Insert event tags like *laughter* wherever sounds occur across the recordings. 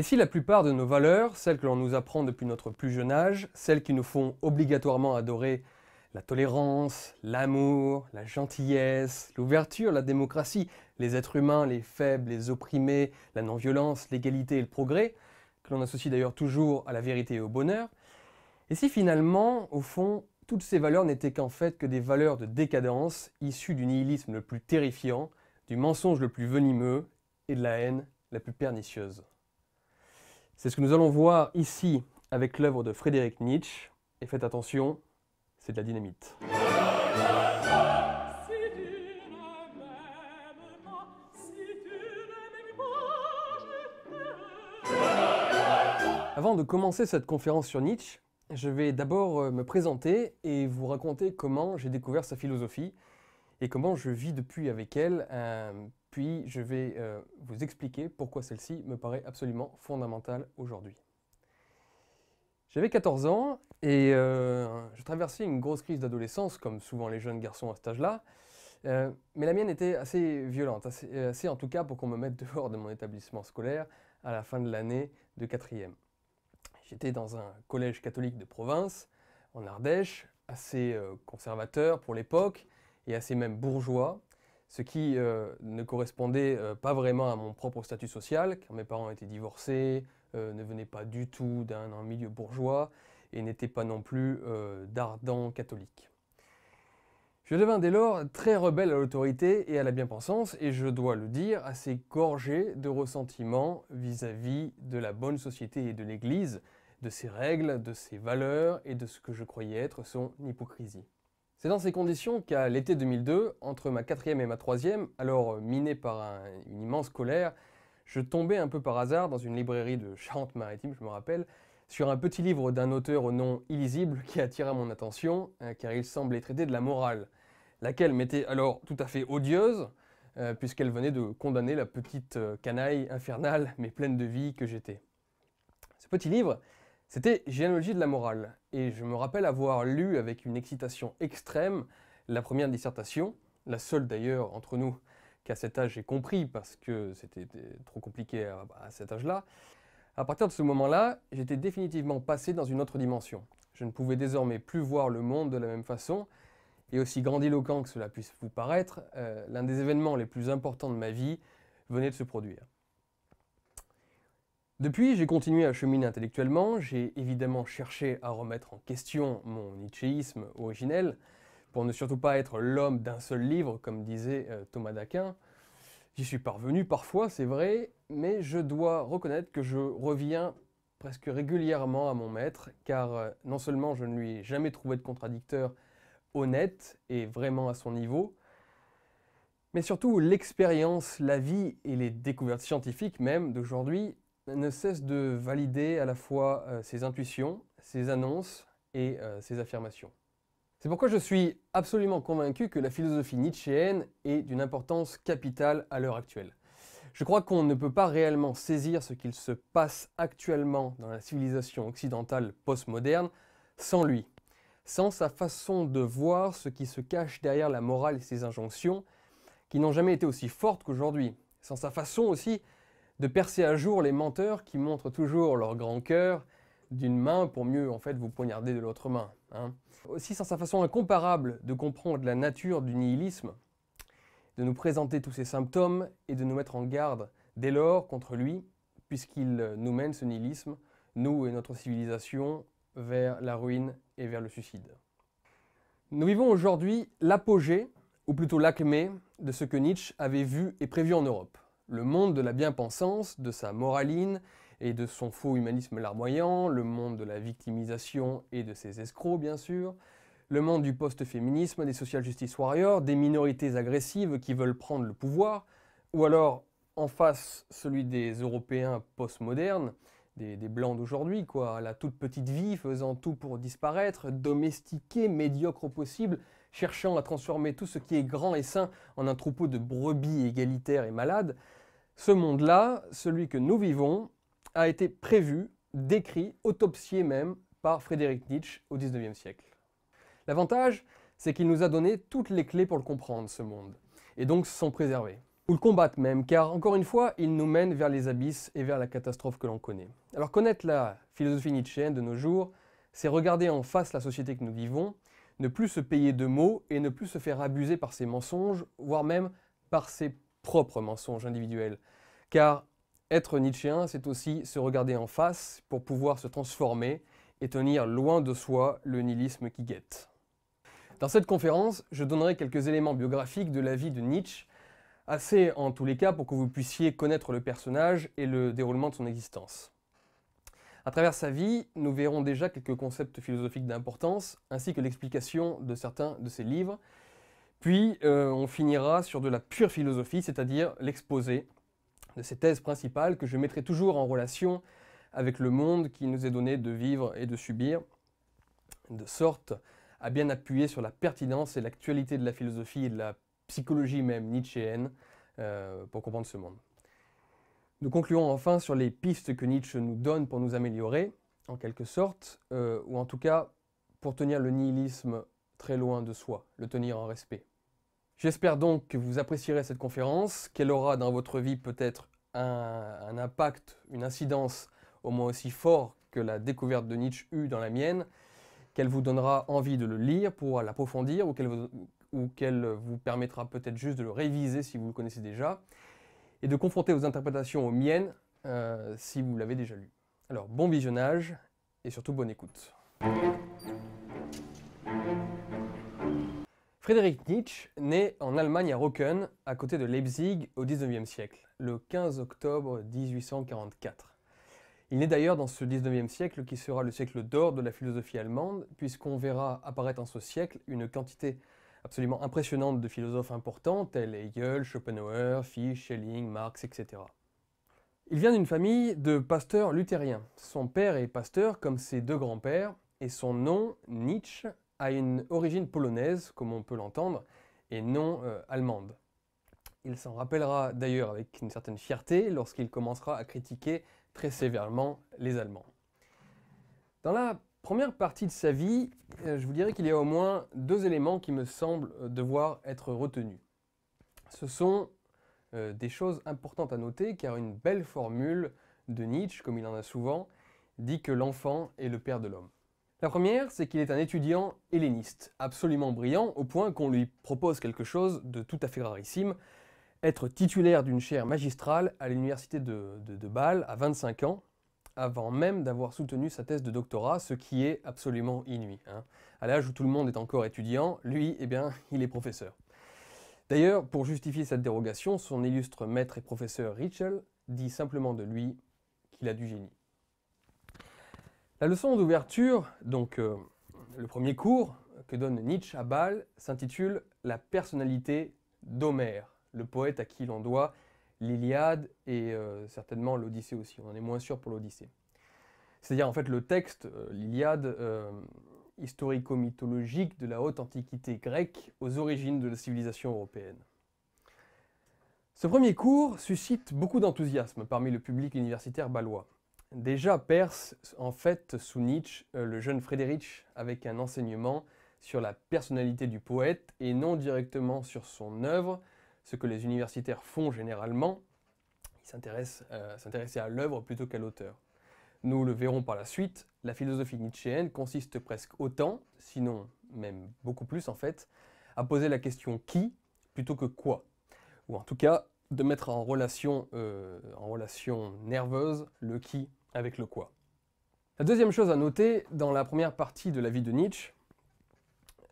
Et si la plupart de nos valeurs, celles que l'on nous apprend depuis notre plus jeune âge, celles qui nous font obligatoirement adorer la tolérance, l'amour, la gentillesse, l'ouverture, la démocratie, les êtres humains, les faibles, les opprimés, la non-violence, l'égalité et le progrès, que l'on associe d'ailleurs toujours à la vérité et au bonheur, et si finalement, au fond, toutes ces valeurs n'étaient qu'en fait que des valeurs de décadence issues du nihilisme le plus terrifiant, du mensonge le plus venimeux et de la haine la plus pernicieuse. C'est ce que nous allons voir ici avec l'œuvre de Frédéric Nietzsche. Et faites attention, c'est de la dynamite. Avant de commencer cette conférence sur Nietzsche, je vais d'abord euh, me présenter et vous raconter comment j'ai découvert sa philosophie et comment je vis depuis avec elle un puis je vais euh, vous expliquer pourquoi celle-ci me paraît absolument fondamentale aujourd'hui. J'avais 14 ans et euh, je traversais une grosse crise d'adolescence, comme souvent les jeunes garçons à cet âge-là. Euh, mais la mienne était assez violente, assez, en tout cas pour qu'on me mette *laughs* dehors de mon établissement scolaire à la fin de l'année de quatrième. J'étais dans un collège catholique de province, en Ardèche, assez conservateur pour l'époque et assez même bourgeois ce qui euh, ne correspondait euh, pas vraiment à mon propre statut social, car mes parents étaient divorcés, euh, ne venaient pas du tout d'un milieu bourgeois et n'étaient pas non plus d'ardents catholiques. Je devins dès lors très rebelle à l'autorité et à la bien-pensance, et je dois le dire, assez gorgé de ressentiments vis à -vis de la bonne société et de l'Église, de ses règles, de ses valeurs et de ce que je croyais être son hypocrisie. C'est dans ces conditions qu'à l'été 2002, entre ma quatrième et ma troisième, alors euh, minée par une immense colère, je tombais un peu par hasard dans une librairie de Charente-Maritime, je me rappelle, sur un petit livre d'un auteur au nom illisible qui attira mon attention, euh, car il semblait traiter de la morale, laquelle m'était alors tout à fait odieuse, euh, puisqu'elle venait de condamner la petite canaille infernale, mais pleine de vie, que j'étais. Ce petit livre, c'était Généalogie de la morale, et je me rappelle avoir lu avec une excitation extrême la première dissertation, la seule d'ailleurs entre nous qu'à cet âge j'ai compris parce que c'était euh, trop compliqué à, cet âge-là. À partir de ce moment-là, j'étais définitivement passé dans une autre dimension. Je ne pouvais désormais plus voir le monde de la même façon, et aussi grandiloquent que cela puisse vous paraître, euh, l'un des événements les plus importants de ma vie venait de se produire. Depuis, j'ai continué à cheminer intellectuellement, j'ai évidemment cherché à remettre en question mon nietzschéisme originel, pour ne surtout pas être l'homme d'un seul livre, comme disait euh, Thomas d'Aquin. J'y suis parvenu parfois, c'est vrai, mais je dois reconnaître que je reviens presque régulièrement à mon maître, car euh, non seulement je ne lui ai jamais trouvé de contradicteur honnête et vraiment à son niveau, mais surtout l'expérience, la vie et les découvertes scientifiques même d'aujourd'hui ne cesse de valider à la fois euh, ses intuitions, ses annonces et euh, ses affirmations. C'est pourquoi je suis absolument convaincu que la philosophie nietzschéenne est d'une importance capitale à l'heure actuelle. Je crois qu'on ne peut pas réellement saisir ce qu'il se passe actuellement dans la civilisation occidentale postmoderne sans lui, sans sa façon de voir ce qui se cache derrière la morale et ses injonctions, qui n'ont jamais été aussi fortes qu'aujourd'hui, sans sa façon aussi de percer à jour les menteurs qui montrent toujours leur grand cœur d'une main pour mieux en fait vous poignarder de l'autre main. Hein. Aussi, sans sa façon incomparable de comprendre la nature du nihilisme, de nous présenter tous ses symptômes et de nous mettre en garde dès lors contre lui, puisqu'il nous mène ce nihilisme, nous et notre civilisation, vers la ruine et vers le suicide. Nous vivons aujourd'hui l'apogée, ou plutôt l'acmé, de ce que Nietzsche avait vu et prévu en Europe. Le monde de la bien-pensance, de sa moraline et de son faux humanisme larmoyant, le monde de la victimisation et de ses escrocs, bien sûr, le monde du post-féminisme, des social justice warriors, des minorités agressives qui veulent prendre le pouvoir, ou alors en face celui des Européens postmodernes, des, des blancs d'aujourd'hui, quoi, la toute petite vie faisant tout pour disparaître, domestiquée, médiocre au possible, cherchant à transformer tout ce qui est grand et sain en un troupeau de brebis égalitaires et malades, ce monde-là, celui que nous vivons, a été prévu, décrit, autopsié même par Frédéric Nietzsche au XIXe siècle. L'avantage, c'est qu'il nous a donné toutes les clés pour le comprendre, ce monde, et donc s'en préserver, ou le combattre même, car encore une fois, il nous mène vers les abysses et vers la catastrophe que l'on connaît. Alors connaître la philosophie nietzschéenne de nos jours, c'est regarder en face la société que nous vivons, ne plus se payer de mots et ne plus se faire abuser par ses mensonges, voire même par ses propre mensonge individuel. Car être Nietzschéen, c'est aussi se regarder en face pour pouvoir se transformer et tenir loin de soi le nihilisme qui guette. Dans cette conférence, je donnerai quelques éléments biographiques de la vie de Nietzsche, assez en tous les cas pour que vous puissiez connaître le personnage et le déroulement de son existence. À travers sa vie, nous verrons déjà quelques concepts philosophiques d'importance, ainsi que l'explication de certains de ses livres, puis euh, on finira sur de la pure philosophie, c'est-à-dire l'exposé de ces thèses principales que je mettrai toujours en relation avec le monde qui nous est donné de vivre et de subir, de sorte à bien appuyer sur la pertinence et l'actualité de la philosophie et de la psychologie même nietzschéenne euh, pour comprendre ce monde. Nous concluons enfin sur les pistes que Nietzsche nous donne pour nous améliorer, en quelque sorte, euh, ou en tout cas pour tenir le nihilisme très loin de soi, le tenir en respect. J'espère donc que vous apprécierez cette conférence, qu'elle aura dans votre vie peut-être un, impact, une incidence au moins aussi fort que la découverte de Nietzsche eut dans la mienne, qu'elle vous donnera envie de le lire pour l'approfondir ou qu'elle vous, permettra peut-être juste de le réviser si vous le connaissez déjà et de confronter vos interprétations aux miennes euh, si vous l'avez déjà lu. Alors bon visionnage et surtout bonne écoute. Frédéric Nietzsche naît en Allemagne à Rocken, à côté de Leipzig, au XIXe siècle, le 15 octobre 1844. Il naît d'ailleurs dans ce XIXe siècle qui sera le siècle d'or de la philosophie allemande, puisqu'on verra apparaître en ce siècle une quantité absolument impressionnante de philosophes importants tels Hegel, Schopenhauer, Fisch, Schelling, Marx, etc. Il vient d'une famille de pasteurs luthériens. Son père est pasteur comme ses deux grands-pères, et son nom, Nietzsche, a une origine polonaise, comme on peut l'entendre, et non euh, allemande. Il s'en rappellera d'ailleurs avec une certaine fierté lorsqu'il commencera à critiquer très sévèrement les Allemands. Dans la première partie de sa vie, euh, je vous dirais qu'il y a au moins deux éléments qui me semblent euh, devoir être retenus. Ce sont des choses importantes à noter car une belle formule de Nietzsche, comme il en a souvent, dit que l'enfant est le père de l'homme. La première, c'est qu'il est un étudiant helléniste, absolument brillant, au point qu'on lui propose quelque chose de tout à fait rarissime, être titulaire d'une chaire magistrale à l'université de, Bâle à 25 ans, avant même d'avoir soutenu sa thèse de doctorat, ce qui est absolument inouï. Hein. À l'âge où tout le monde est encore étudiant, lui, eh bien, il est professeur. D'ailleurs, pour justifier cette dérogation, son illustre maître et professeur Richel dit simplement de lui qu'il a du génie. La leçon d'ouverture, donc euh, le premier cours que donne Nietzsche à Bâle, s'intitule La personnalité d'Homère, le poète à qui l'on doit l'Iliade et euh, certainement l'Odyssée aussi. On en est moins sûr pour l'Odyssée. C'est-à-dire en fait le texte, euh, l'Iliade, historico-mythologique de la haute antiquité grecque aux origines de la civilisation européenne. Ce premier cours suscite beaucoup d'enthousiasme parmi le public universitaire balois. Déjà, perce, en fait, sous Nietzsche, euh, le jeune Friedrich, avec un enseignement sur la personnalité du poète et non directement sur son œuvre, ce que les universitaires font généralement, ils s'intéressent euh, à l'œuvre plutôt qu'à l'auteur. Nous le verrons par la suite, la philosophie nietzschéenne consiste presque autant, sinon même beaucoup plus en fait, à poser la question qui plutôt que quoi, ou en tout cas de mettre en relation, euh, en relation nerveuse le qui avec le quoi. La deuxième chose à noter dans la première partie de la vie de Nietzsche,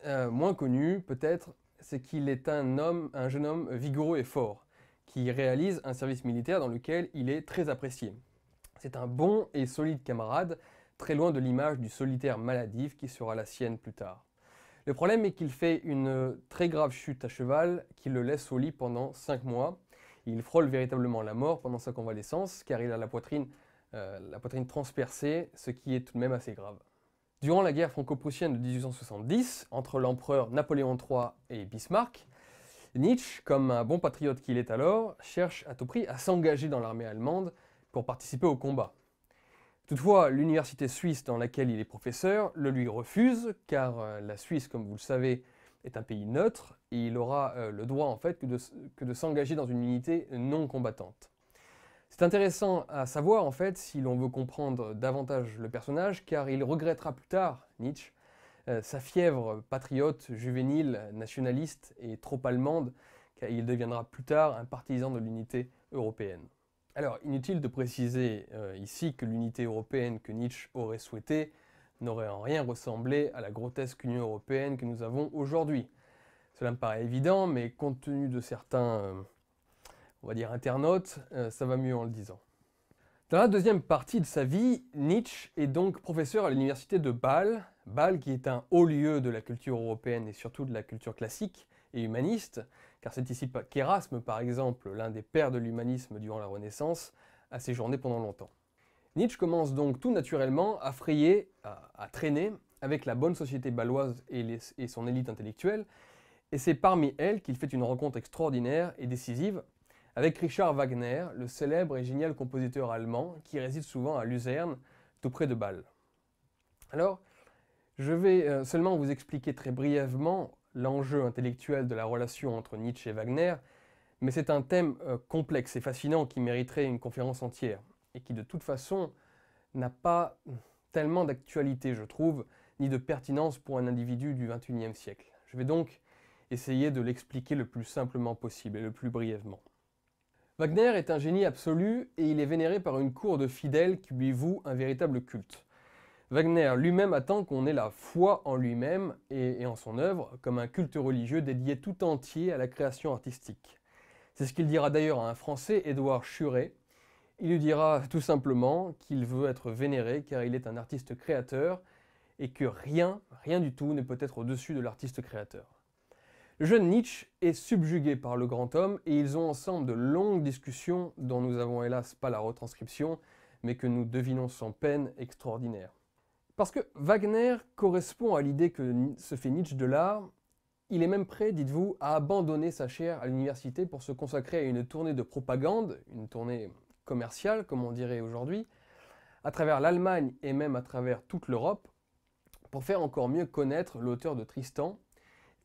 euh, moins connue peut-être, c'est qu'il est un homme, un jeune homme vigoureux et fort, qui réalise un service militaire dans lequel il est très apprécié. C'est un bon et solide camarade, très loin de l'image du solitaire maladif qui sera la sienne plus tard. Le problème est qu'il fait une très grave chute à cheval qui le laisse au lit pendant cinq mois. Il frôle véritablement la mort pendant sa convalescence car il a la poitrine euh, la poitrine transpercée, ce qui est tout de même assez grave. Durant la guerre franco-prussienne de 1870, entre l'empereur Napoléon III et Bismarck, Nietzsche, comme un bon patriote qu'il est alors, cherche à tout prix à s'engager dans l'armée allemande pour participer au combat. Toutefois, l'université suisse dans laquelle il est professeur le lui refuse, car euh, la Suisse, comme vous le savez, est un pays neutre, et il aura euh, le droit en fait que de s'engager dans une unité non combattante. C'est intéressant à savoir en fait si l'on veut comprendre davantage le personnage car il regrettera plus tard, Nietzsche, euh, sa fièvre patriote, juvénile, nationaliste et trop allemande car il deviendra plus tard un partisan de l'unité européenne. Alors inutile de préciser euh, ici que l'unité européenne que Nietzsche aurait souhaité n'aurait en rien ressemblé à la grotesque Union européenne que nous avons aujourd'hui. Cela me paraît évident, mais compte tenu de certains euh, on va dire internaute, euh, ça va mieux en le disant. Dans la deuxième partie de sa vie, Nietzsche est donc professeur à l'université de Bâle, Bâle qui est un haut lieu de la culture européenne et surtout de la culture classique et humaniste, car c'est ici qu'Erasme, par exemple, l'un des pères de l'humanisme durant la Renaissance, a séjourné pendant longtemps. Nietzsche commence donc tout naturellement à frayer, à, traîner avec la bonne société bâloise et, et son élite intellectuelle, et c'est parmi elles qu'il fait une rencontre extraordinaire et décisive avec Richard Wagner, le célèbre et génial compositeur allemand qui réside souvent à Luzerne, tout près de Bâle. Alors, je vais euh, seulement vous expliquer très brièvement l'enjeu intellectuel de la relation entre Nietzsche et Wagner, mais c'est un thème euh, complexe et fascinant qui mériterait une conférence entière, et qui de toute façon n'a pas tellement d'actualité, je trouve, ni de pertinence pour un individu du XXIe siècle. Je vais donc essayer de l'expliquer le plus simplement possible et le plus brièvement. Wagner est un génie absolu et il est vénéré par une cour de fidèles qui lui voue un véritable culte. Wagner lui-même attend qu'on ait la foi en lui-même et, en son œuvre comme un culte religieux dédié tout entier à la création artistique. C'est ce qu'il dira d'ailleurs à un Français, Édouard Churet. Il lui dira tout simplement qu'il veut être vénéré car il est un artiste créateur et que rien, rien du tout ne peut être au-dessus de l'artiste créateur. Le jeune Nietzsche est subjugué par le grand homme et ils ont ensemble de longues discussions dont nous avons hélas pas la retranscription, mais que nous devinons sans peine extraordinaire. Parce que Wagner correspond à l'idée que se fait Nietzsche de l'art, il est même prêt, dites-vous, à abandonner sa chaire à l'université pour se consacrer à une tournée de propagande, une tournée commerciale comme on dirait aujourd'hui, à travers l'Allemagne et même à travers toute l'Europe, pour faire encore mieux connaître l'auteur de Tristan,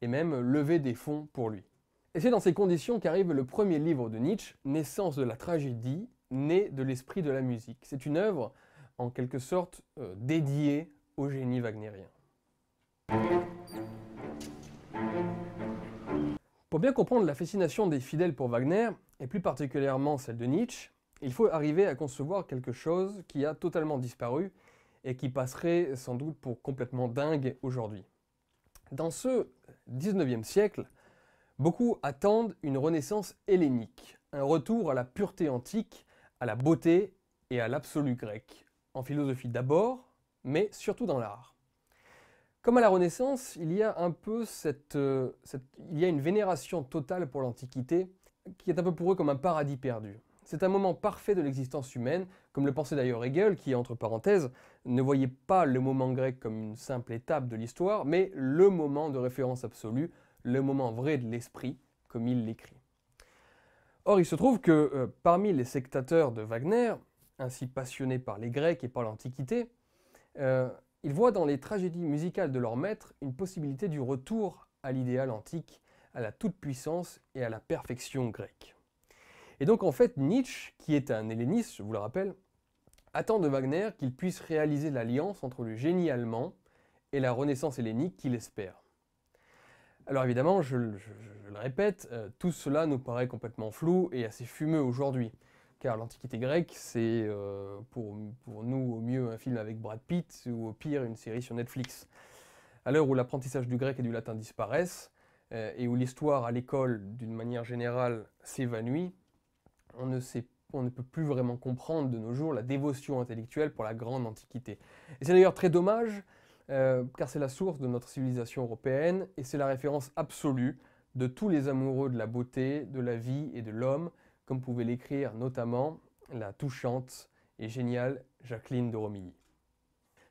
et même lever des fonds pour lui. Et c'est dans ces conditions qu'arrive le premier livre de Nietzsche, Naissance de la tragédie, né de l'esprit de la musique. C'est une œuvre en quelque sorte euh, dédiée au génie wagnérien. Pour bien comprendre la fascination des fidèles pour Wagner, et plus particulièrement celle de Nietzsche, il faut arriver à concevoir quelque chose qui a totalement disparu et qui passerait sans doute pour complètement dingue aujourd'hui. Dans ce 19e siècle, beaucoup attendent une renaissance hellénique, un retour à la pureté antique, à la beauté et à l'absolu grec, en philosophie d'abord, mais surtout dans l'art. Comme à la Renaissance, il y a un peu cette euh, il y a une vénération totale pour l'Antiquité, qui est un peu pour eux comme un paradis perdu. C'est un moment parfait de l'existence humaine, comme le pensait d'ailleurs Hegel, qui, entre parenthèses, ne voyait pas le moment grec comme une simple étape de l'histoire, mais le moment de référence absolue, le moment vrai de l'esprit, comme il l'écrit. Or, il se trouve que euh, parmi les sectateurs de Wagner, ainsi passionnés par les Grecs et par l'Antiquité, euh, ils voient dans les tragédies musicales de leur maître une possibilité du retour à l'idéal antique, à la toute-puissance et à la perfection grecque. Et donc en fait, Nietzsche, qui est un helléniste, je vous le rappelle, attend de Wagner qu'il puisse réaliser l'alliance entre le génie allemand et la renaissance hellénique qu'il espère. Alors évidemment, je, le répète, euh, tout cela nous paraît complètement flou et assez fumeux aujourd'hui, car l'Antiquité grecque, c'est euh, pour, nous au mieux un film avec Brad Pitt ou au pire une série sur Netflix. À l'heure où l'apprentissage du grec et du latin disparaissent, euh, et où l'histoire à l'école, d'une manière générale, s'évanouit, on ne, peut plus vraiment comprendre de nos jours la dévotion intellectuelle pour la grande antiquité. Et c'est d'ailleurs très dommage, euh, car c'est la source de notre civilisation européenne et c'est la référence absolue de tous les amoureux de la beauté, de la vie et de l'homme, comme pouvait l'écrire notamment la touchante et géniale Jacqueline de Romilly.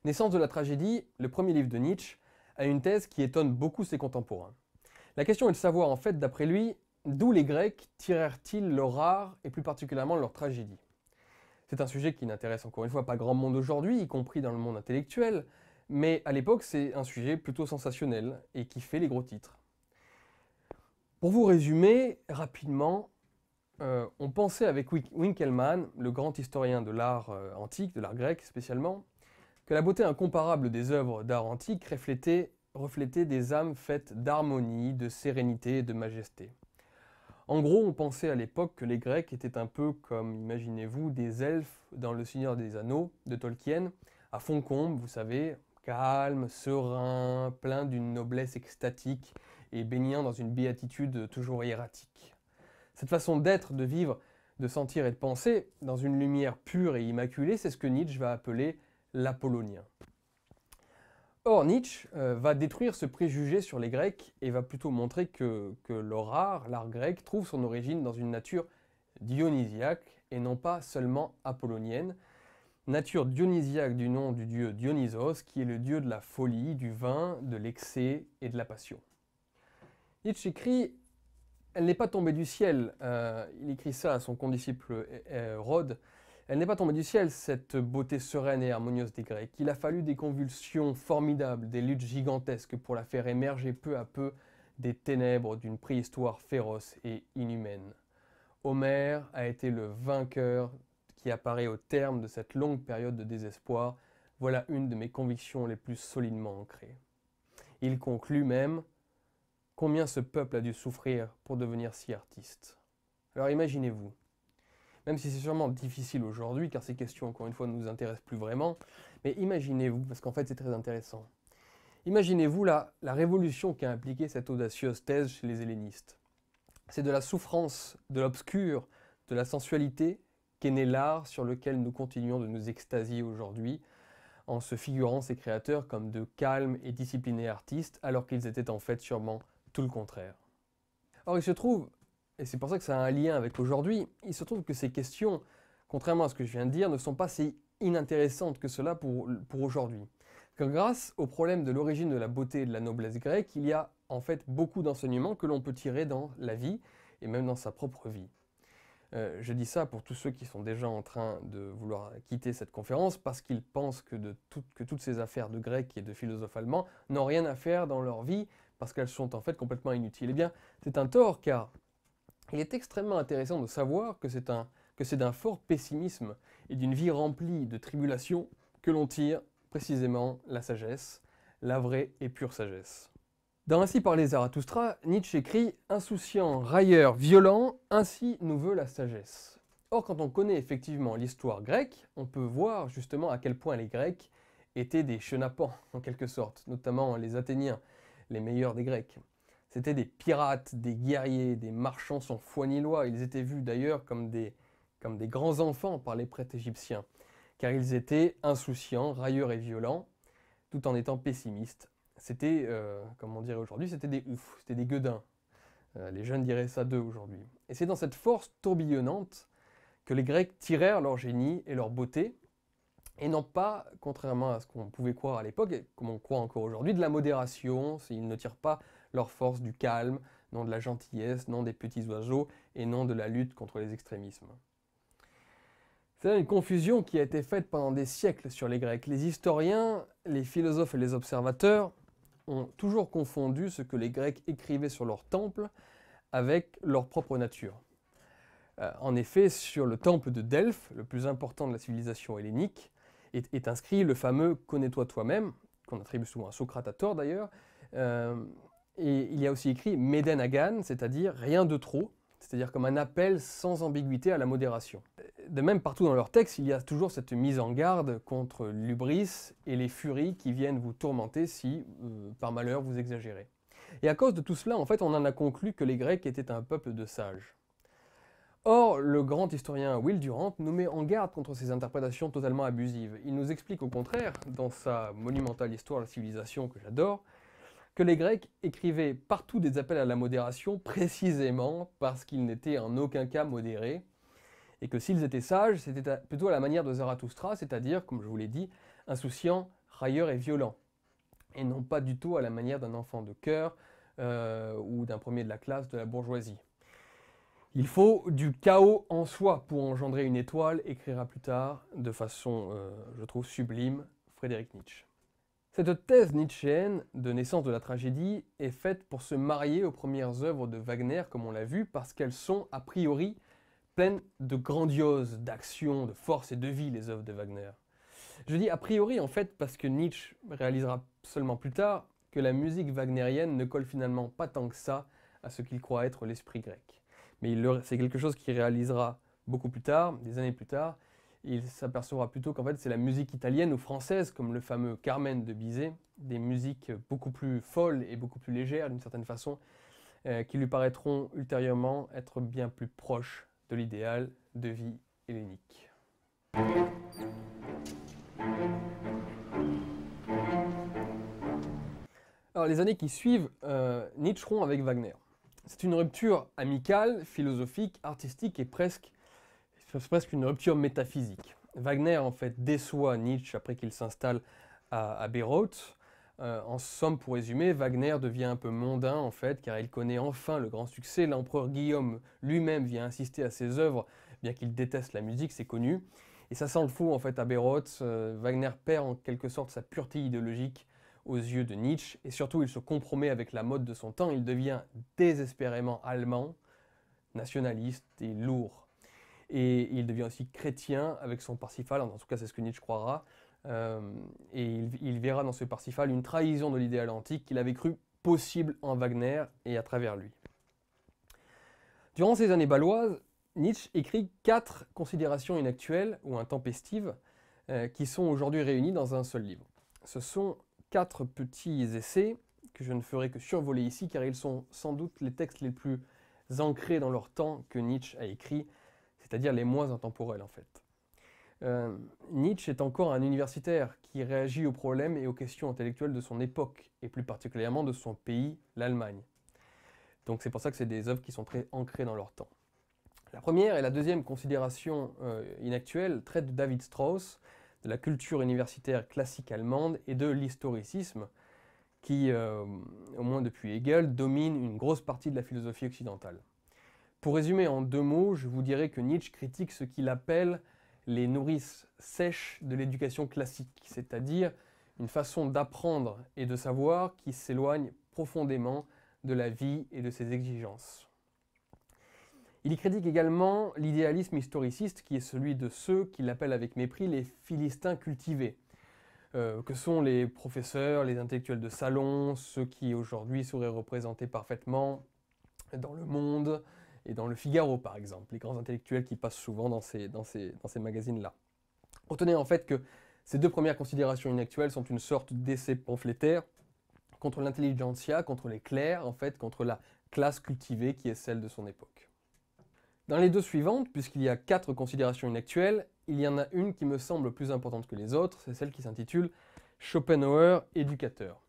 Naissance de la tragédie, le premier livre de Nietzsche, a une thèse qui étonne beaucoup ses contemporains. La question est de savoir en fait, d'après lui, D'où les Grecs tirèrent-ils leur art et plus particulièrement leur tragédie C'est un sujet qui n'intéresse encore une fois pas grand monde aujourd'hui, y compris dans le monde intellectuel, mais à l'époque c'est un sujet plutôt sensationnel et qui fait les gros titres. Pour vous résumer rapidement, euh, on pensait avec Winkelmann, le grand historien de l'art euh, antique, de l'art grec spécialement, que la beauté incomparable des œuvres d'art antique reflétait, reflétait des âmes faites d'harmonie, de sérénité et de majesté. En gros, on pensait à l'époque que les Grecs étaient un peu comme, imaginez-vous, des elfes dans Le Seigneur des Anneaux de Tolkien, à fond comble, vous savez, calme, serein, plein d'une noblesse extatique et baignant dans une béatitude toujours hiératique. Cette façon d'être, de vivre, de sentir et de penser, dans une lumière pure et immaculée, c'est ce que Nietzsche va appeler l'apollonien. Or, Nietzsche euh, va détruire ce préjugé sur les Grecs et va plutôt montrer que, que l'art grec, trouve son origine dans une nature dionysiaque et non pas seulement apollonienne. Nature dionysiaque du nom du dieu Dionysos, qui est le dieu de la folie, du vin, de l'excès et de la passion. Nietzsche écrit Elle n'est pas tombée du ciel. Euh, il écrit ça à son condisciple euh, Hérode. Elle n'est pas tombée du ciel, cette beauté sereine et harmonieuse des Grecs. Il a fallu des convulsions formidables, des luttes gigantesques pour la faire émerger peu à peu des ténèbres d'une préhistoire féroce et inhumaine. Homère a été le vainqueur qui apparaît au terme de cette longue période de désespoir. Voilà une de mes convictions les plus solidement ancrées. Il conclut même Combien ce peuple a dû souffrir pour devenir si artiste Alors imaginez-vous, même si c'est sûrement difficile aujourd'hui, car ces questions, encore une fois, ne nous intéressent plus vraiment. Mais imaginez-vous, parce qu'en fait c'est très intéressant, imaginez-vous la, la révolution qu'a impliquée cette audacieuse thèse chez les hellénistes. C'est de la souffrance, de l'obscur, de la sensualité qu'est né l'art sur lequel nous continuons de nous extasier aujourd'hui, en se figurant ces créateurs comme de calmes et disciplinés artistes, alors qu'ils étaient en fait sûrement tout le contraire. Or, il se trouve et c'est pour ça que ça a un lien avec aujourd'hui, il se trouve que ces questions, contrairement à ce que je viens de dire, ne sont pas si inintéressantes que cela pour, aujourd'hui. Car grâce au problème de l'origine de la beauté et de la noblesse grecque, il y a en fait beaucoup d'enseignements que l'on peut tirer dans la vie et même dans sa propre vie. Euh, je dis ça pour tous ceux qui sont déjà en train de vouloir quitter cette conférence parce qu'ils pensent que, que toutes ces affaires de grec et de philosophes allemands n'ont rien à faire dans leur vie parce qu'elles sont en fait complètement inutiles. Eh bien, c'est un tort car il est extrêmement intéressant de savoir que c'est d'un fort pessimisme et d'une vie remplie de tribulations que l'on tire précisément la sagesse, la vraie et pure sagesse. Dans Ainsi Parler Zarathustra, Nietzsche écrit Insouciant, railleur, violent, ainsi nous veut la sagesse. Or, quand on connaît effectivement l'histoire grecque, on peut voir justement à quel point les Grecs étaient des chenapans, en quelque sorte, notamment les Athéniens, les meilleurs des Grecs. C'était des pirates, des guerriers, des marchands sans foi ni loi. Ils étaient vus d'ailleurs comme des, comme des grands enfants par les prêtres égyptiens, car ils étaient insouciants, railleurs et violents, tout en étant pessimistes. C'était, euh, comme on dirait aujourd'hui, c'était des oufs, c'était des gueudins. Euh, les jeunes diraient ça d'eux aujourd'hui. Et c'est dans cette force tourbillonnante que les Grecs tirèrent leur génie et leur beauté, et non pas, contrairement à ce qu'on pouvait croire à l'époque, et comme on croit encore aujourd'hui, de la modération, s'ils ne tirent pas leur force du calme, non de la gentillesse, non des petits oiseaux et non de la lutte contre les extrémismes. C'est une confusion qui a été faite pendant des siècles sur les Grecs. Les historiens, les philosophes et les observateurs ont toujours confondu ce que les Grecs écrivaient sur leur temple avec leur propre nature. Euh, en effet, sur le temple de Delphes, le plus important de la civilisation hellénique, est, inscrit le fameux Connais-toi toi-même, qu'on attribue souvent à Socrate à tort d'ailleurs, euh, et il y a aussi écrit Meden Hagan, c'est-à-dire rien de trop, c'est-à-dire comme un appel sans ambiguïté à la modération. De même, partout dans leurs textes, il y a toujours cette mise en garde contre l'ubris et les furies qui viennent vous tourmenter si, euh, par malheur, vous exagérez. Et à cause de tout cela, en fait, on en a conclu que les Grecs étaient un peuple de sages. Or, le grand historien Will Durant nous met en garde contre ces interprétations totalement abusives. Il nous explique au contraire, dans sa monumentale histoire de la civilisation que j'adore, que les Grecs écrivaient partout des appels à la modération précisément parce qu'ils n'étaient en aucun cas modérés, et que s'ils étaient sages, c'était plutôt à la manière de Zarathustra, c'est-à-dire, comme je vous l'ai dit, insouciant, railleur et violent, et non pas du tout à la manière d'un enfant de cœur euh, ou d'un premier de la classe de la bourgeoisie. Il faut du chaos en soi pour engendrer une étoile, écrira plus tard, de façon, euh, je trouve, sublime, Frédéric Nietzsche. Cette thèse nietzschéenne de naissance de la tragédie est faite pour se marier aux premières œuvres de Wagner, comme on l'a vu, parce qu'elles sont, a priori, pleines de grandiose, d'action, de force et de vie, les œuvres de Wagner. Je dis a priori, en fait, parce que Nietzsche réalisera seulement plus tard que la musique wagnérienne ne colle finalement pas tant que ça à ce qu'il croit être l'esprit grec. Mais c'est quelque chose qu'il réalisera beaucoup plus tard, des années plus tard, il s'apercevra plutôt qu'en fait c'est la musique italienne ou française, comme le fameux Carmen de Bizet, des musiques beaucoup plus folles et beaucoup plus légères d'une certaine façon, euh, qui lui paraîtront ultérieurement être bien plus proches de l'idéal de vie hellénique. Alors les années qui suivent, euh, Nietzsche avec Wagner. C'est une rupture amicale, philosophique, artistique et presque c'est presque une rupture métaphysique. Wagner, en fait, déçoit Nietzsche après qu'il s'installe à, à, euh, en somme, pour résumer, Wagner devient un peu mondain, en fait, car il connaît enfin le grand succès. L'empereur Guillaume lui-même vient insister à ses œuvres, bien qu'il déteste la musique, c'est connu. Et ça sent le fou, en fait, à Beyrouth. Euh, Wagner perd en quelque sorte sa pureté idéologique aux yeux de Nietzsche, et surtout, il se compromet avec la mode de son temps. Il devient désespérément allemand, nationaliste et lourd et il devient aussi chrétien avec son Parsifal, en tout cas c'est ce que Nietzsche croira, euh, et il, verra dans ce Parsifal une trahison de l'idéal antique qu'il avait cru possible en Wagner et à travers lui. Durant ces années baloises, Nietzsche écrit quatre considérations inactuelles ou intempestives euh, qui sont aujourd'hui réunies dans un seul livre. Ce sont quatre petits essais que je ne ferai que survoler ici car ils sont sans doute les textes les plus ancrés dans leur temps que Nietzsche a écrit, c'est-à-dire les moins intemporels en fait. Euh, Nietzsche est encore un universitaire qui réagit aux problèmes et aux questions intellectuelles de son époque, et plus particulièrement de son pays, l'Allemagne. Donc c'est pour ça que c'est des œuvres qui sont très ancrées dans leur temps. La première et la deuxième considération euh, inactuelle traitent de David Strauss, de la culture universitaire classique allemande et de l'historicisme, qui, euh, au moins depuis Hegel, domine une grosse partie de la philosophie occidentale. Pour résumer en deux mots, je vous dirais que Nietzsche critique ce qu'il appelle les nourrices sèches de l'éducation classique, c'est-à-dire une façon d'apprendre et de savoir qui s'éloigne profondément de la vie et de ses exigences. Il y critique également l'idéalisme historiciste qui est celui de ceux qu'il appelle avec mépris les philistins cultivés, euh, que sont les professeurs, les intellectuels de salon, ceux qui aujourd'hui seraient représentés parfaitement dans le monde, et dans le Figaro par exemple, les grands intellectuels qui passent souvent dans ces, magazines-là. Retenez en fait que ces deux premières considérations inactuelles sont une sorte d'essai pamphlétaire contre l'intelligentsia, contre les clercs, en fait, contre la classe cultivée qui est celle de son époque. Dans les deux suivantes, puisqu'il y a quatre considérations inactuelles, il y en a une qui me semble plus importante que les autres, c'est celle qui s'intitule Schopenhauer éducateur.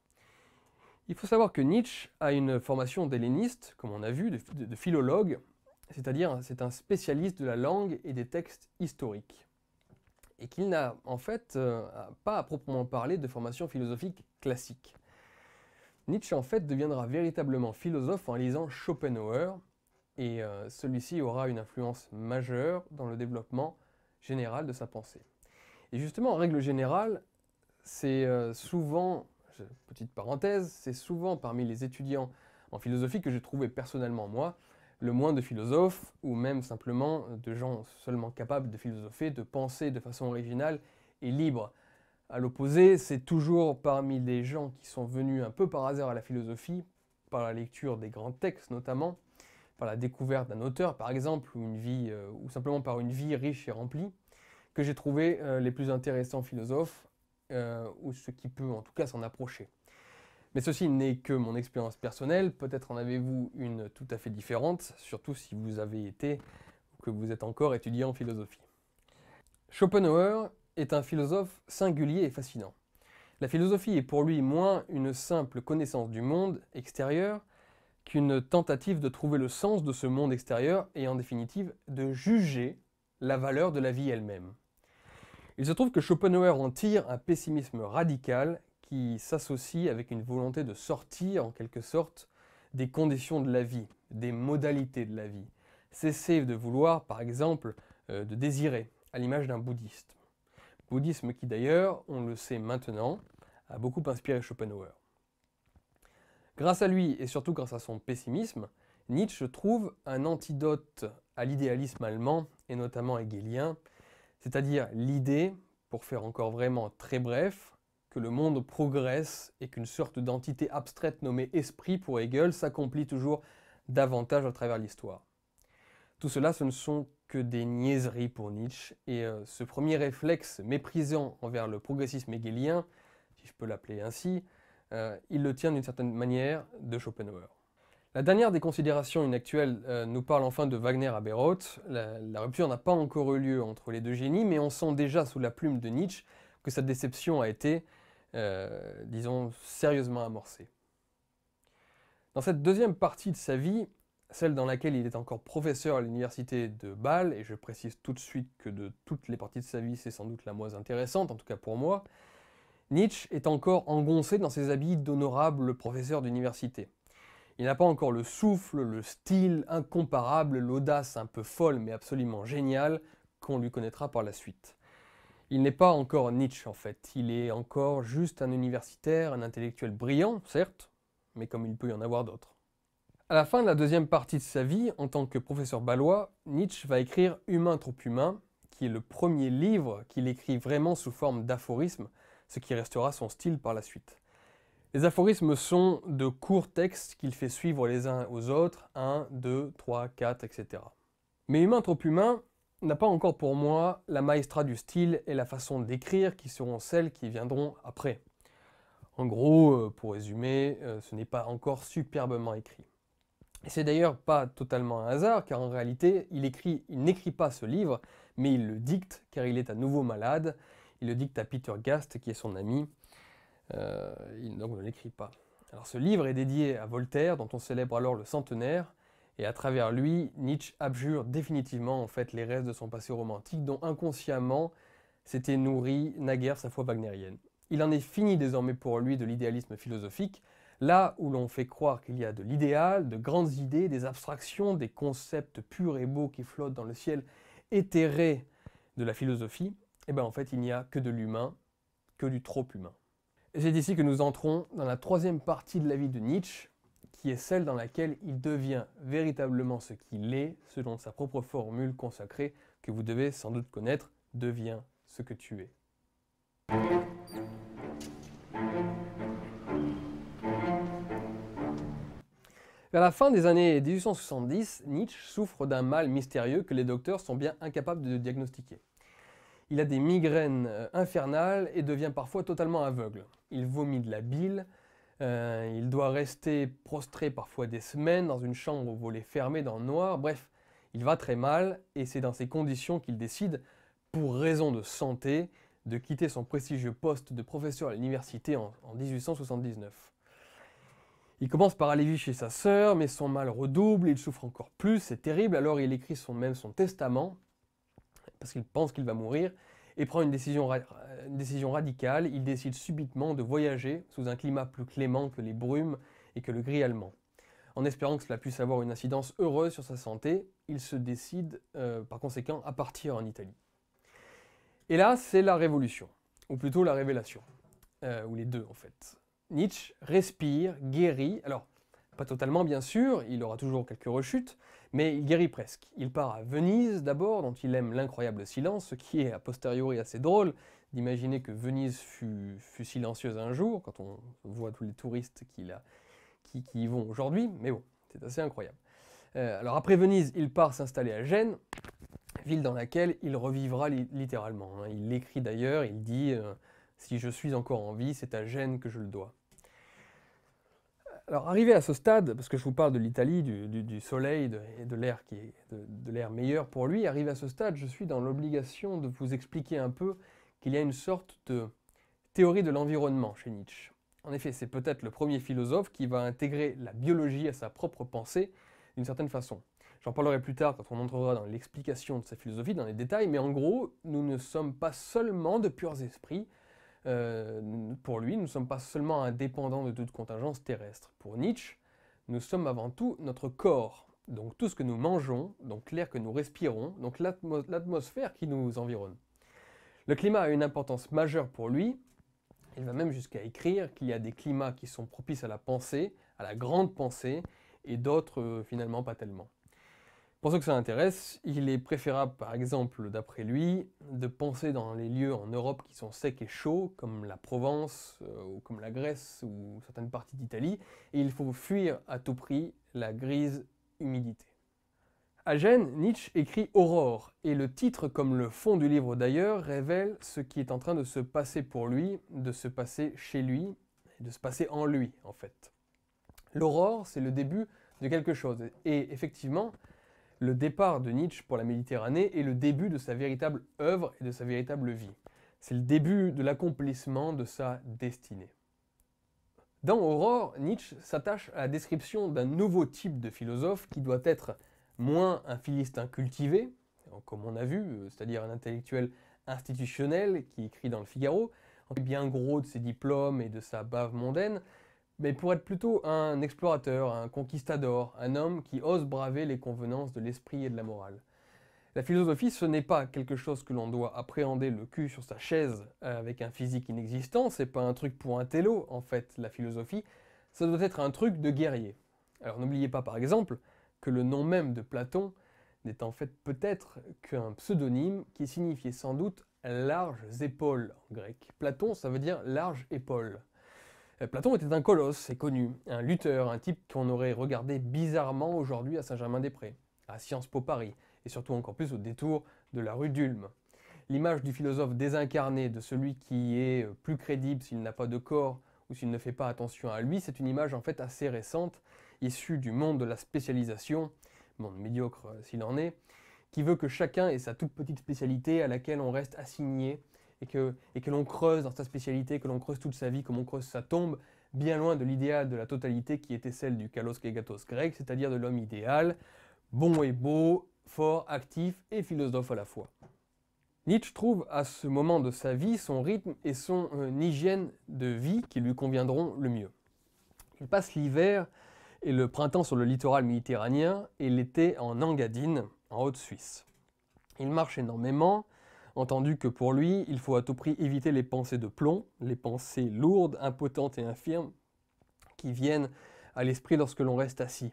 Il faut savoir que Nietzsche a une formation d'helléniste, comme on a vu, de, philologue, c'est-à-dire c'est un spécialiste de la langue et des textes historiques, et qu'il n'a en fait euh, pas à proprement parler de formation philosophique classique. Nietzsche en fait deviendra véritablement philosophe en lisant Schopenhauer, et euh, celui-ci aura une influence majeure dans le développement général de sa pensée. Et justement, en règle générale, c'est euh, souvent petite parenthèse, c'est souvent parmi les étudiants en philosophie que j'ai trouvé personnellement, moi, le moins de philosophes, ou même simplement de gens seulement capables de philosopher, de penser de façon originale et libre. À l'opposé, c'est toujours parmi les gens qui sont venus un peu par hasard à la philosophie, par la lecture des grands textes notamment, par la découverte d'un auteur par exemple, ou, une vie, euh, ou simplement par une vie riche et remplie, que j'ai trouvé euh, les plus intéressants philosophes euh, ou ce qui peut en tout cas s'en approcher. Mais ceci n'est que mon expérience personnelle, peut-être en avez-vous une tout à fait différente, surtout si vous avez été ou que vous êtes encore étudiant en philosophie. Schopenhauer est un philosophe singulier et fascinant. La philosophie est pour lui moins une simple connaissance du monde extérieur qu'une tentative de trouver le sens de ce monde extérieur et en définitive de juger la valeur de la vie elle-même. Il se trouve que Schopenhauer en tire un pessimisme radical qui s'associe avec une volonté de sortir, en quelque sorte, des conditions de la vie, des modalités de la vie. Cesser de vouloir, par exemple, euh, de désirer, à l'image d'un bouddhiste. Bouddhisme qui d'ailleurs, on le sait maintenant, a beaucoup inspiré Schopenhauer. Grâce à lui, et surtout grâce à son pessimisme, Nietzsche trouve un antidote à l'idéalisme allemand, et notamment hegelien, c'est-à-dire l'idée, pour faire encore vraiment très bref, que le monde progresse et qu'une sorte d'entité abstraite nommée esprit pour Hegel s'accomplit toujours davantage à travers l'histoire. Tout cela, ce ne sont que des niaiseries pour Nietzsche, et euh, ce premier réflexe méprisant envers le progressisme hegelien, si je peux l'appeler ainsi, euh, il le tient d'une certaine manière de Schopenhauer. La dernière des considérations, inactuelles euh, nous parle enfin de Wagner à Bayreuth. La, rupture n'a pas encore eu lieu entre les deux génies, mais on sent déjà sous la plume de Nietzsche que sa déception a été, euh, disons, sérieusement amorcée. Dans cette deuxième partie de sa vie, celle dans laquelle il est encore professeur à l'université de Bâle, et je précise tout de suite que de toutes les parties de sa vie, c'est sans doute la moins intéressante, en tout cas pour moi, Nietzsche est encore engoncé dans ses habits d'honorable professeur d'université. Il n'a pas encore le souffle, le style incomparable, l'audace un peu folle mais absolument géniale qu'on lui connaîtra par la suite. Il n'est pas encore Nietzsche en fait, il est encore juste un universitaire, un intellectuel brillant, certes, mais comme il peut y en avoir d'autres. À la fin de la deuxième partie de sa vie, en tant que professeur balois, Nietzsche va écrire Humain trop humain, qui est le premier livre qu'il écrit vraiment sous forme d'aphorisme, ce qui restera son style par la suite. Les aphorismes sont de courts textes qu'il fait suivre les uns aux autres, 1, 2, 3, 4, etc. Mais Humain trop humain n'a pas encore pour moi la maestra du style et la façon d'écrire qui seront celles qui viendront après. En gros, euh, pour résumer, euh, ce n'est pas encore superbement écrit. Et c'est d'ailleurs pas totalement un hasard, car en réalité, il écrit, il n'écrit pas ce livre, mais il le dicte, car il est à nouveau malade. Il le dicte à Peter Gast, qui est son ami, euh, il ne l'écrit pas. Alors, ce livre est dédié à Voltaire, dont on célèbre alors le centenaire, et à travers lui, Nietzsche abjure définitivement en fait les restes de son passé romantique, dont inconsciemment s'était nourri naguère sa foi wagnérienne. Il en est fini désormais pour lui de l'idéalisme philosophique, là où l'on fait croire qu'il y a de l'idéal, de grandes idées, des abstractions, des concepts purs et beaux qui flottent dans le ciel éthéré de la philosophie, et eh bien en fait il n'y a que de l'humain, que du trop humain. C'est ici que nous entrons dans la troisième partie de la vie de Nietzsche, qui est celle dans laquelle il devient véritablement ce qu'il est, selon sa propre formule consacrée que vous devez sans doute connaître, devient ce que tu es. Vers la fin des années 1870, Nietzsche souffre d'un mal mystérieux que les docteurs sont bien incapables de diagnostiquer. Il a des migraines euh, infernales et devient parfois totalement aveugle. Il vomit de la bile, euh, il doit rester prostré parfois des semaines dans une chambre au volet fermé dans le noir. Bref, il va très mal et c'est dans ces conditions qu'il décide, pour raison de santé, de quitter son prestigieux poste de professeur à l'université en, 1879. Il commence par aller vivre chez sa sœur, mais son mal redouble, il souffre encore plus, c'est terrible, alors il écrit son, même son testament, parce qu'il pense qu'il va mourir, et prend une décision, radicale. Il décide subitement de voyager sous un climat plus clément que les brumes et que le gris allemand. En espérant que cela puisse avoir une incidence heureuse sur sa santé, il se décide euh, par conséquent à partir en Italie. Et là, c'est la révolution, ou plutôt la révélation, euh, ou les deux en fait. Nietzsche respire, guérit, alors pas totalement bien sûr, il aura toujours quelques rechutes, mais il guérit presque. Il part à Venise d'abord, dont il aime l'incroyable silence, ce qui est a posteriori assez drôle d'imaginer que Venise fut, silencieuse un jour, quand on voit tous les touristes qui, qui, y vont aujourd'hui, mais bon, c'est assez incroyable. Euh, alors après Venise, il part s'installer à Gênes, ville dans laquelle il revivra littéralement. Hein. Il l'écrit d'ailleurs, il dit euh, Si je suis encore en vie, c'est à Gênes que je le dois ». Alors, arrivé à ce stade, parce que je vous parle de l'Italie, du, soleil et de l'air qui est de, de l'air meilleur pour lui, arrivé à ce stade, je suis dans l'obligation de vous expliquer un peu qu'il y a une sorte de théorie de l'environnement chez Nietzsche. En effet, c'est peut-être le premier philosophe qui va intégrer la biologie à sa propre pensée d'une certaine façon. J'en parlerai plus tard quand on entrera dans l'explication de sa philosophie, dans les détails, mais en gros, nous ne sommes pas seulement de purs esprits, euh, pour lui, nous ne sommes pas seulement indépendants de toute contingence terrestre. Pour Nietzsche, nous sommes avant tout notre corps, donc tout ce que nous mangeons, donc l'air que nous respirons, donc l'atmosphère qui nous environne. Le climat a une importance majeure pour lui. Il va même jusqu'à écrire qu'il y a des climats qui sont propices à la pensée, à la grande pensée, et d'autres euh, finalement pas tellement. Pour ceux que ça intéresse, il est préférable, par exemple, d'après lui, de penser dans les lieux en Europe qui sont secs et chauds, comme la Provence, euh, ou comme la Grèce, ou certaines parties d'Italie, et il faut fuir à tout prix la grise humidité. À Gênes, Nietzsche écrit Aurore, et le titre, comme le fond du livre d'ailleurs, révèle ce qui est en train de se passer pour lui, de se passer chez lui, et de se passer en lui, en fait. L'aurore, c'est le début de quelque chose, et effectivement, le départ de Nietzsche pour la Méditerranée est le début de sa véritable œuvre et de sa véritable vie. C'est le début de l'accomplissement de sa destinée. Dans Aurore, Nietzsche s'attache à la description d'un nouveau type de philosophe qui doit être moins un philistin cultivé, comme on a vu, euh, c'est-à-dire un intellectuel institutionnel qui écrit dans le Figaro, bien gros de ses diplômes et de sa bave mondaine, mais pour être plutôt un explorateur, un conquistador, un homme qui ose braver les convenances de l'esprit et de la morale. La philosophie, ce n'est pas quelque chose que l'on doit appréhender le cul sur sa chaise euh, avec un physique inexistant, c'est pas un truc pour un télo, en fait, la philosophie, ça doit être un truc de guerrier. Alors n'oubliez pas, par exemple, que le nom même de Platon n'est en fait peut-être qu'un pseudonyme qui signifiait sans doute larges épaules en grec. Platon, ça veut dire large épaule. Euh, Platon était un colosse, c'est connu, un lutteur, un type qu'on aurait regardé bizarrement aujourd'hui à Saint-Germain-des-Prés, à Sciences Po Paris, et surtout encore plus au détour de la rue d'Ulm. L'image du philosophe désincarné, de celui qui est euh, plus crédible s'il n'a pas de corps ou s'il ne fait pas attention à lui, c'est une image en fait assez récente, issue du monde de la spécialisation, monde médiocre euh, s'il en est, qui veut que chacun ait sa toute petite spécialité à laquelle on reste assigné et que, l'on creuse dans sa spécialité, que l'on creuse toute sa vie comme on creuse sa tombe, bien loin de l'idéal de la totalité qui était celle du kalos kegatos grec, c'est-à-dire de l'homme idéal, bon et beau, fort, actif et philosophe à la fois. Nietzsche trouve à ce moment de sa vie son rythme et son euh, hygiène de vie qui lui conviendront le mieux. Il passe l'hiver et le printemps sur le littoral méditerranéen et l'été en Engadine, en Haute-Suisse. Il marche énormément, entendu que pour lui, il faut à tout prix éviter les pensées de plomb, les pensées lourdes, impotentes et infirmes qui viennent à l'esprit lorsque l'on reste assis.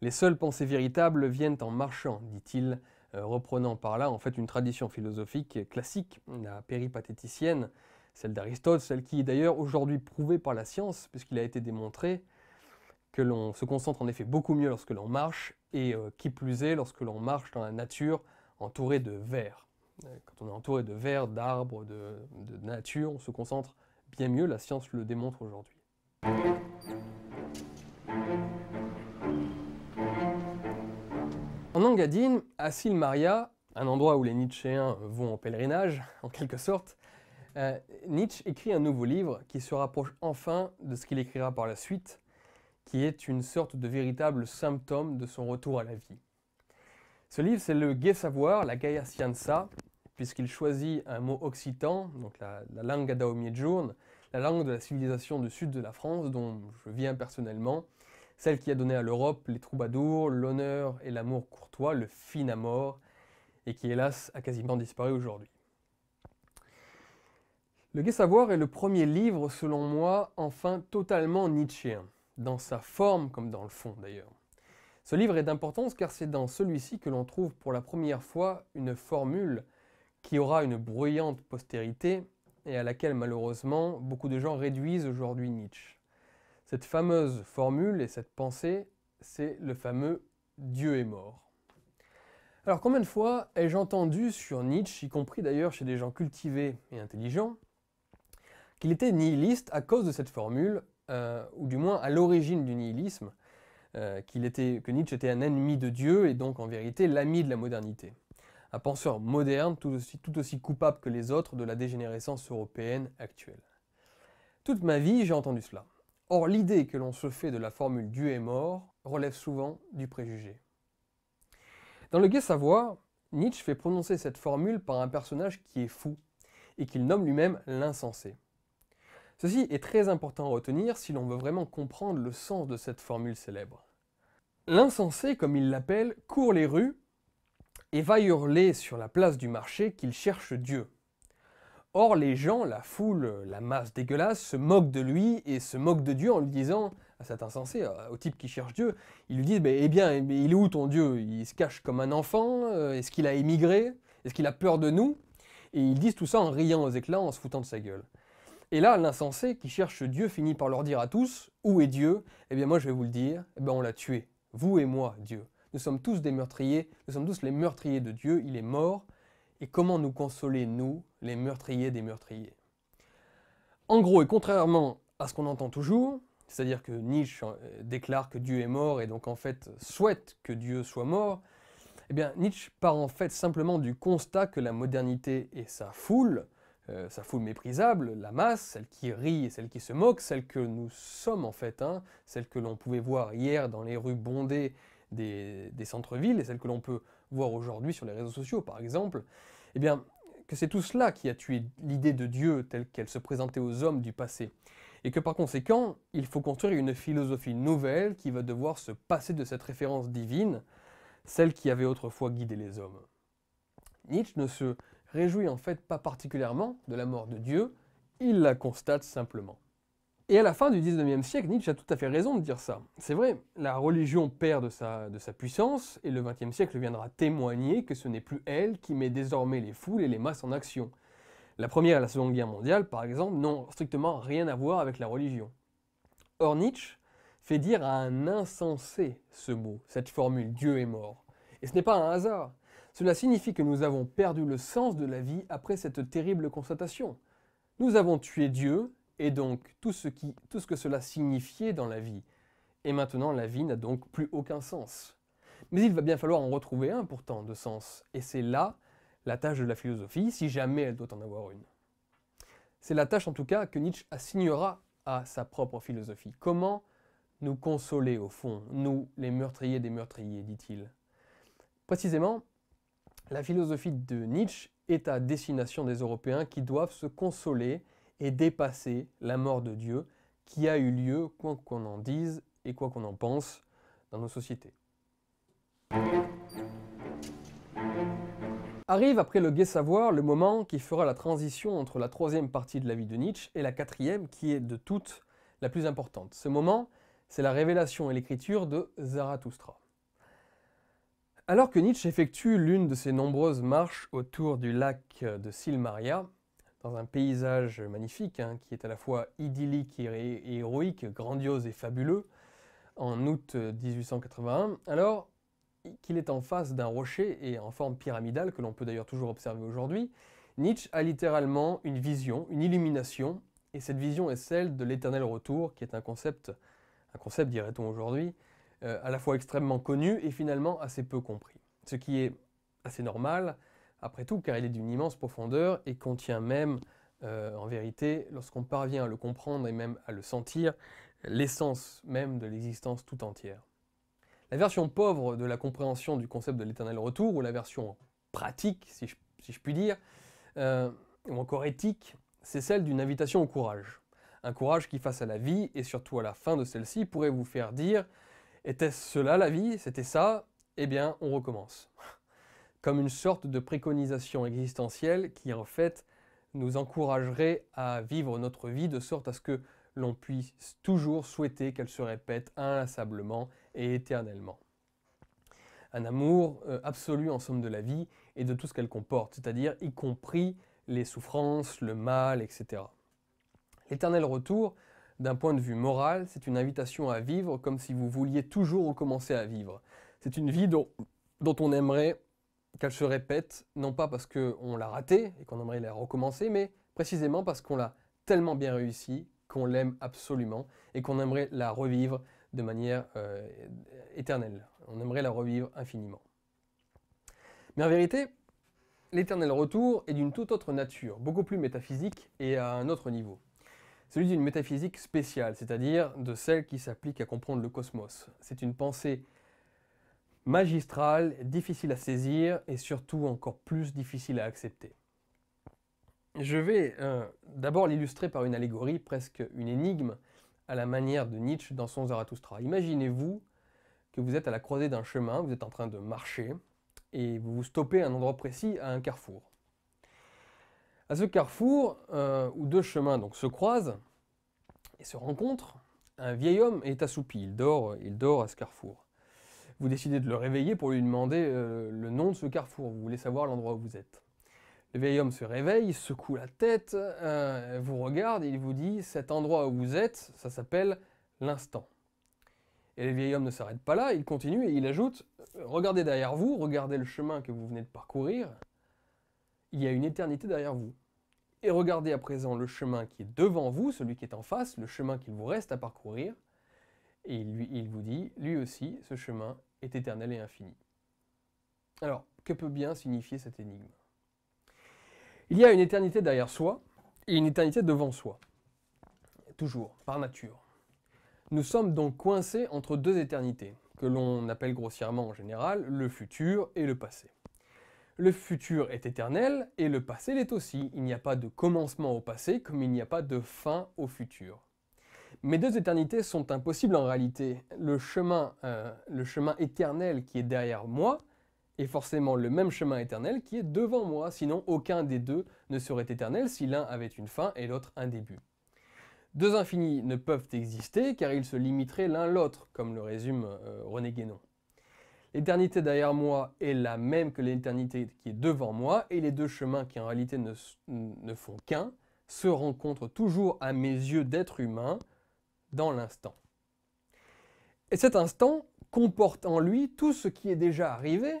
Les seules pensées véritables viennent en marchant, dit-il, euh, reprenant par là en fait une tradition philosophique classique, la péripatéticienne, celle d'Aristote, celle qui est d'ailleurs aujourd'hui prouvée par la science, puisqu'il a été démontré que l'on se concentre en effet beaucoup mieux lorsque l'on marche, et euh, qui plus est lorsque l'on marche dans la nature entourée de vers. Euh, quand on est entouré de verre, d'arbres, de, nature, on se concentre bien mieux, la science le démontre aujourd'hui. En Angadine, à Silmaria, un endroit où les Nietzschéens vont en pèlerinage, *laughs* en quelque sorte, euh, Nietzsche écrit un nouveau livre qui se rapproche enfin de ce qu'il écrira par la suite, qui est une sorte de véritable symptôme de son retour à la vie. Ce livre, c'est le Gai Savoir, la Gaia Scienza, puisqu'il choisit un mot occitan, donc la, langue langue adaomiedjourne, la langue de la civilisation du sud de la France, dont je viens personnellement, celle qui a donné à l'Europe les troubadours, l'honneur et l'amour courtois, le fin amour, et qui hélas a quasiment disparu aujourd'hui. Le Gai Savoir est le premier livre, selon moi, enfin totalement nietzschéen, dans sa forme comme dans le fond d'ailleurs. Ce livre est d'importance car c'est dans celui-ci que l'on trouve pour la première fois une formule qui aura une bruyante postérité et à laquelle malheureusement beaucoup de gens réduisent aujourd'hui Nietzsche. Cette fameuse formule et cette pensée, c'est le fameux Dieu est mort. Alors combien de fois ai-je entendu sur Nietzsche, y compris d'ailleurs chez des gens cultivés et intelligents, qu'il était nihiliste à cause de cette formule, euh, ou du moins à l'origine du nihilisme, euh, qu'il était, que Nietzsche était un ennemi de Dieu et donc en vérité l'ami de la modernité un penseur moderne tout aussi, coupable que les autres de la dégénérescence européenne actuelle. Toute ma vie, j'ai entendu cela. Or, l'idée que l'on se fait de la formule Dieu est mort relève souvent du préjugé. Dans le Gai Savoir, Nietzsche fait prononcer cette formule par un personnage qui est fou et qu'il nomme lui-même l'insensé. Ceci est très important à retenir si l'on veut vraiment comprendre le sens de cette formule célèbre. L'insensé, comme il l'appelle, court les rues et va hurler sur la place du marché qu'il cherche Dieu. Or les gens, la foule, la masse dégueulasse, se moquent de lui et se moquent de Dieu en lui disant, à cet insensé, euh, au type qui cherche Dieu, ils lui disent, eh bien, il est où ton Dieu Il se cache comme un enfant euh, Est-ce qu'il a émigré Est-ce qu'il a peur de nous Et ils disent tout ça en riant aux éclats, en se foutant de sa gueule. Et là, l'insensé qui cherche Dieu finit par leur dire à tous, où est Dieu Eh bien moi je vais vous le dire, eh ben, on l'a tué, vous et moi, Dieu. Nous sommes tous des meurtriers, nous sommes tous les meurtriers de Dieu, il est mort. Et comment nous consoler, nous, les meurtriers des meurtriers En gros, et contrairement à ce qu'on entend toujours, c'est-à-dire que Nietzsche euh, déclare que Dieu est mort et donc en fait souhaite que Dieu soit mort, eh bien Nietzsche part en fait simplement du constat que la modernité et sa foule, euh, sa foule méprisable, la masse, celle qui rit et celle qui se moque, celle que nous sommes en fait, hein, celle que l'on pouvait voir hier dans les rues bondées des, centres-villes et celles que l'on peut voir aujourd'hui sur les réseaux sociaux par exemple, eh bien que c'est tout cela qui a tué l'idée de Dieu telle qu'elle se présentait aux hommes du passé, et que par conséquent, il faut construire une philosophie nouvelle qui va devoir se passer de cette référence divine, celle qui avait autrefois guidé les hommes. Nietzsche ne se réjouit en fait pas particulièrement de la mort de Dieu, il la constate simplement. Et à la fin du 19e siècle, Nietzsche a tout à fait raison de dire ça. C'est vrai, la religion perd de sa, puissance, et le 20e siècle viendra témoigner que ce n'est plus elle qui met désormais les foules et les masses en action. La première et la seconde guerre mondiale, par exemple, n'ont strictement rien à voir avec la religion. Or, Nietzsche fait dire à un insensé ce mot, cette formule Dieu est mort. Et ce n'est pas un hasard. Cela signifie que nous avons perdu le sens de la vie après cette terrible constatation. Nous avons tué Dieu et donc tout ce, que cela signifiait dans la vie. Et maintenant, la vie n'a donc plus aucun sens. Mais il va bien falloir en retrouver un pourtant de sens, et c'est là la tâche de la philosophie, si jamais elle doit en avoir une. C'est la tâche en tout cas que Nietzsche assignera à sa propre philosophie. Comment nous consoler au fond, nous les meurtriers des meurtriers, dit-il. Précisément, la philosophie de Nietzsche est à destination des Européens qui doivent se consoler et dépasser la mort de Dieu qui a eu lieu, quoi qu'on en dise et quoi qu'on en pense, dans nos sociétés. Arrive après le gai savoir le moment qui fera la transition entre la troisième partie de la vie de Nietzsche et la quatrième qui est de toutes la plus importante. Ce moment, c'est la révélation et l'écriture de Zarathustra. Alors que Nietzsche effectue l'une de ses nombreuses marches autour du lac de Silmaria, dans un paysage magnifique, hein, qui est à la fois idyllique et, héroïque, grandiose et fabuleux, en août 1881, euh, alors qu'il est en face d'un rocher et en forme pyramidale, que l'on peut d'ailleurs toujours observer aujourd'hui, Nietzsche a littéralement une vision, une illumination, et cette vision est celle de l'éternel retour, qui est un concept, un concept dirait-on aujourd'hui, euh, à la fois extrêmement connu et finalement assez peu compris. Ce qui est assez normal, après tout, car il est d'une immense profondeur et contient même, euh, en vérité, lorsqu'on parvient à le comprendre et même à le sentir, l'essence même de l'existence tout entière. La version pauvre de la compréhension du concept de l'éternel retour, ou la version pratique, si je, puis dire, euh, ou encore éthique, c'est celle d'une invitation au courage. Un courage qui, face à la vie, et surtout à la fin de celle-ci, pourrait vous faire dire Était-ce cela la vie C'était ça Eh bien, on recommence comme une sorte de préconisation existentielle qui en fait nous encouragerait à vivre notre vie de sorte à ce que l'on puisse toujours souhaiter qu'elle se répète inlassablement et éternellement. Un amour euh, absolu en somme de la vie et de tout ce qu'elle comporte, c'est-à-dire y compris les souffrances, le mal, etc. L'éternel retour, d'un point de vue moral, c'est une invitation à vivre comme si vous vouliez toujours recommencer à vivre. C'est une vie dont on aimerait qu'elle se répète, non pas parce qu'on l'a ratée et qu'on aimerait la recommencer, mais précisément parce qu'on l'a tellement bien réussi, qu'on l'aime absolument et qu'on aimerait la revivre de manière euh, éternelle. On aimerait la revivre infiniment. Mais en vérité, l'éternel retour est d'une toute autre nature, beaucoup plus métaphysique et à un autre niveau. Celui d'une métaphysique spéciale, c'est-à-dire de celle qui s'applique à comprendre le cosmos. C'est une pensée magistral, difficile à saisir et surtout encore plus difficile à accepter. Je vais euh, d'abord l'illustrer par une allégorie, presque une énigme, à la manière de Nietzsche dans son Zarathustra. Imaginez-vous que vous êtes à la croisée d'un chemin, vous êtes en train de marcher, et vous vous stoppez à un endroit précis, à un carrefour. À ce carrefour, euh, où deux chemins donc, se croisent et se rencontrent, un vieil homme est assoupi, il dort, il dort à ce carrefour. Vous décidez de le réveiller pour lui demander euh, le nom de ce carrefour, vous voulez savoir l'endroit où vous êtes. Le vieil homme se réveille, secoue la tête, euh, vous regarde, et il vous dit cet endroit où vous êtes, ça s'appelle l'instant. Et le vieil homme ne s'arrête pas là, il continue et il ajoute euh, regardez derrière vous, regardez le chemin que vous venez de parcourir, il y a une éternité derrière vous. Et regardez à présent le chemin qui est devant vous, celui qui est en face, le chemin qu'il vous reste à parcourir. Et il vous dit, lui aussi, ce chemin est éternel et infini. Alors, que peut bien signifier cette énigme Il y a une éternité derrière soi et une éternité devant soi. Toujours, par nature. Nous sommes donc coincés entre deux éternités, que l'on appelle grossièrement en général le futur et le passé. Le futur est éternel et le passé l'est aussi. Il n'y a pas de commencement au passé comme il n'y a pas de fin au futur. Mes deux éternités sont impossibles en réalité. Euh, le chemin, éternel qui est derrière moi est forcément le même chemin éternel qui est devant moi, sinon aucun des deux ne serait éternel si l'un avait une fin et l'autre un début. Deux infinis ne peuvent exister car ils se limiteraient l'un l'autre, comme le résume euh, René Guénon. L'éternité derrière moi est la même que l'éternité qui est devant moi, et les deux chemins qui en réalité ne, ne font qu'un se rencontrent toujours à mes yeux d'être humain, dans l'instant. Et cet instant comporte en lui tout ce qui est déjà arrivé,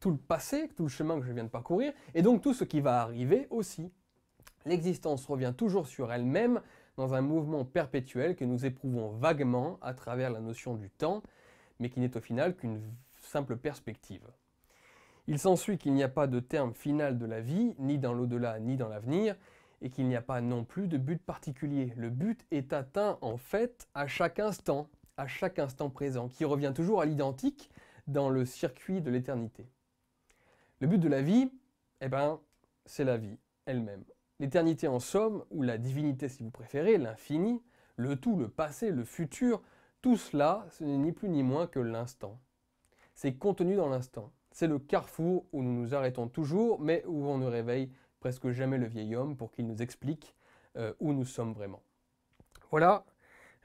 tout le passé, tout le chemin que je viens de parcourir, et donc tout ce qui va arriver aussi. L'existence revient toujours sur elle-même dans un mouvement perpétuel que nous éprouvons vaguement à travers la notion du temps, mais qui n'est au final qu'une simple perspective. Il s'ensuit qu'il n'y a pas de terme final de la vie, ni dans l'au-delà, ni dans l'avenir, et qu'il n'y a pas non plus de but particulier. Le but est atteint en fait à chaque instant, à chaque instant présent, qui revient toujours à l'identique dans le circuit de l'éternité. Le but de la vie, eh ben, c'est la vie elle-même. L'éternité en somme, ou la divinité si vous préférez, l'infini, le tout, le passé, le futur, tout cela, ce n'est ni plus ni moins que l'instant. C'est contenu dans l'instant. C'est le carrefour où nous nous arrêtons toujours, mais où on ne réveille presque jamais le vieil homme pour qu'il nous explique euh, où nous sommes vraiment. Voilà,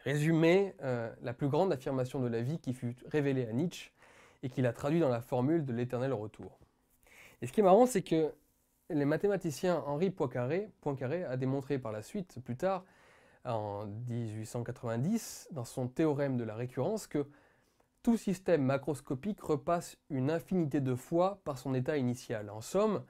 résumé, euh, la plus grande affirmation de la vie qui fut révélée à Nietzsche et qu'il a traduit dans la formule de l'éternel retour. Et ce qui est marrant, c'est que les mathématiciens Henri Poincaré a démontré par la suite, plus tard, en 1890, dans son théorème de la récurrence, que tout système macroscopique repasse une infinité de fois par son état initial. En somme,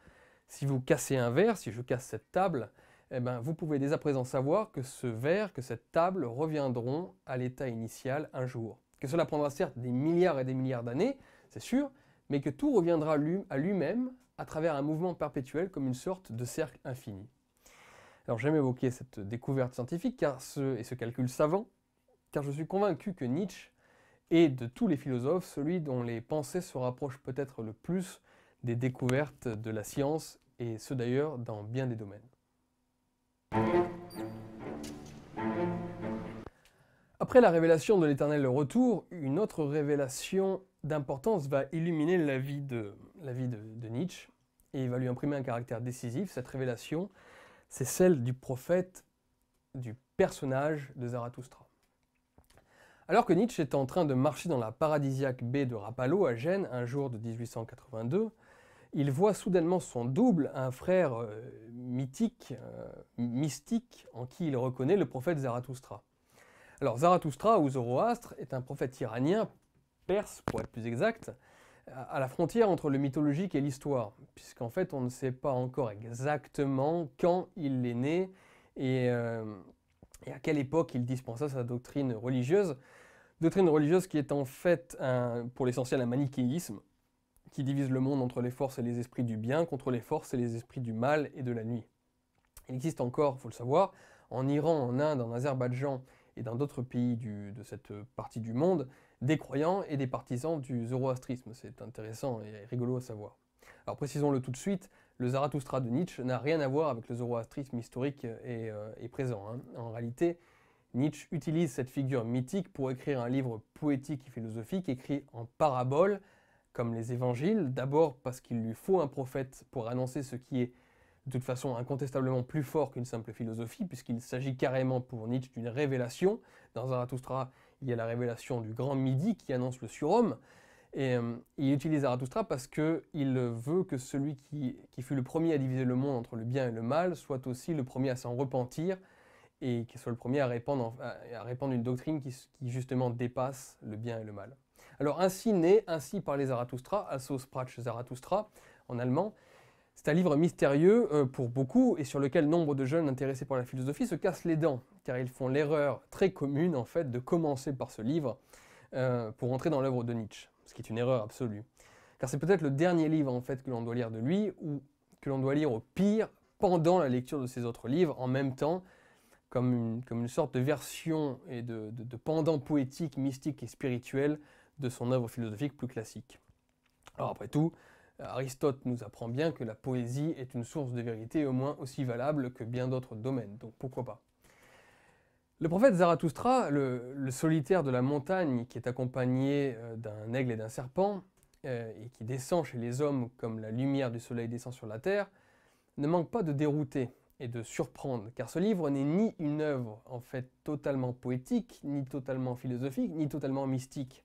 si vous cassez un verre, si je casse cette table, eh ben, vous pouvez dès à présent savoir que ce verre, que cette table reviendront à l'état initial un jour. Que cela prendra certes des milliards et des milliards d'années, c'est sûr, mais que tout reviendra à lui-même à travers un mouvement perpétuel comme une sorte de cercle infini. Alors j'aime évoquer cette découverte scientifique car ce, et ce calcul savant, car je suis convaincu que Nietzsche est de tous les philosophes celui dont les pensées se rapprochent peut-être le plus des découvertes de la science, et ce d'ailleurs dans bien des domaines. Après la révélation de l'éternel retour, une autre révélation d'importance va illuminer la vie, de, la vie de, Nietzsche et va lui imprimer un caractère décisif. Cette révélation, c'est celle du prophète, du personnage de Zarathustra. Alors que Nietzsche est en train de marcher dans la paradisiaque baie de Rapallo à Gênes un jour de 1882, il voit soudainement son double, un frère euh, mythique, euh, mystique, en qui il reconnaît le prophète Zarathustra. Alors Zarathustra, ou Zoroastre, est un prophète iranien, perse pour être plus exact, à la frontière entre le mythologique et l'histoire, puisqu'en fait on ne sait pas encore exactement quand il est né et, euh, à quelle époque il dispensa sa doctrine religieuse, doctrine religieuse qui est en fait pour l'essentiel un manichéisme, qui divise le monde entre les forces et les esprits du bien contre les forces et les esprits du mal et de la nuit. Il existe encore, il faut le savoir, en Iran, en Inde, en Azerbaïdjan et dans d'autres pays de cette partie du monde, des croyants et des partisans du zoroastrisme. C'est intéressant et rigolo à savoir. Alors précisons-le tout de suite, le Zarathustra de Nietzsche n'a rien à voir avec le zoroastrisme historique et, euh, présent. Hein. En réalité, Nietzsche utilise cette figure mythique pour écrire un livre poétique et philosophique écrit en parabole comme les évangiles, d'abord parce qu'il lui faut un prophète pour annoncer ce qui est de toute façon incontestablement plus fort qu'une simple philosophie, puisqu'il s'agit carrément pour Nietzsche d'une révélation. Dans Zarathustra, il y a la révélation du grand midi qui annonce le surhomme. Et euh, il utilise Zarathustra parce qu'il veut que celui qui, fut le premier à diviser le monde entre le bien et le mal soit aussi le premier à s'en repentir et qu'il soit le premier à répandre, une doctrine qui justement dépasse le bien et le mal. Alors ainsi né, ainsi par les Zarathustra, Asso Sprach Zarathustra en allemand, c'est un livre mystérieux euh, pour beaucoup et sur lequel nombre de jeunes intéressés par la philosophie se cassent les dents, car ils font l'erreur très commune en fait de commencer par ce livre euh, pour entrer dans l'œuvre de Nietzsche, ce qui est une erreur absolue. Car c'est peut-être le dernier livre en fait que l'on doit lire de lui ou que l'on doit lire au pire pendant la lecture de ses autres livres en même temps, comme une, sorte de version et de, de, de pendant poétique, mystique et spirituel de son œuvre philosophique plus classique. Alors après tout, Aristote nous apprend bien que la poésie est une source de vérité au moins aussi valable que bien d'autres domaines, donc pourquoi pas. Le prophète Zarathustra, le, solitaire de la montagne qui est accompagné euh, d'un aigle et d'un serpent, euh, et qui descend chez les hommes comme la lumière du soleil descend sur la terre, ne manque pas de dérouter et de surprendre, car ce livre n'est ni une œuvre en fait totalement poétique, ni totalement philosophique, ni totalement mystique.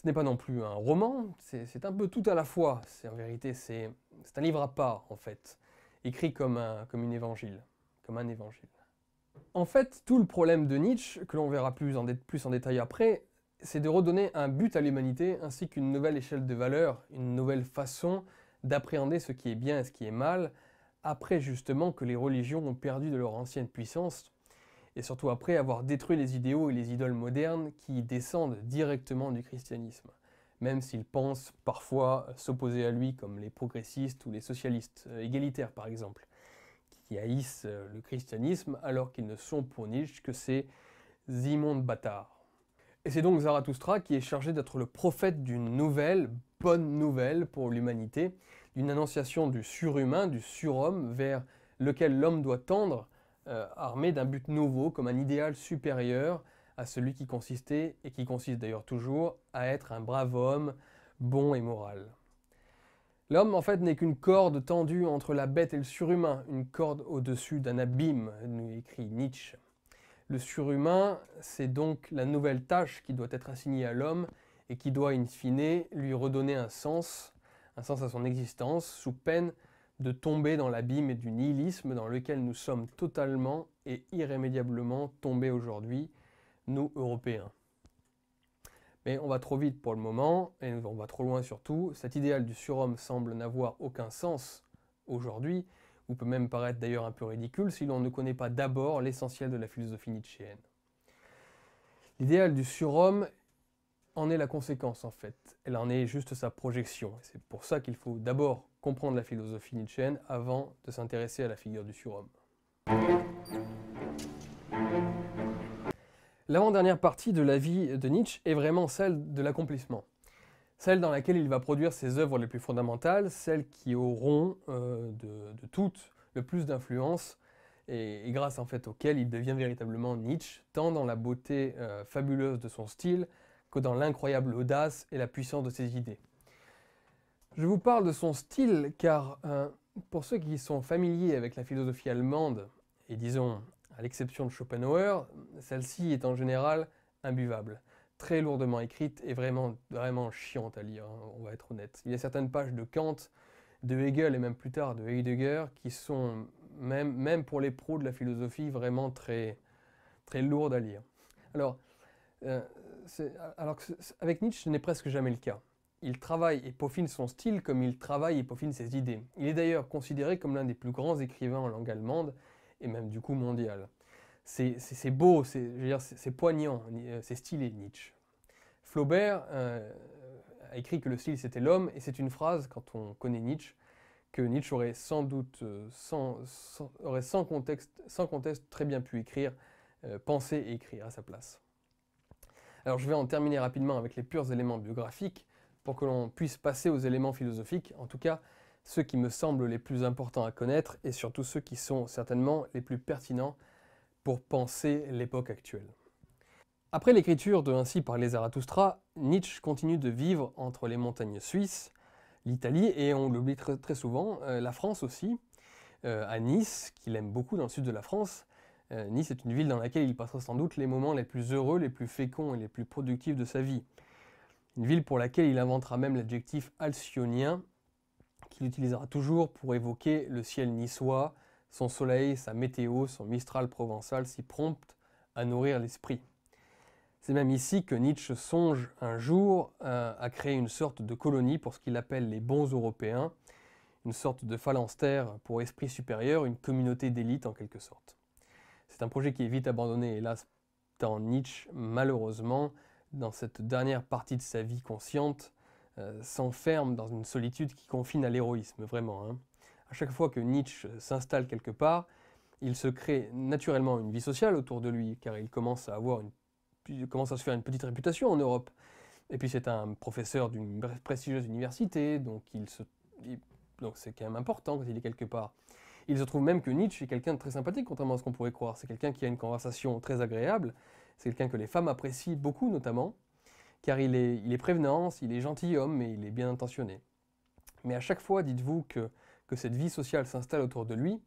Ce n'est pas non plus un roman, c'est un peu tout à la fois. En vérité, c'est un livre à part, en fait, écrit comme un, évangile, comme un évangile. En fait, tout le problème de Nietzsche, que l'on verra plus en, plus en détail après, c'est de redonner un but à l'humanité ainsi qu'une nouvelle échelle de valeur, une nouvelle façon d'appréhender ce qui est bien et ce qui est mal, après justement que les religions ont perdu de leur ancienne puissance et surtout après avoir détruit les idéaux et les idoles modernes qui descendent directement du christianisme, même s'ils pensent parfois s'opposer à lui comme les progressistes ou les socialistes euh, égalitaires par exemple, qui haïssent euh, le christianisme alors qu'ils ne sont pour Nietzsche que ces immondes bâtards. Et c'est donc Zarathustra qui est chargé d'être le prophète d'une nouvelle, bonne nouvelle pour l'humanité, d'une annonciation du surhumain, du surhomme vers lequel l'homme doit tendre, euh, armé d'un but nouveau, comme un idéal supérieur à celui qui consistait, et qui consiste d'ailleurs toujours, à être un brave homme, bon et moral. L'homme, en fait, n'est qu'une corde tendue entre la bête et le surhumain, une corde au-dessus d'un abîme, nous écrit Nietzsche. Le surhumain, c'est donc la nouvelle tâche qui doit être assignée à l'homme et qui doit, in fine, lui redonner un sens, un sens à son existence, sous peine de tomber dans l'abîme et du nihilisme dans lequel nous sommes totalement et irrémédiablement tombés aujourd'hui, nous Européens. Mais on va trop vite pour le moment, et on va trop loin surtout. Cet idéal du surhomme semble n'avoir aucun sens aujourd'hui, ou peut même paraître d'ailleurs un peu ridicule si l'on ne connaît pas d'abord l'essentiel de la philosophie nietzschéenne. L'idéal du surhomme en est la conséquence en fait. Elle en est juste sa projection. C'est pour ça qu'il faut d'abord comprendre la philosophie Nietzsche avant de s'intéresser à la figure du surhomme. L'avant-dernière partie de la vie de Nietzsche est vraiment celle de l'accomplissement, celle dans laquelle il va produire ses œuvres les plus fondamentales, celles qui auront euh, de, toutes le plus d'influence et, grâce en fait auxquelles il devient véritablement Nietzsche, tant dans la beauté euh, fabuleuse de son style que dans l'incroyable audace et la puissance de ses idées. Je vous parle de son style car, euh, pour ceux qui sont familiers avec la philosophie allemande, et disons à l'exception de Schopenhauer, celle-ci est en général imbuvable, très lourdement écrite et vraiment, vraiment chiante à lire, hein, on va être honnête. Il y a certaines pages de Kant, de Hegel et même plus tard de Heidegger qui sont, même, même pour les pros de la philosophie, vraiment très, très lourdes à lire. Alors, euh, alors que avec Nietzsche, ce n'est presque jamais le cas. Il travaille et peaufine son style comme il travaille et peaufine ses idées. Il est d'ailleurs considéré comme l'un des plus grands écrivains en langue allemande et même du coup mondial. C'est beau, c'est poignant, euh, c'est stylé Nietzsche. Flaubert euh, a écrit que le style c'était l'homme et c'est une phrase, quand on connaît Nietzsche, que Nietzsche aurait sans doute, euh, sans, aurait sans, contexte, très bien pu écrire, penser et écrire à sa place. Alors je vais en terminer rapidement avec les purs éléments biographiques pour que l'on puisse passer aux éléments philosophiques, en tout cas ceux qui me semblent les plus importants à connaître et surtout ceux qui sont certainement les plus pertinents pour penser l'époque actuelle. Après l'écriture de Ainsi par les Nietzsche continue de vivre entre les montagnes suisses, l'Italie et on l'oublie très, souvent, euh, la France aussi, euh, à Nice, qu'il aime beaucoup dans le sud de la France, euh, nice est une ville dans laquelle il passera sans doute les moments les plus heureux, les plus féconds et les plus productifs de sa vie. Une ville pour laquelle il inventera même l'adjectif alcyonien, qu'il utilisera toujours pour évoquer le ciel niçois, son soleil, sa météo, son mistral provençal si prompt à nourrir l'esprit. C'est même ici que Nietzsche songe un jour euh, à créer une sorte de colonie pour ce qu'il appelle les bons Européens, une sorte de phalanstère pour esprit supérieur, une communauté d'élite en quelque sorte. C'est un projet qui est vite abandonné, hélas, tant Nietzsche, malheureusement, dans cette dernière partie de sa vie consciente, euh, s'enferme dans une solitude qui confine à l'héroïsme, vraiment. Hein. À chaque fois que Nietzsche s'installe quelque part, il se crée naturellement une vie sociale autour de lui, car il commence à, avoir commence à se faire une petite réputation en Europe. Et puis c'est un professeur d'une prestigieuse université, donc il se, donc c'est quand même important quand il est quelque part. Il se trouve même que Nietzsche est quelqu'un de très sympathique, contrairement à ce qu'on pourrait croire. C'est quelqu'un qui a une conversation très agréable, c'est quelqu'un que les femmes apprécient beaucoup notamment, car il est, il est prévenant, il est gentilhomme, et il est bien intentionné. Mais à chaque fois, dites-vous que, cette vie sociale s'installe autour de lui,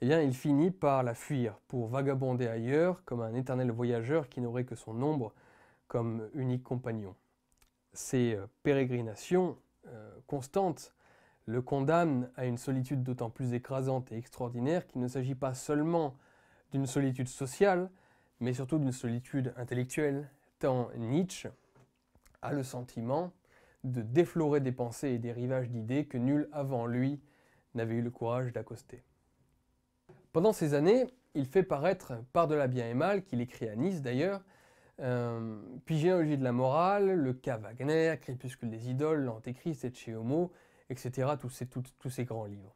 eh bien, il finit par la fuir, pour vagabonder ailleurs, comme un éternel voyageur qui n'aurait que son ombre comme unique compagnon. Ces euh, pérégrinations euh, constantes le condamne à une solitude d'autant plus écrasante et extraordinaire qu'il ne s'agit pas seulement d'une solitude sociale, mais surtout d'une solitude intellectuelle, tant Nietzsche a le sentiment de déflorer des pensées et des rivages d'idées que nul avant lui n'avait eu le courage d'accoster. Pendant ces années, il fait paraître par la bien et mal, qu'il écrit à Nice d'ailleurs, euh, de la morale, Le cas Wagner, Crépuscule des idoles, L'Antéchrist et Chez Homo, etc. Tous ces, grands livres.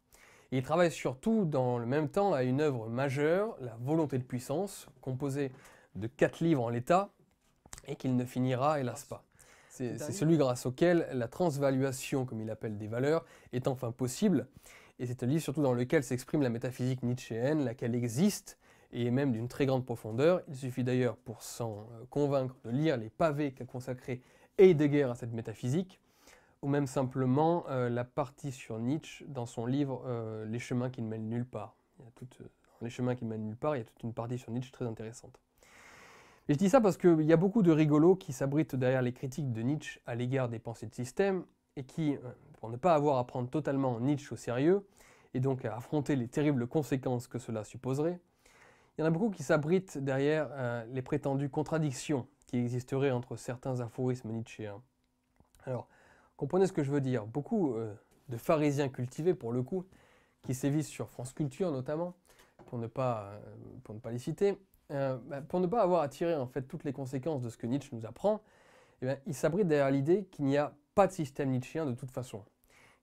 il travaille surtout dans le même temps à une œuvre majeure, La Volonté de puissance, composée de quatre livres en l'état, et qu'il ne finira, hélas pas. C'est celui grâce auquel la transvaluation, comme il appelle des valeurs, est enfin possible. Et c'est un livre surtout dans lequel s'exprime la métaphysique nietzschéenne, laquelle existe et même d'une très grande profondeur. Il suffit d'ailleurs, pour s'en euh, convaincre, de lire les pavés qu'a consacrés Heidegger à cette métaphysique ou même simplement euh, la partie sur Nietzsche dans son livre euh, Les chemins qui ne mènent nulle part. dans euh, Les chemins qui ne mènent nulle part, il y a toute une partie sur Nietzsche très intéressante. Et je dis ça parce qu'il y a beaucoup de rigolos qui s'abritent derrière les critiques de Nietzsche à l'égard des pensées de système et qui, pour ne pas avoir à prendre totalement Nietzsche au sérieux, et donc à affronter les terribles conséquences que cela supposerait, il y en a beaucoup qui s'abritent derrière les prétendues contradictions qui existeraient entre certains aphorismes nietzschéens. Alors, Comprenez ce que je veux dire. Beaucoup euh, de pharisiens cultivés, pour le coup, qui sévissent sur France Culture notamment, pour ne pas, euh, les citer, euh, bah, pour ne pas avoir à tirer en fait toutes les conséquences de ce que Nietzsche nous apprend, eh ils s'abritent derrière l'idée qu'il n'y a pas de système nietzschéen de toute façon,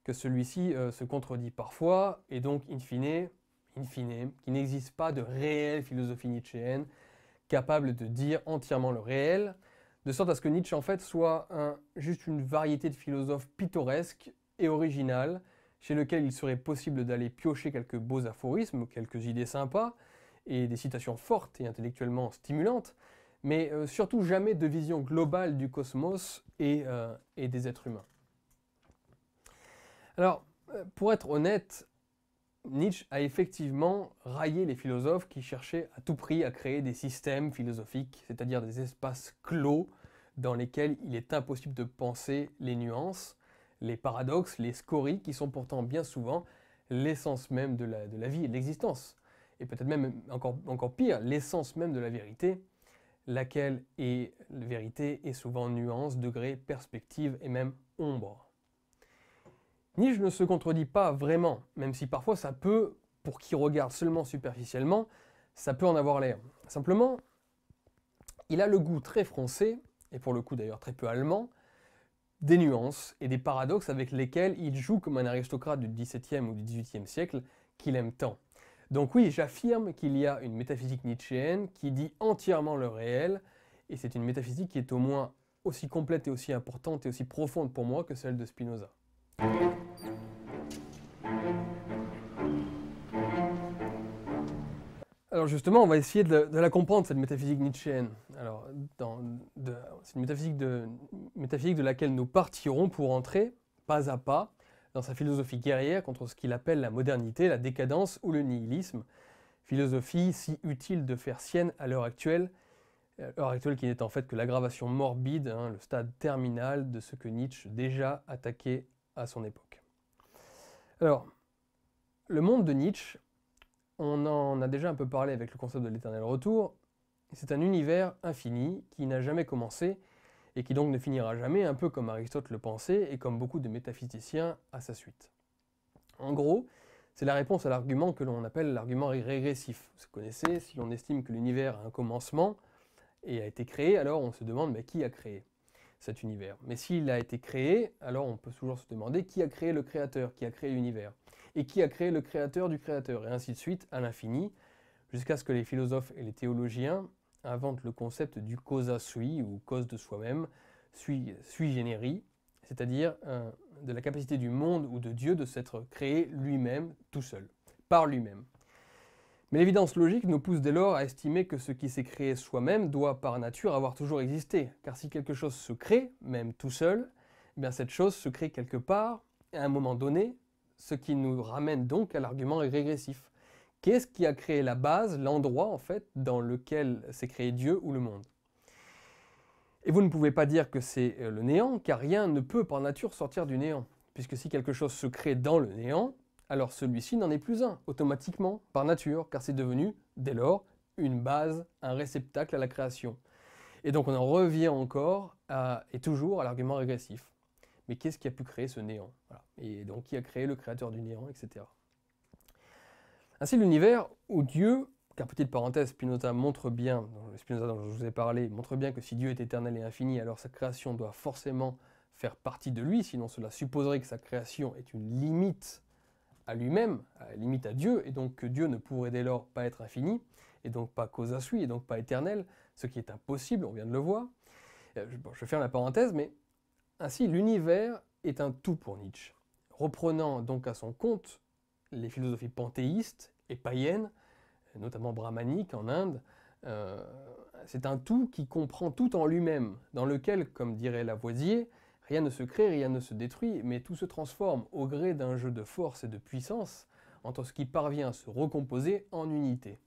que celui-ci se contredit parfois, et donc in fine, in fine, qu'il n'existe pas de réelle philosophie nietzschéenne capable de dire entièrement le réel, de sorte à ce que Nietzsche en fait soit juste une variété de philosophes pittoresques et originales, chez lequel il serait possible d'aller piocher quelques beaux aphorismes, quelques idées sympas, et des citations fortes et intellectuellement stimulantes, mais euh, surtout jamais de vision globale du cosmos et euh, des êtres humains. Alors, euh, pour être honnête, Nietzsche a effectivement raillé les philosophes qui cherchaient à tout prix à créer des systèmes philosophiques, c'est-à-dire des espaces clos dans lesquelles il est impossible de penser les nuances, les paradoxes, les scories, qui sont pourtant bien souvent l'essence même de la, vie et de l'existence. Et peut-être même encore, encore pire, l'essence même de la vérité, laquelle est la vérité est souvent nuance, degré, perspective et même ombre. Nietzsche ne se contredit pas vraiment, même si parfois ça peut, pour qui regarde seulement superficiellement, ça peut en avoir l'air. Simplement, il a le goût très français et pour le coup d'ailleurs très peu allemand, des nuances et des paradoxes avec lesquels il joue comme un aristocrate du XVIIe ou du XVIIIe siècle qu'il aime tant. Donc oui, j'affirme qu'il y a une métaphysique nietzschéenne qui dit entièrement le réel, et c'est une métaphysique qui est au moins aussi complète et aussi importante et aussi profonde pour moi que celle de Spinoza. Alors justement, on va essayer de, la comprendre, cette métaphysique nietzschéenne alors, c'est une métaphysique de, laquelle nous partirons pour entrer, pas à pas, dans sa philosophie guerrière contre ce qu'il appelle la modernité, la décadence ou le nihilisme, philosophie si utile de faire sienne à l'heure actuelle, l'heure euh, actuelle qui n'est en fait que l'aggravation morbide, hein, le stade terminal de ce que Nietzsche déjà attaquait à son époque. Alors, le monde de Nietzsche, on en a déjà un peu parlé avec le concept de l'éternel retour, c'est un univers infini qui n'a jamais commencé et qui donc ne finira jamais, un peu comme Aristote le pensait et comme beaucoup de métaphysiciens à sa suite. En gros, c'est la réponse à l'argument que l'on appelle l'argument régressif. Vous connaissez, si l'on estime que l'univers a un commencement et a été créé, alors on se demande mais qui a créé cet univers. Mais s'il a été créé, alors on peut toujours se demander qui a créé le créateur, qui a créé l'univers, et qui a créé le créateur du créateur, et ainsi de suite à l'infini, jusqu'à ce que les philosophes et les théologiens inventent le concept du causa sui, ou cause de soi-même, sui, generi, c'est-à-dire euh, de la capacité du monde ou de Dieu de s'être créé lui-même, tout seul, par lui-même. Mais l'évidence logique nous pousse dès lors à estimer que ce qui s'est créé soi-même doit par nature avoir toujours existé, car si quelque chose se crée, même tout seul, eh bien cette chose se crée quelque part, à un moment donné, ce qui nous ramène donc à l'argument régressif. Qu'est-ce qui a créé la base, l'endroit en fait, dans lequel s'est créé Dieu ou le monde Et vous ne pouvez pas dire que c'est euh, le néant, car rien ne peut par nature sortir du néant, puisque si quelque chose se crée dans le néant, alors celui-ci n'en est plus un, automatiquement, par nature, car c'est devenu, dès lors, une base, un réceptacle à la création. Et donc on en revient encore et toujours à l'argument régressif. Mais qu'est-ce qui a pu créer ce néant Et donc qui a créé le créateur du néant, etc. Ainsi, l'univers ou Dieu, car petite parenthèse, Spinoza montre bien, le Spinoza dont je vous ai parlé, montre bien que si Dieu est éternel et infini, alors sa création doit forcément faire partie de lui, sinon cela supposerait que sa création est une limite à lui-même, limite à Dieu, et donc que Dieu ne pourrait dès lors pas être infini, et donc pas cause à sui, et donc pas éternel, ce qui est impossible, on vient de le voir. Euh, je ferme la parenthèse, mais ainsi l'univers est un tout pour Nietzsche, reprenant donc à son compte les philosophies panthéistes et païennes, notamment brahmaniques en Inde, euh, c'est un tout qui comprend tout en lui-même, dans lequel, comme dirait Lavoisier, rien ne se crée, rien ne se détruit, mais tout se transforme au gré d'un jeu de force et de puissance entre ce qui parvient à se recomposer en unité.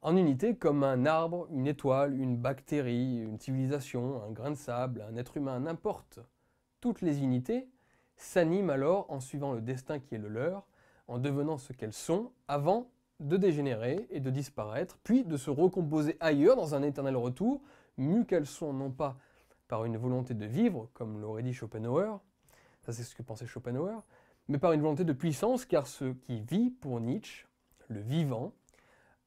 En unité comme un arbre, une étoile, une bactérie, une civilisation, un grain de sable, un être humain, n'importe. Toutes les unités, s'animent alors en suivant le destin qui est le leur, en devenant ce qu'elles sont, avant de dégénérer et de disparaître, puis de se recomposer ailleurs dans un éternel retour, mieux qu'elles sont non pas par une volonté de vivre, comme l'aurait dit Schopenhauer, ça c'est ce que pensait Schopenhauer, mais par une volonté de puissance, car ce qui vit pour Nietzsche, le vivant,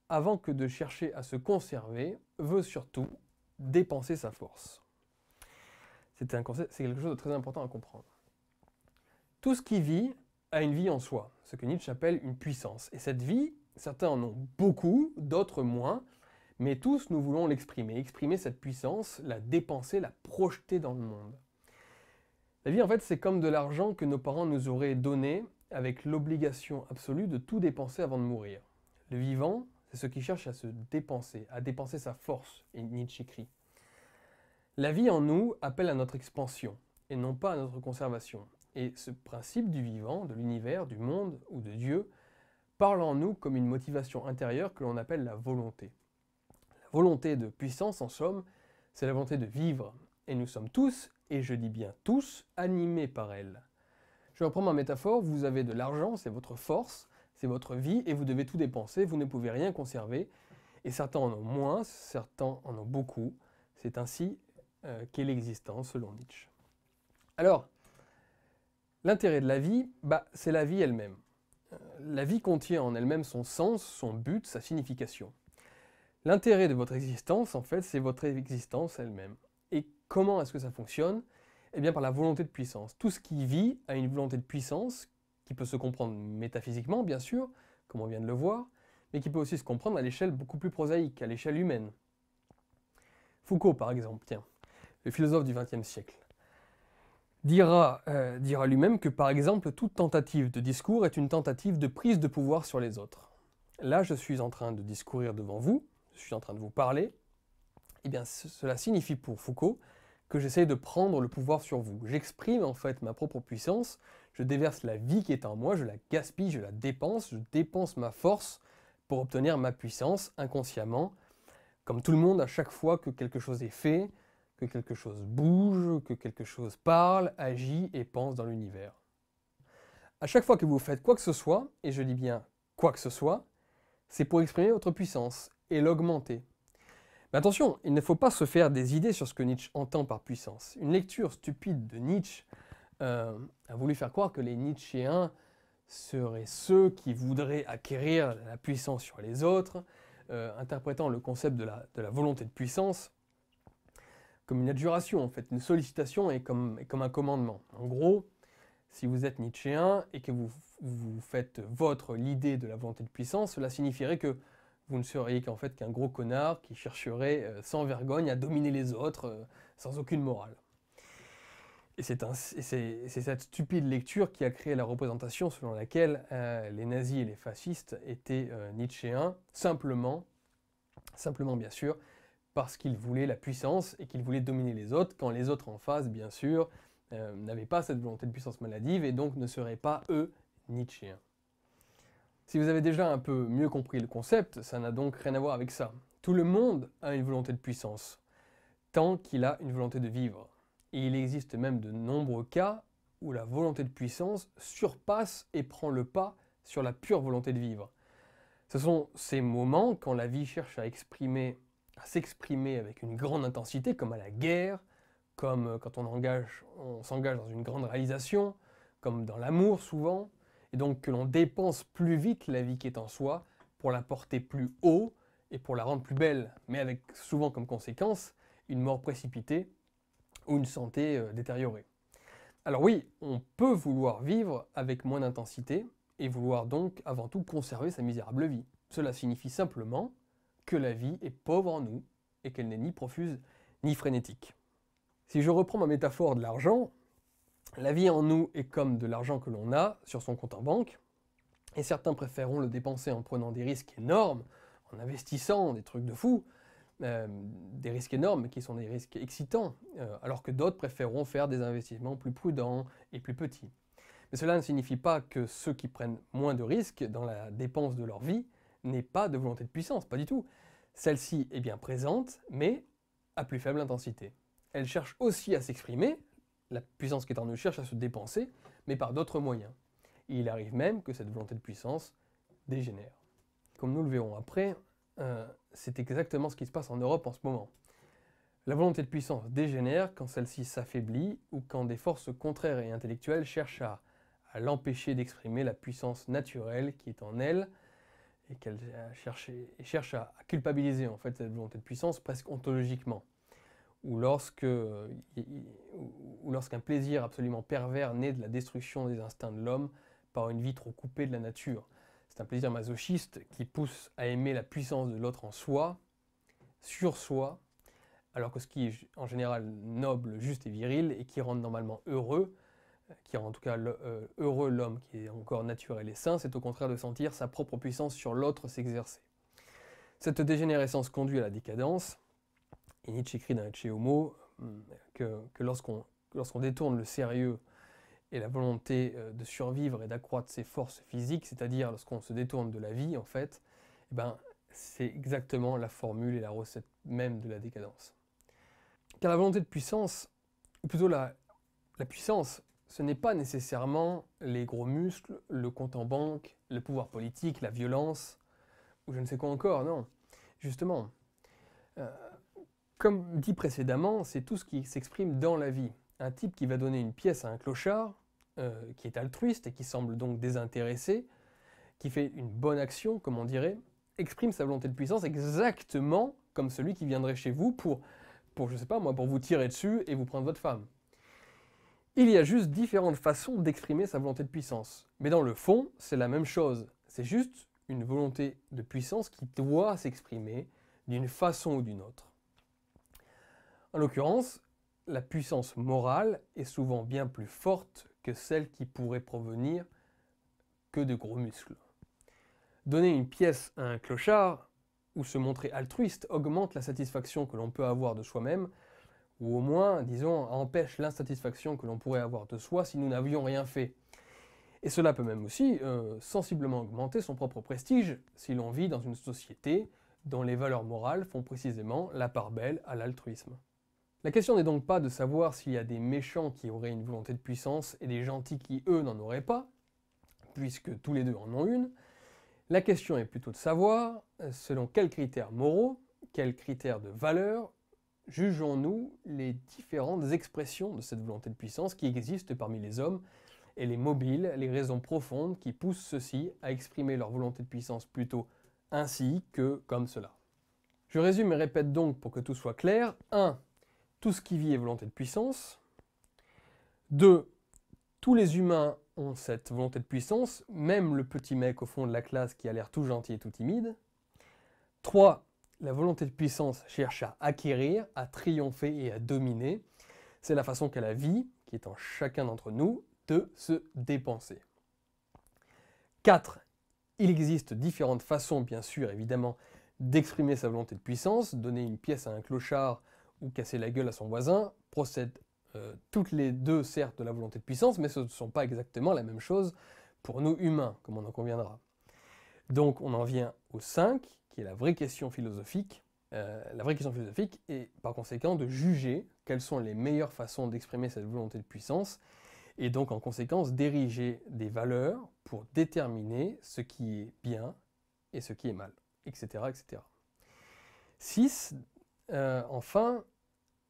avant que de chercher à se conserver, veut surtout dépenser sa force. C'est quelque chose de très important à comprendre. Tout ce qui vit a une vie en soi, ce que Nietzsche appelle une puissance. Et cette vie, certains en ont beaucoup, d'autres moins, mais tous nous voulons l'exprimer, exprimer cette puissance, la dépenser, la projeter dans le monde. La vie, en fait, c'est comme de l'argent que nos parents nous auraient donné avec l'obligation absolue de tout dépenser avant de mourir. Le vivant, c'est ce qui cherche à se dépenser, à dépenser sa force, et Nietzsche écrit. La vie en nous appelle à notre expansion, et non pas à notre conservation. Et ce principe du vivant, de l'univers, du monde ou de Dieu parle en nous comme une motivation intérieure que l'on appelle la volonté. La volonté de puissance, en somme, c'est la volonté de vivre. Et nous sommes tous, et je dis bien tous, animés par elle. Je reprends ma métaphore, vous avez de l'argent, c'est votre force, c'est votre vie, et vous devez tout dépenser, vous ne pouvez rien conserver, et certains en ont moins, certains en ont beaucoup. C'est ainsi euh, qu'est l'existence selon Nietzsche. Alors, L'intérêt de la vie, bah, c'est la vie elle-même. Euh, la vie contient en elle-même son sens, son but, sa signification. L'intérêt de votre existence, en fait, c'est votre existence elle-même. Et comment est-ce que ça fonctionne Eh bien, par la volonté de puissance. Tout ce qui vit a une volonté de puissance qui peut se comprendre métaphysiquement, bien sûr, comme on vient de le voir, mais qui peut aussi se comprendre à l'échelle beaucoup plus prosaïque, à l'échelle humaine. Foucault, par exemple, tiens, le philosophe du XXe siècle. Euh, dira, lui-même que par exemple toute tentative de discours est une tentative de prise de pouvoir sur les autres. Là je suis en train de discourir devant vous, je suis en train de vous parler, eh bien cela signifie pour Foucault que j'essaye de prendre le pouvoir sur vous. J'exprime en fait ma propre puissance, je déverse la vie qui est en moi, je la gaspille, je la dépense, je dépense ma force pour obtenir ma puissance inconsciemment. Comme tout le monde, à chaque fois que quelque chose est fait, que quelque chose bouge, que quelque chose parle, agit et pense dans l'univers. À chaque fois que vous faites quoi que ce soit, et je dis bien quoi que ce soit, c'est pour exprimer votre puissance et l'augmenter. Mais attention, il ne faut pas se faire des idées sur ce que Nietzsche entend par puissance. Une lecture stupide de Nietzsche euh, a voulu faire croire que les Nietzschéens seraient ceux qui voudraient acquérir la puissance sur les autres, euh, interprétant le concept de la volonté de puissance comme une adjuration en fait, une sollicitation et comme, comme un commandement. En gros, si vous êtes nietzschéen et que vous, vous faites votre l'idée de la volonté de puissance, cela signifierait que vous ne seriez qu'en fait qu'un gros connard qui chercherait euh, sans vergogne à dominer les autres euh, sans aucune morale. Et c'est, cette stupide lecture qui a créé la représentation selon laquelle euh, les nazis et les fascistes étaient nietzschéens, simplement, simplement bien sûr, parce qu'il voulait la puissance et qu'il voulait dominer les autres, quand les autres en face, bien sûr, euh, n'avaient pas cette volonté de puissance maladive et donc ne seraient pas, eux, Nietzscheens. Si vous avez déjà un peu mieux compris le concept, ça n'a donc rien à voir avec ça. Tout le monde a une volonté de puissance, tant qu'il a une volonté de vivre. Et il existe même de nombreux cas où la volonté de puissance surpasse et prend le pas sur la pure volonté de vivre. Ce sont ces moments quand la vie cherche à exprimer à s'exprimer avec une grande intensité, comme à la guerre, comme euh, quand on on s'engage dans une grande réalisation, comme dans l'amour souvent, et donc que l'on dépense plus vite la vie qui est en soi pour la porter plus haut et pour la rendre plus belle, mais avec souvent comme conséquence une mort précipitée ou une santé euh, détériorée. Alors oui, on peut vouloir vivre avec moins d'intensité et vouloir donc avant tout conserver sa misérable vie. Cela signifie simplement que la vie est pauvre en nous et qu'elle n'est ni profuse ni frénétique. Si je reprends ma métaphore de l'argent, la vie en nous est comme de l'argent que l'on a sur son compte en banque, et certains préféreront le dépenser en prenant des risques énormes, en investissant des trucs de fou, euh, des risques énormes qui sont des risques excitants, euh, alors que d'autres préféreront faire des investissements plus prudents et plus petits. Mais cela ne signifie pas que ceux qui prennent moins de risques dans la dépense de leur vie n'est pas de volonté de puissance, pas du tout. Celle-ci est bien présente, mais à plus faible intensité. Elle cherche aussi à s'exprimer, la puissance qui est en nous cherche à se dépenser, mais par d'autres moyens. il arrive même que cette volonté de puissance dégénère. Comme nous le verrons après, euh, c'est exactement ce qui se passe en Europe en ce moment. La volonté de puissance dégénère quand celle-ci s'affaiblit ou quand des forces contraires et intellectuelles cherchent à l'empêcher d'exprimer la puissance naturelle qui est en elle et qu'elle euh, cherche, à, culpabiliser en fait cette volonté de puissance presque ontologiquement. Euh, ou ou lorsqu'un plaisir absolument pervers naît de la destruction des instincts de l'homme par une vie trop coupée de la nature. C'est un plaisir masochiste qui pousse à aimer la puissance de l'autre en soi, sur soi, alors que ce qui est en général noble, juste et viril et qui rend normalement heureux qui rend en tout cas euh, heureux l'homme qui est encore naturel et sain, c'est au contraire de sentir sa propre puissance sur l'autre s'exercer. Cette dégénérescence conduit à la décadence, et Nietzsche écrit dans Ecce Homo hmm, que, lorsqu'on détourne le sérieux et la volonté euh, de survivre et d'accroître ses forces physiques, c'est-à-dire lorsqu'on se détourne de la vie en fait, eh ben, c'est exactement la formule et la recette même de la décadence. Car la volonté de puissance, ou plutôt la puissance ce n'est pas nécessairement les gros muscles, le compte en banque, le pouvoir politique, la violence, ou je ne sais quoi encore, non. Justement, euh, comme dit précédemment, c'est tout ce qui s'exprime dans la vie. Un type qui va donner une pièce à un clochard, euh, qui est altruiste et qui semble donc désintéressé, qui fait une bonne action, comme on dirait, exprime sa volonté de puissance exactement comme celui qui viendrait chez vous pour, pour je sais pas moi, pour vous tirer dessus et vous prendre votre femme. Il y a juste différentes façons d'exprimer sa volonté de puissance. Mais dans le fond, c'est la même chose. C'est juste une volonté de puissance qui doit s'exprimer d'une façon ou d'une autre. En l'occurrence, la puissance morale est souvent bien plus forte que celle qui pourrait provenir que de gros muscles. Donner une pièce à un clochard ou se montrer altruiste augmente la satisfaction que l'on peut avoir de soi-même ou au moins, disons, empêche l'insatisfaction que l'on pourrait avoir de soi si nous n'avions rien fait. Et cela peut même aussi euh, sensiblement augmenter son propre prestige si l'on vit dans une société dont les valeurs morales font précisément la part belle à l'altruisme. La question n'est donc pas de savoir s'il y a des méchants qui auraient une volonté de puissance et des gentils qui, eux, n'en auraient pas, puisque tous les deux en ont une. La question est plutôt de savoir, euh, selon quels critères moraux, quels critères de valeur Jugeons-nous les différentes expressions de cette volonté de puissance qui existent parmi les hommes et les mobiles, les raisons profondes qui poussent ceux-ci à exprimer leur volonté de puissance plutôt ainsi que comme cela. Je résume et répète donc pour que tout soit clair. 1. Tout ce qui vit est volonté de puissance. 2. Tous les humains ont cette volonté de puissance, même le petit mec au fond de la classe qui a l'air tout gentil et tout timide. 3. La volonté de puissance cherche à acquérir, à triompher et à dominer. C'est la façon qu'a la vie, qui est en chacun d'entre nous, de se dépenser. 4. Il existe différentes façons, bien sûr, évidemment, d'exprimer sa volonté de puissance. Donner une pièce à un clochard ou casser la gueule à son voisin procède euh, toutes les deux, certes, de la volonté de puissance, mais ce ne sont pas exactement la même chose pour nous humains, comme on en conviendra. Donc on en vient au 5 qui est la vraie question philosophique, euh, la vraie question philosophique est par conséquent de juger quelles sont les meilleures façons d'exprimer cette volonté de puissance et donc en conséquence d'ériger des valeurs pour déterminer ce qui est bien et ce qui est mal, etc. etc. 6. enfin,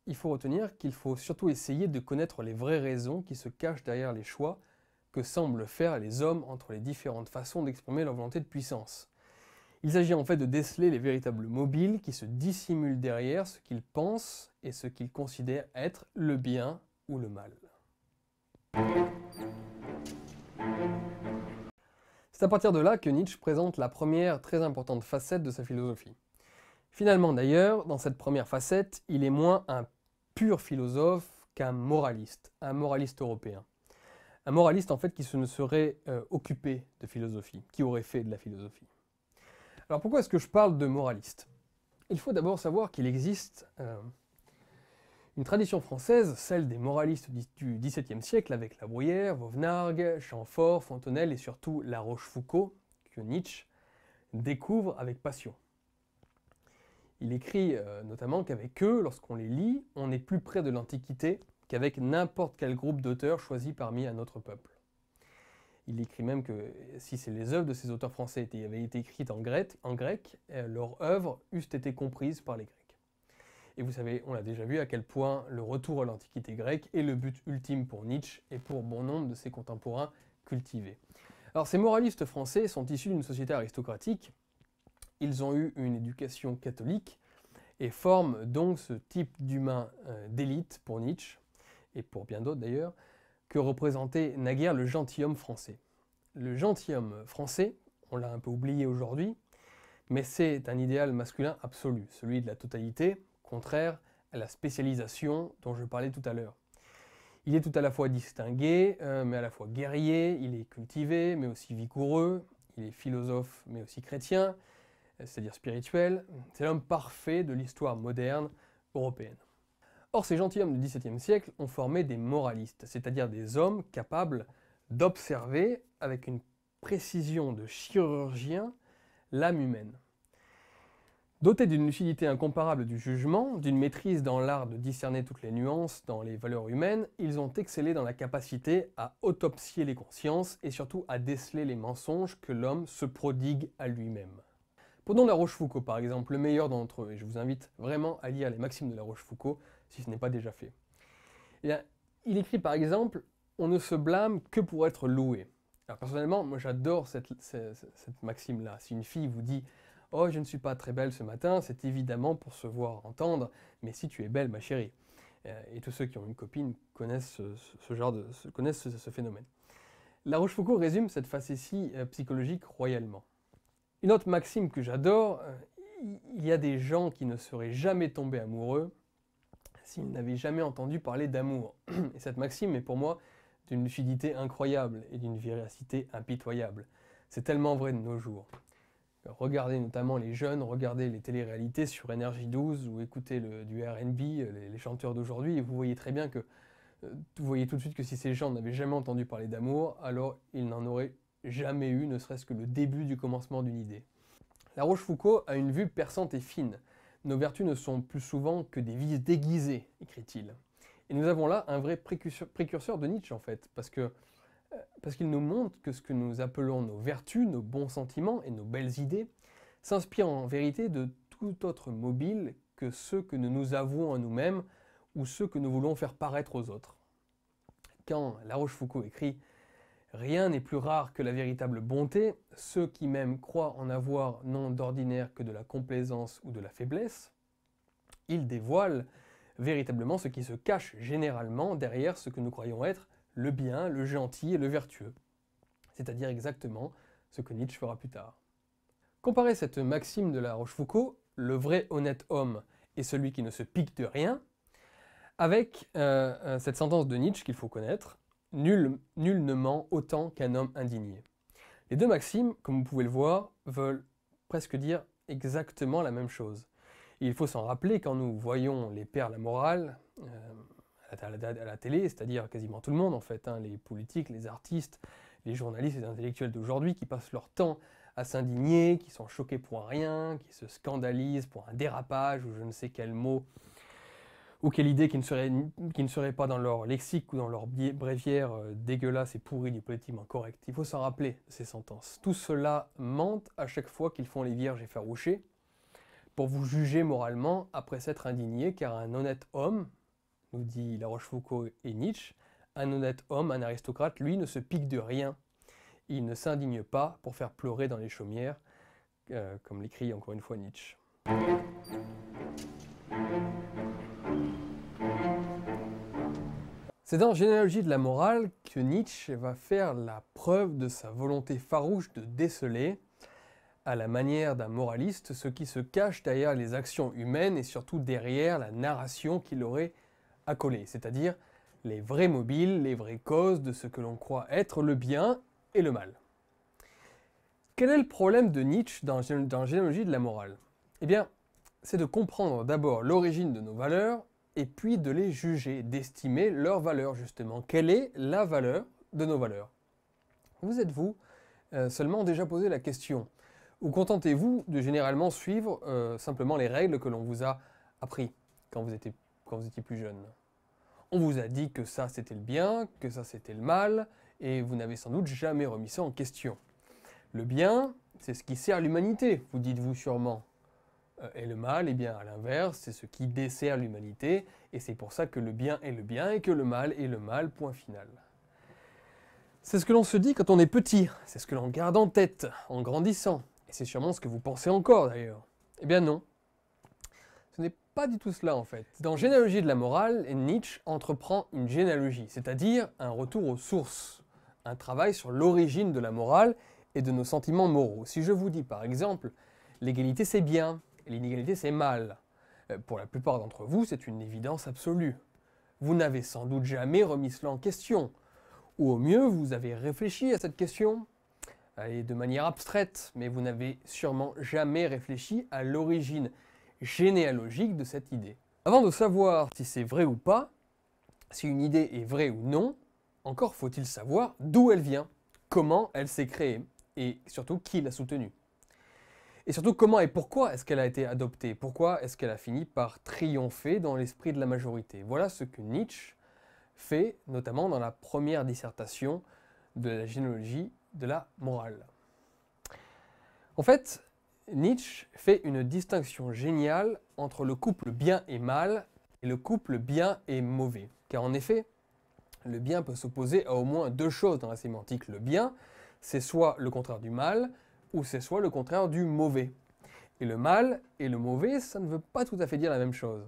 il faut retenir qu'il faut surtout essayer de connaître les vraies raisons qui se cachent derrière les choix que semblent faire les hommes entre les différentes façons d'exprimer leur volonté de puissance. Il s'agit en fait de déceler les véritables mobiles qui se dissimulent derrière ce qu'ils pensent et ce qu'ils considèrent être le bien ou le mal. C'est à partir de là que Nietzsche présente la première très importante facette de sa philosophie. Finalement d'ailleurs, dans cette première facette, il est moins un pur philosophe qu'un moraliste, un moraliste européen. Un moraliste en fait qui se ne serait euh, occupé de philosophie, qui aurait fait de la philosophie. Alors pourquoi est-ce que je parle de moraliste Il faut d'abord savoir qu'il existe euh, une tradition française, celle des moralistes du XVIIe siècle, avec La Bruyère, Vauvenargues, Chamfort, Fontenelle et surtout La Rochefoucauld, que Nietzsche découvre avec passion. Il écrit euh, notamment qu'avec eux, lorsqu'on les lit, on est plus près de l'Antiquité qu'avec n'importe quel groupe d'auteurs choisi parmi un autre peuple il écrit même que si les œuvres de ces auteurs français avaient été écrites en grec, euh, leurs œuvres eussent été comprises par les Grecs. Et vous savez, on l'a déjà vu à quel point le retour à l'Antiquité grecque est le but ultime pour Nietzsche et pour bon nombre de ses contemporains cultivés. Alors ces moralistes français sont issus d'une société aristocratique, ils ont eu une éducation catholique et forment donc ce type d'humain euh, d'élite pour Nietzsche, et pour bien d'autres d'ailleurs, que représentait naguère le gentilhomme français. Le gentilhomme français, on l'a un peu oublié aujourd'hui, mais c'est un idéal masculin absolu, celui de la totalité, contraire à la spécialisation dont je parlais tout à l'heure. Il est tout à la fois distingué, euh, mais à la fois guerrier, il est cultivé, mais aussi vigoureux, il est philosophe, mais aussi chrétien, euh, c'est-à-dire spirituel. C'est l'homme parfait de l'histoire moderne européenne. Or, ces gentilshommes du XVIIe siècle ont formé des moralistes, c'est-à-dire des hommes capables d'observer avec une précision de chirurgien l'âme humaine. Dotés d'une lucidité incomparable du jugement, d'une maîtrise dans l'art de discerner toutes les nuances dans les valeurs humaines, ils ont excellé dans la capacité à autopsier les consciences et surtout à déceler les mensonges que l'homme se prodigue à lui-même. Prenons La Rochefoucauld par exemple, le meilleur d'entre eux, et je vous invite vraiment à lire les Maximes de La Rochefoucauld, si ce n'est pas déjà fait. Eh il écrit par exemple On ne se blâme que pour être loué. Alors personnellement, moi j'adore cette, maxime-là. Si une fille vous dit Oh, je ne suis pas très belle ce matin, c'est évidemment pour se voir entendre, mais si tu es belle, ma chérie. Euh, et tous ceux qui ont une copine connaissent ce, genre de, connaissent ce, ce, phénomène. La Rochefoucauld résume cette facétie euh, psychologique royalement. Une autre maxime que j'adore, euh, il y a des gens qui ne seraient jamais tombés amoureux s'ils n'avaient jamais entendu parler d'amour. *clears throat* Et cette maxime est pour moi d'une lucidité incroyable et d'une véracité impitoyable. C'est tellement vrai de nos jours. Regardez notamment les jeunes, regardez les téléréalités sur NRJ12 ou écoutez le, du RB, les, les, chanteurs d'aujourd'hui, et vous voyez très bien que euh, vous voyez tout de suite que si ces gens n'avaient jamais entendu parler d'amour, alors ils n'en auraient jamais eu, ne serait-ce que le début du commencement d'une idée. La Rochefoucauld a une vue perçante et fine. Nos vertus ne sont plus souvent que des vices déguisés, écrit-il. Et nous avons là un vrai précurseur de Nietzsche, en fait, euh, parce qu'il nous montre que ce que nous appelons nos vertus, nos bons sentiments et nos belles idées s'inspirent en vérité de tout autre mobile que ceux que nous nous avouons à nous-mêmes ou ceux que nous voulons faire paraître aux autres. Quand La Rochefoucauld écrit Rien n'est plus rare que la véritable bonté, ceux qui même croient en avoir non d'ordinaire que de la complaisance ou de la faiblesse, ils dévoilent véritablement ce qui se cache généralement derrière ce que nous croyons être le bien, le gentil et le vertueux, c'est-à-dire exactement ce que Nietzsche fera plus tard. Comparer cette maxime de la Rochefoucauld, le vrai honnête homme est celui qui ne se pique de rien, avec euh, euh, cette sentence de Nietzsche qu'il faut connaître, Nul, ne ment autant qu'un homme indigné. Les deux maximes, comme vous pouvez le voir, veulent presque dire exactement la même chose. il faut s'en rappeler quand nous voyons les pères euh, la morale à, la, télé, c'est-à-dire quasiment tout le monde en fait, hein, les politiques, les artistes, les journalistes et les intellectuels d'aujourd'hui qui passent leur temps à s'indigner, qui sont choqués pour un rien, qui se scandalisent pour un dérapage ou je ne sais quel mot ou quelle idée qui ne serait, qui ne serait pas dans leur lexique ou dans leur brévière euh, dégueulasse et pourrie du politiquement correct. Il faut s'en rappeler, ces sentences. Tout cela ment à chaque fois qu'ils font les vierges effarouchées pour vous juger moralement après s'être indigné, car un honnête homme, nous dit La Rochefoucauld et Nietzsche, un honnête homme, un aristocrate, lui, ne se pique de rien. Il ne s'indigne pas pour faire pleurer dans les chaumières, euh, comme l'écrit encore une fois Nietzsche. C'est dans Généalogie de la morale que Nietzsche va faire la preuve de sa volonté farouche de déceler, à la manière d'un moraliste, ce qui se cache derrière les actions humaines et surtout derrière la narration qu'il aurait accolée, c'est-à-dire les vrais mobiles, les vraies causes de ce que l'on croit être le bien et le mal. Quel est le problème de Nietzsche dans, dans Généalogie de la morale Eh bien, c'est de comprendre d'abord l'origine de nos valeurs et puis de les juger, d'estimer leur valeur justement. Quelle est la valeur de nos valeurs Vous êtes-vous euh, seulement déjà posé la question Ou contentez-vous de généralement suivre euh, simplement les règles que l'on vous a apprises quand vous, étiez, quand vous étiez plus jeune On vous a dit que ça c'était le bien, que ça c'était le mal, et vous n'avez sans doute jamais remis ça en question. Le bien, c'est ce qui sert l'humanité, vous dites-vous sûrement. Euh, et le mal, eh bien, à l'inverse, c'est ce qui dessert l'humanité, et c'est pour ça que le bien est le bien et que le mal est le mal, point final. C'est ce que l'on se dit quand on est petit, c'est ce que l'on garde en tête en grandissant, et c'est sûrement ce que vous pensez encore d'ailleurs. Eh bien non, ce n'est pas du tout cela en fait. Dans Généalogie de la morale, Nietzsche entreprend une généalogie, c'est-à-dire un retour aux sources, un travail sur l'origine de la morale et de nos sentiments moraux. Si je vous dis par exemple, l'égalité c'est bien, L'inégalité, c'est mal. Euh, pour la plupart d'entre vous, c'est une évidence absolue. Vous n'avez sans doute jamais remis cela en question. Ou au mieux, vous avez réfléchi à cette question et de manière abstraite, mais vous n'avez sûrement jamais réfléchi à l'origine généalogique de cette idée. Avant de savoir si c'est vrai ou pas, si une idée est vraie ou non, encore faut-il savoir d'où elle vient, comment elle s'est créée, et surtout qui l'a soutenue. Et surtout, comment et pourquoi est-ce qu'elle a été adoptée Pourquoi est-ce qu'elle a fini par triompher dans l'esprit de la majorité Voilà ce que Nietzsche fait, notamment dans la première dissertation de la généalogie de la morale. En fait, Nietzsche fait une distinction géniale entre le couple bien et mal et le couple bien et mauvais. Car en effet, le bien peut s'opposer à au moins deux choses dans la sémantique. Le bien, c'est soit le contraire du mal, ou c'est soit le contraire du mauvais. Et le mal et le mauvais, ça ne veut pas tout à fait dire la même chose.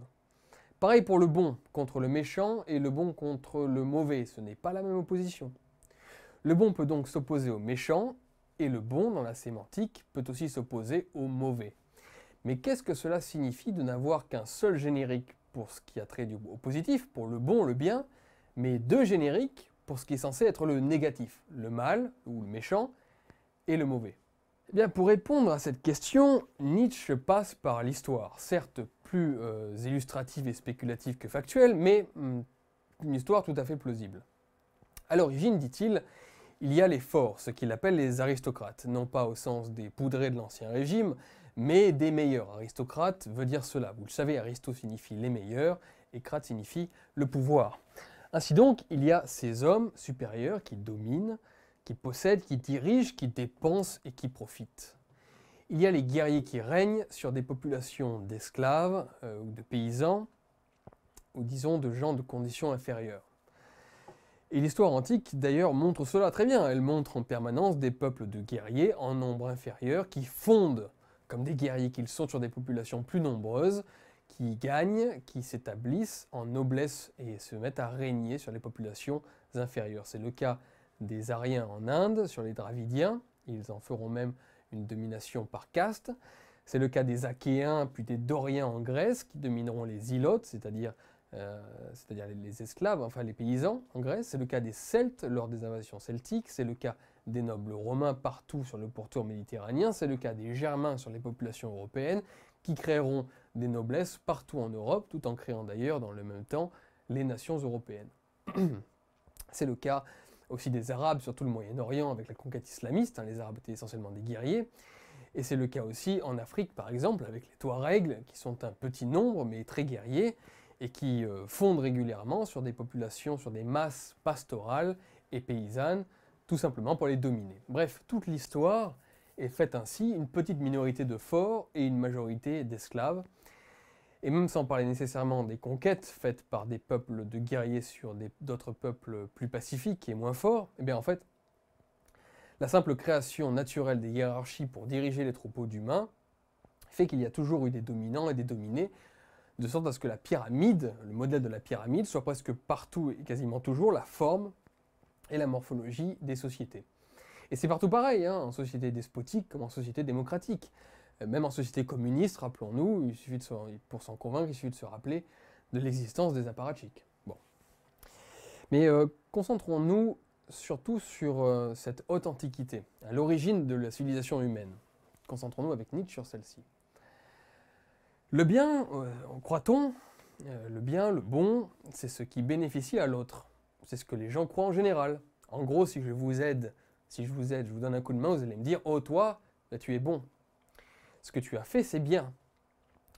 Pareil pour le bon contre le méchant et le bon contre le mauvais, ce n'est pas la même opposition. Le bon peut donc s'opposer au méchant et le bon, dans la sémantique, peut aussi s'opposer au mauvais. Mais qu'est-ce que cela signifie de n'avoir qu'un seul générique pour ce qui a trait du, au positif, pour le bon, le bien, mais deux génériques pour ce qui est censé être le négatif, le mal ou le méchant et le mauvais eh pour répondre à cette question, Nietzsche passe par l'histoire, certes plus euh, illustrative et spéculative que factuelle, mais hmm, une histoire tout à fait plausible. À l'origine, dit-il, il y a les forts, ce qu'il appelle les aristocrates, non pas au sens des poudrés de l'Ancien Régime, mais des meilleurs. Aristocrate veut dire cela. Vous le savez, aristo signifie les meilleurs et crate signifie le pouvoir. Ainsi donc, il y a ces hommes supérieurs qui dominent, qui possèdent, qui dirigent, qui dépensent et qui profitent. Il y a les guerriers qui règnent sur des populations d'esclaves euh, ou de paysans, ou disons de gens de conditions inférieures. Et l'histoire antique d'ailleurs montre cela très bien, elle montre en permanence des peuples de guerriers en nombre inférieur qui fondent, comme des guerriers qu'ils sont sur des populations plus nombreuses, qui gagnent, qui s'établissent en noblesse et se mettent à régner sur les populations inférieures. C'est le cas des Aryens en Inde, sur les Dravidiens. Ils en feront même une domination par caste. C'est le cas des Achéens puis des Doriens en Grèce qui domineront les îlotes, c'est-à-dire euh, c'est-à-dire les, les, esclaves, enfin les paysans en Grèce. C'est le cas des Celtes lors des invasions celtiques. C'est le cas des nobles romains partout sur le pourtour méditerranéen. C'est le cas des Germains sur les populations européennes qui créeront des noblesses partout en Europe, tout en créant d'ailleurs dans le même temps les nations européennes. *clears throat* C'est le cas aussi des Arabes sur tout le Moyen-Orient avec la conquête islamiste, hein, les Arabes étaient essentiellement des guerriers, et c'est le cas aussi en Afrique par exemple avec les Touaregs qui sont un petit nombre mais très guerriers et qui euh, fondent régulièrement sur des populations, sur des masses pastorales et paysannes, tout simplement pour les dominer. Bref, toute l'histoire est faite ainsi, une petite minorité de forts et une majorité d'esclaves, et même sans parler nécessairement des conquêtes faites par des peuples de guerriers sur d'autres peuples plus pacifiques et moins forts, eh bien en fait, la simple création naturelle des hiérarchies pour diriger les troupeaux d'humains fait qu'il y a toujours eu des dominants et des dominés, de sorte à ce que la pyramide, le modèle de la pyramide, soit presque partout et quasiment toujours la forme et la morphologie des sociétés. Et c'est partout pareil, hein, en société despotique comme en société démocratique. Euh, même en société communiste, rappelons-nous, il suffit de pour s'en convaincre, il suffit de se rappeler de l'existence des apparatchiks. Bon. Mais euh, concentrons-nous surtout sur euh, cette antiquité, à l'origine de la civilisation humaine. Concentrons-nous avec Nietzsche sur celle-ci. Le bien, croit-on, le bien, le bon, c'est ce qui bénéficie à l'autre. C'est ce que les gens croient en général. En gros, si je vous aide, si je vous aide, je vous donne un coup de main, vous allez me dire « Oh toi, bah, tu es bon » ce que tu as fait, c'est bien.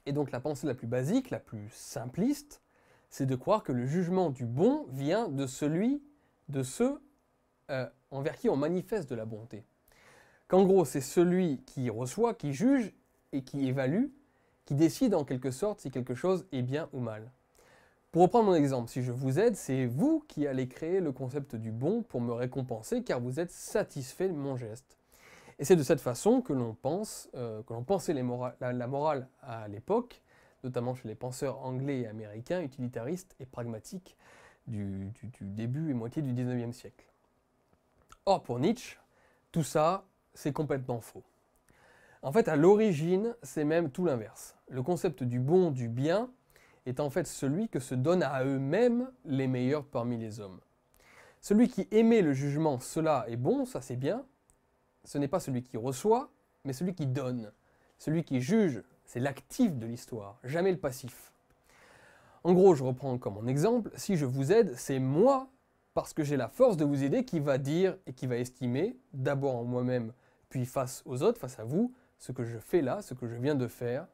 Et donc la pensée la plus basique, la plus simpliste, c'est de croire que le jugement du bon vient de celui, de ceux euh, envers qui on manifeste de la bonté. Qu'en gros, c'est celui qui reçoit, qui juge et qui évalue, qui décide en quelque sorte si quelque chose est bien ou mal. Pour reprendre mon exemple, si je vous aide, c'est vous qui allez créer le concept du bon pour me récompenser car vous êtes satisfait de mon geste. Et c'est de cette façon que l'on pense, euh, que l'on pensait la, morale à l'époque, notamment chez les penseurs anglais et américains, utilitaristes et pragmatiques du, début et moitié du 19e siècle. Or, pour Nietzsche, tout ça, c'est complètement faux. En fait, à l'origine, c'est même tout l'inverse. Le concept du bon, du bien, est en fait celui que se donnent à eux-mêmes les meilleurs parmi les hommes. Celui qui émet le jugement cela est bon, ça c'est bien, ce n'est pas celui qui reçoit, mais celui qui donne. Celui qui juge, c'est l'actif de l'histoire, jamais le passif. En gros, je reprends comme mon exemple, si je vous aide, c'est moi, parce que j'ai la force de vous aider, qui va dire et qui va estimer, d'abord en moi-même, puis face aux autres, face à vous, ce que je fais là, ce que je viens de faire,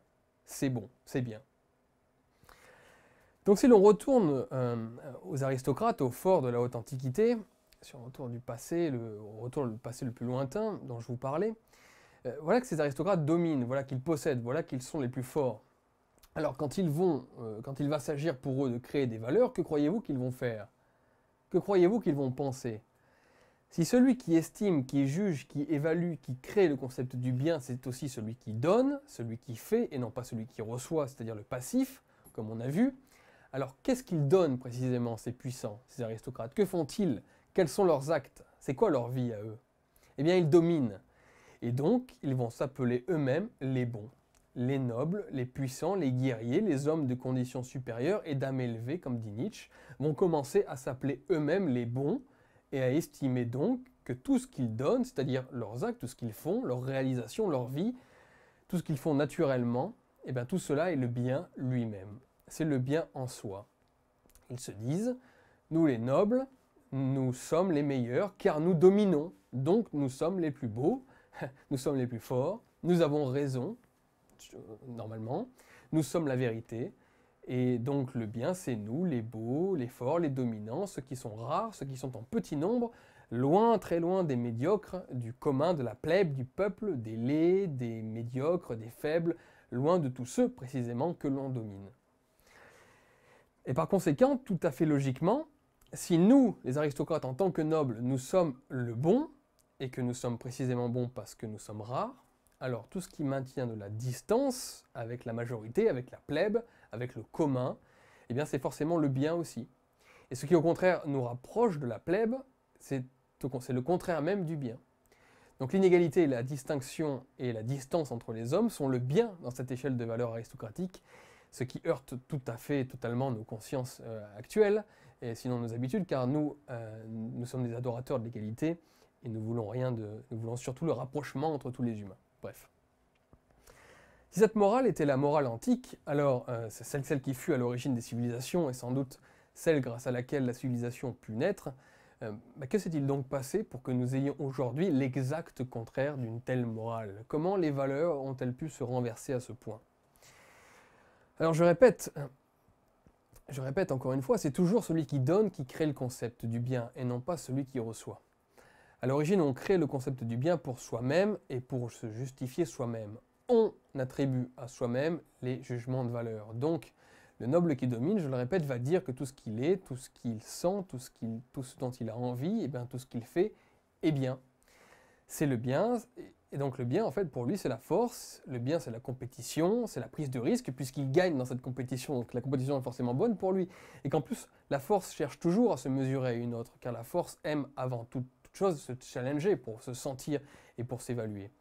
c'est bon, c'est bien. Donc si l'on retourne euh, aux aristocrates, au fort de la haute antiquité, sur le retour du passé, le, retour passé le plus lointain dont je vous parlais, euh, voilà que ces aristocrates dominent, voilà qu'ils possèdent, voilà qu'ils sont les plus forts. Alors quand vont, euh, quand il va s'agir pour eux de créer des valeurs, que croyez-vous qu'ils vont faire Que croyez-vous qu'ils vont penser Si celui qui estime, qui juge, qui évalue, qui crée le concept du bien, c'est aussi celui qui donne, celui qui fait, et non pas celui qui reçoit, c'est-à-dire le passif, comme on a vu, alors qu'est-ce qu'ils donnent précisément ces puissants, ces aristocrates Que font-ils quels sont leurs actes C'est quoi leur vie à eux Eh bien, ils dominent. Et donc, ils vont s'appeler eux-mêmes les bons, les nobles, les puissants, les guerriers, les hommes de condition supérieure et d'âme élevée, comme dit Nietzsche, vont commencer à s'appeler eux-mêmes les bons et à estimer donc que tout ce qu'ils donnent, c'est-à-dire leurs actes, tout ce qu'ils font, leur réalisation, leur vie, tout ce qu'ils font naturellement, eh bien, tout cela est le bien lui-même. C'est le bien en soi. Ils se disent, nous les nobles, nous sommes les meilleurs car nous dominons, donc nous sommes les plus beaux, *laughs* nous sommes les plus forts, nous avons raison, euh, normalement, nous sommes la vérité, et donc le bien c'est nous, les beaux, les forts, les dominants, ceux qui sont rares, ceux qui sont en petit nombre, loin, très loin des médiocres, du commun, de la plèbe, du peuple, des laids, des médiocres, des faibles, loin de tous ceux précisément que l'on domine. Et par conséquent, tout à fait logiquement, si nous, les aristocrates, en tant que nobles, nous sommes le bon, et que nous sommes précisément bons parce que nous sommes rares, alors tout ce qui maintient de la distance avec la majorité, avec la plèbe, avec le commun, eh bien c'est forcément le bien aussi. Et ce qui au contraire nous rapproche de la plèbe, c'est le contraire même du bien. Donc l'inégalité, la distinction et la distance entre les hommes sont le bien dans cette échelle de valeurs aristocratiques, ce qui heurte tout à fait, totalement nos consciences euh, actuelles, et sinon nos habitudes, car nous, euh, nous sommes des adorateurs de l'égalité et nous voulons rien de, nous voulons surtout le rapprochement entre tous les humains. Bref. Si cette morale était la morale antique, alors euh, c'est celle, qui fut à l'origine des civilisations et sans doute celle grâce à laquelle la civilisation put naître, euh, bah, que s'est-il donc passé pour que nous ayons aujourd'hui l'exact contraire d'une telle morale Comment les valeurs ont-elles pu se renverser à ce point Alors je répète, je répète encore une fois, c'est toujours celui qui donne qui crée le concept du bien et non pas celui qui reçoit. À l'origine, on crée le concept du bien pour soi-même et pour se justifier soi-même. On attribue à soi-même les jugements de valeur. Donc, le noble qui domine, je le répète, va dire que tout ce qu'il est, tout ce qu'il sent, tout ce, qu'il, dont il a envie, et eh bien tout ce qu'il fait est bien. C'est le bien, et donc le bien, en fait, pour lui, c'est la force, le bien, c'est la compétition, c'est la prise de risque, puisqu'il gagne dans cette compétition, donc la compétition est forcément bonne pour lui. Et qu'en plus, la force cherche toujours à se mesurer à une autre, car la force aime avant toute, chose se challenger pour se sentir et pour s'évaluer.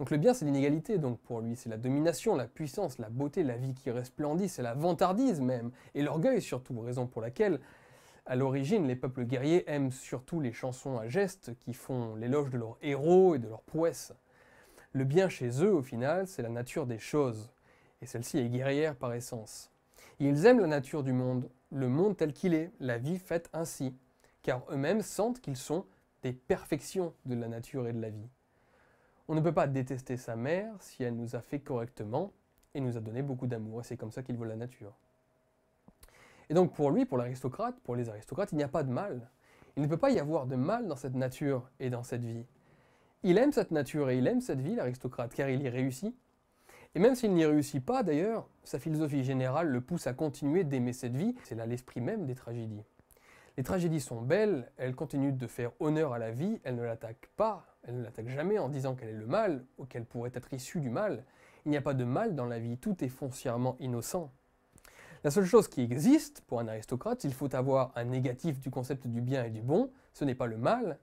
Donc le bien, c'est l'inégalité, donc pour lui, c'est la domination, la puissance, la beauté, la vie qui resplendit, c'est la vantardise même, et l'orgueil surtout, raison pour laquelle à l'origine, les peuples guerriers aiment surtout les chansons à gestes qui font l'éloge de leurs héros et de leurs prouesses. Le bien chez eux, au final, c'est la nature des choses, et celle-ci est guerrière par essence. Ils aiment la nature du monde, le monde tel qu'il est, la vie faite ainsi, car eux-mêmes sentent qu'ils sont des perfections de la nature et de la vie. On ne peut pas détester sa mère si elle nous a fait correctement et nous a donné beaucoup d'amour, et c'est comme ça qu'il veut la nature. Et donc pour lui, pour l'aristocrate, pour les aristocrates, il n'y a pas de mal. Il ne peut pas y avoir de mal dans cette nature et dans cette vie il aime cette nature et il aime cette vie, l'aristocrate, car il y réussit. Et même s'il n'y réussit pas d'ailleurs, sa philosophie générale le pousse à continuer d'aimer cette vie, c'est là l'esprit même des tragédies. Les tragédies sont belles, elles continuent de faire honneur à la vie, elles ne l'attaquent pas, elles ne l'attaquent jamais en disant qu'elle est le mal ou qu'elle pourrait être issue du mal. Il n'y a pas de mal dans la vie, tout est foncièrement innocent. La seule chose qui existe pour un aristocrate, s'il faut avoir un négatif du concept du bien et du bon, ce n'est pas le mal,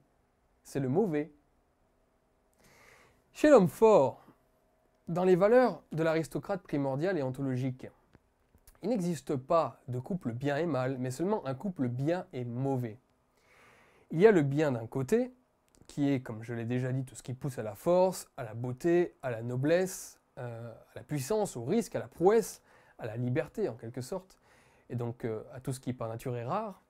c'est le mauvais. Chez l'homme fort, dans les valeurs de l'aristocrate primordial et ontologique, il n'existe pas de couple bien et mal, mais seulement un couple bien et mauvais. Il y a le bien d'un côté, qui est, comme je l'ai déjà dit, tout ce qui pousse à la force, à la beauté, à la noblesse, euh, à la puissance, au risque, à la prouesse, à la liberté en quelque sorte, et donc euh, à tout ce qui par nature est rare.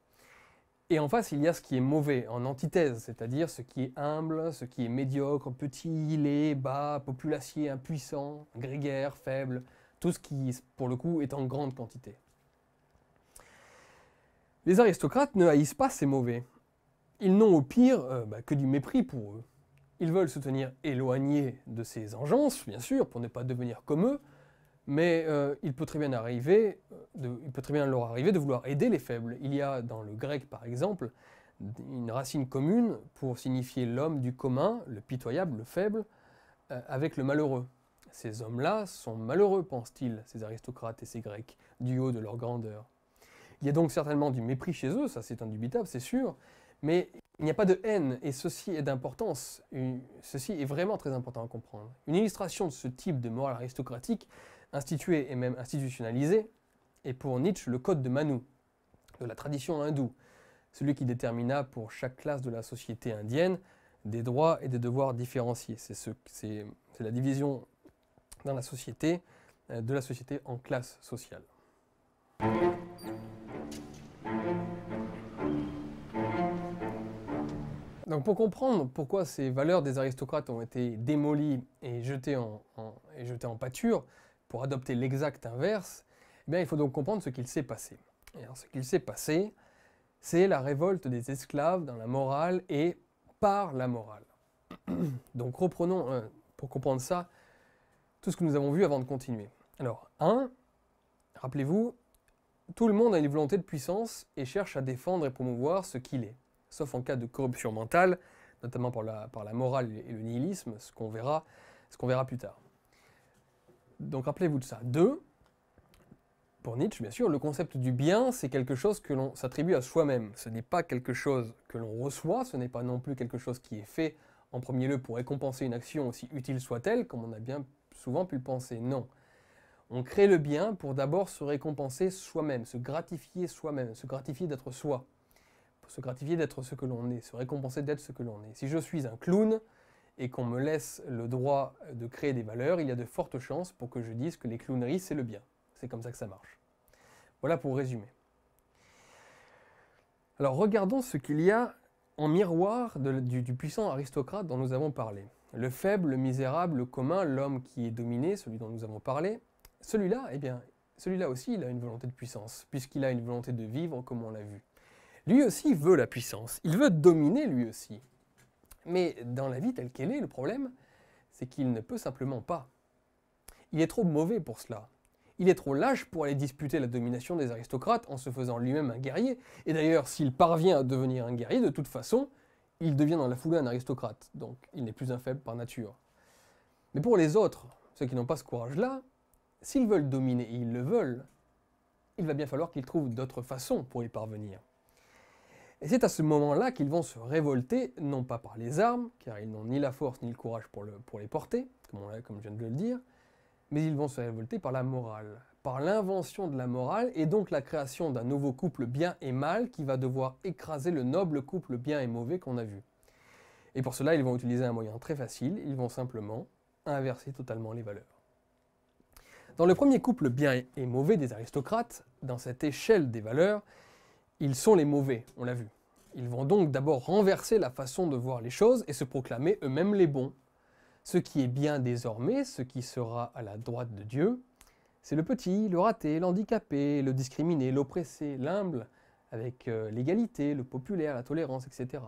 Et en face, il y a ce qui est mauvais, en antithèse, c'est-à-dire ce qui est humble, ce qui est médiocre, petit, laid, bas, populacier, impuissant, grégaire, faible, tout ce qui, pour le coup, est en grande quantité. Les aristocrates ne haïssent pas ces mauvais. Ils n'ont au pire euh, bah, que du mépris pour eux. Ils veulent se tenir éloignés de ces engences, bien sûr, pour ne pas devenir comme eux, mais euh, il peut très bien euh, il peut très bien leur arriver de vouloir aider les faibles. Il y a dans le grec, par exemple, une racine commune pour signifier l'homme du commun, le pitoyable, le faible, euh, avec le malheureux. Ces hommes-là sont malheureux, pensent-ils, ces aristocrates et ces Grecs, du haut de leur grandeur. Il y a donc certainement du mépris chez eux, ça c'est indubitable, c'est sûr, mais il n'y a pas de haine, et ceci est d'importance, ceci est vraiment très important à comprendre. Une illustration de ce type de morale aristocratique, institué et même institutionnalisé est pour Nietzsche le code de Manu, de la tradition hindoue, celui qui détermina pour chaque classe de la société indienne des droits et des devoirs différenciés. C'est la division dans la société, euh, de la société en classes sociales. Donc pour comprendre pourquoi ces valeurs des aristocrates ont été démolies et jetées en pâture, pour adopter l'exact inverse, eh bien, il faut donc comprendre ce qu'il s'est passé. ce qu'il s'est passé, c'est la révolte des esclaves dans la morale et par la morale. *clears throat* Donc reprenons, euh, pour comprendre ça, tout ce que nous avons vu avant de continuer. Alors, un, rappelez-vous, tout le monde a une volonté de puissance et cherche à défendre et promouvoir ce qu'il est, sauf en cas de corruption mentale, notamment par la, par la morale et le nihilisme, ce qu'on verra, verra, plus tard. Donc rappelez-vous de ça. Deux, pour Nietzsche, bien sûr, le concept du bien, c'est quelque chose que l'on s'attribue à soi-même. Ce n'est pas quelque chose que l'on reçoit, ce n'est pas non plus quelque chose qui est fait en premier lieu pour récompenser une action aussi utile soit-elle, comme on a bien souvent pu le penser. Non. On crée le bien pour d'abord se récompenser soi-même, se gratifier soi-même, se gratifier d'être soi, pour se gratifier d'être ce que l'on est, se récompenser d'être ce que l'on est. Si je suis un clown, et qu'on me laisse le droit de créer des valeurs, il y a de fortes chances pour que je dise que les clowneries, c'est le bien. C'est comme ça que ça marche. Voilà pour résumer. Alors regardons ce qu'il y a en miroir du, du puissant aristocrate dont nous avons parlé. Le faible, le misérable, le commun, l'homme qui est dominé, celui dont nous avons parlé, celui-là, eh bien, celui-là aussi, il a une volonté de puissance, puisqu'il a une volonté de vivre comme on l'a vu. Lui aussi veut la puissance, il veut dominer lui aussi. Mais dans la vie telle qu'elle est, le problème, c'est qu'il ne peut simplement pas. Il est trop mauvais pour cela. Il est trop lâche pour aller disputer la domination des aristocrates en se faisant lui-même un guerrier. Et d'ailleurs, s'il parvient à devenir un guerrier, de toute façon, il devient dans la foulée un aristocrate. Donc, il n'est plus un faible par nature. Mais pour les autres, ceux qui n'ont pas ce courage-là, s'ils veulent dominer et ils le veulent, il va bien falloir qu'ils trouvent d'autres façons pour y parvenir. Et c'est à ce moment-là qu'ils vont se révolter, non pas par les armes, car ils n'ont ni la force ni le courage pour, les porter, comme, comme je viens de le dire, mais ils vont se révolter par la morale, par l'invention de la morale et donc la création d'un nouveau couple bien et mal qui va devoir écraser le noble couple bien et mauvais qu'on a vu. Et pour cela, ils vont utiliser un moyen très facile, ils vont simplement inverser totalement les valeurs. Dans le premier couple bien et mauvais des aristocrates, dans cette échelle des valeurs, ils sont les mauvais, on l'a vu. Ils vont donc d'abord renverser la façon de voir les choses et se proclamer eux-mêmes les bons. Ce qui est bien désormais, ce qui sera à la droite de Dieu, c'est le petit, le raté, l'handicapé, le discriminé, l'oppressé, l'humble, avec euh, l'égalité, le populaire, la tolérance, etc.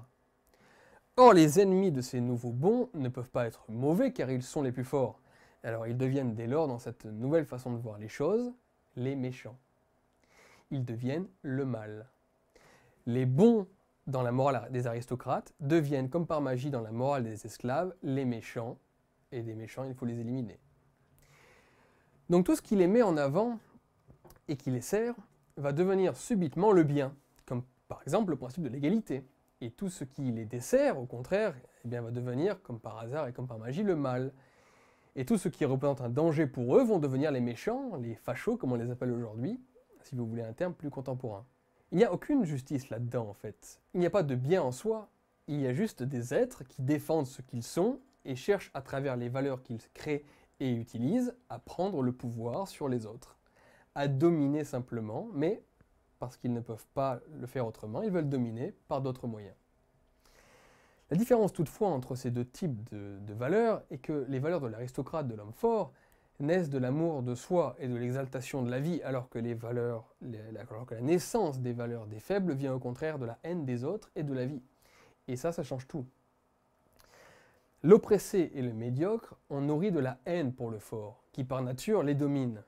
Or, les ennemis de ces nouveaux bons ne peuvent pas être mauvais car ils sont les plus forts. Alors ils deviennent dès lors, dans cette nouvelle façon de voir les choses, les méchants. Ils deviennent le mal. Les bons dans la morale des aristocrates deviennent, comme par magie dans la morale des esclaves, les méchants, et des méchants, il faut les éliminer. Donc tout ce qui les met en avant et qui les sert va devenir subitement le bien, comme par exemple le principe de l'égalité. Et tout ce qui les dessert, au contraire, eh bien, va devenir, comme par hasard et comme par magie, le mal. Et tout ce qui représente un danger pour eux vont devenir les méchants, les fachos, comme on les appelle aujourd'hui, si vous voulez un terme plus contemporain. Il n'y a aucune justice là-dedans en fait. Il n'y a pas de bien en soi, il y a juste des êtres qui défendent ce qu'ils sont et cherchent à travers les valeurs qu'ils créent et utilisent à prendre le pouvoir sur les autres, à dominer simplement, mais parce qu'ils ne peuvent pas le faire autrement, ils veulent dominer par d'autres moyens. La différence toutefois entre ces deux types de, valeurs est que les valeurs de l'aristocrate, de l'homme fort, naissent de l'amour de soi et de l'exaltation de la vie, alors que, la, la naissance des valeurs des faibles vient au contraire de la haine des autres et de la vie. Et ça, ça change tout. L'oppressé et le médiocre ont nourri de la haine pour le fort, qui par nature les domine.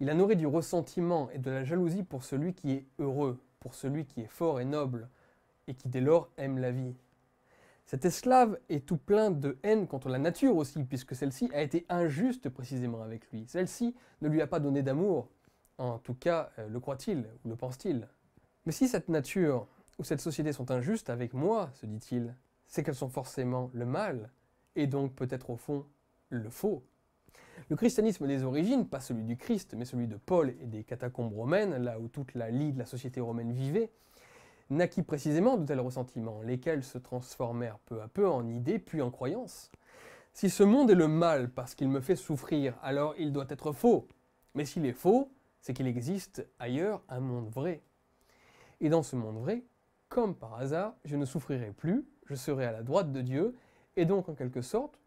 Il a nourri du ressentiment et de la jalousie pour celui qui est heureux, pour celui qui est fort et noble, et qui dès lors aime la vie. Cet esclave est tout plein de haine contre la nature aussi, puisque celle-ci a été injuste précisément avec lui. Celle-ci ne lui a pas donné d'amour. En tout cas, euh, le croit-il ou le pense-t-il Mais si cette nature ou cette société sont injustes avec moi, se dit-il, c'est qu'elles sont forcément le mal, et donc peut-être au fond le faux. Le christianisme des origines, pas celui du Christ, mais celui de Paul et des catacombes romaines, là où toute la lie de la société romaine vivait, naquit précisément de tels ressentiments, lesquels se transformèrent peu à peu en idées puis en croyances. Si ce monde est le mal parce qu'il me fait souffrir, alors il doit être faux. Mais s'il est faux, c'est qu'il existe ailleurs un monde vrai. Et dans ce monde vrai, comme par hasard, je ne souffrirai plus, je serai à la droite de Dieu, et donc en quelque sorte,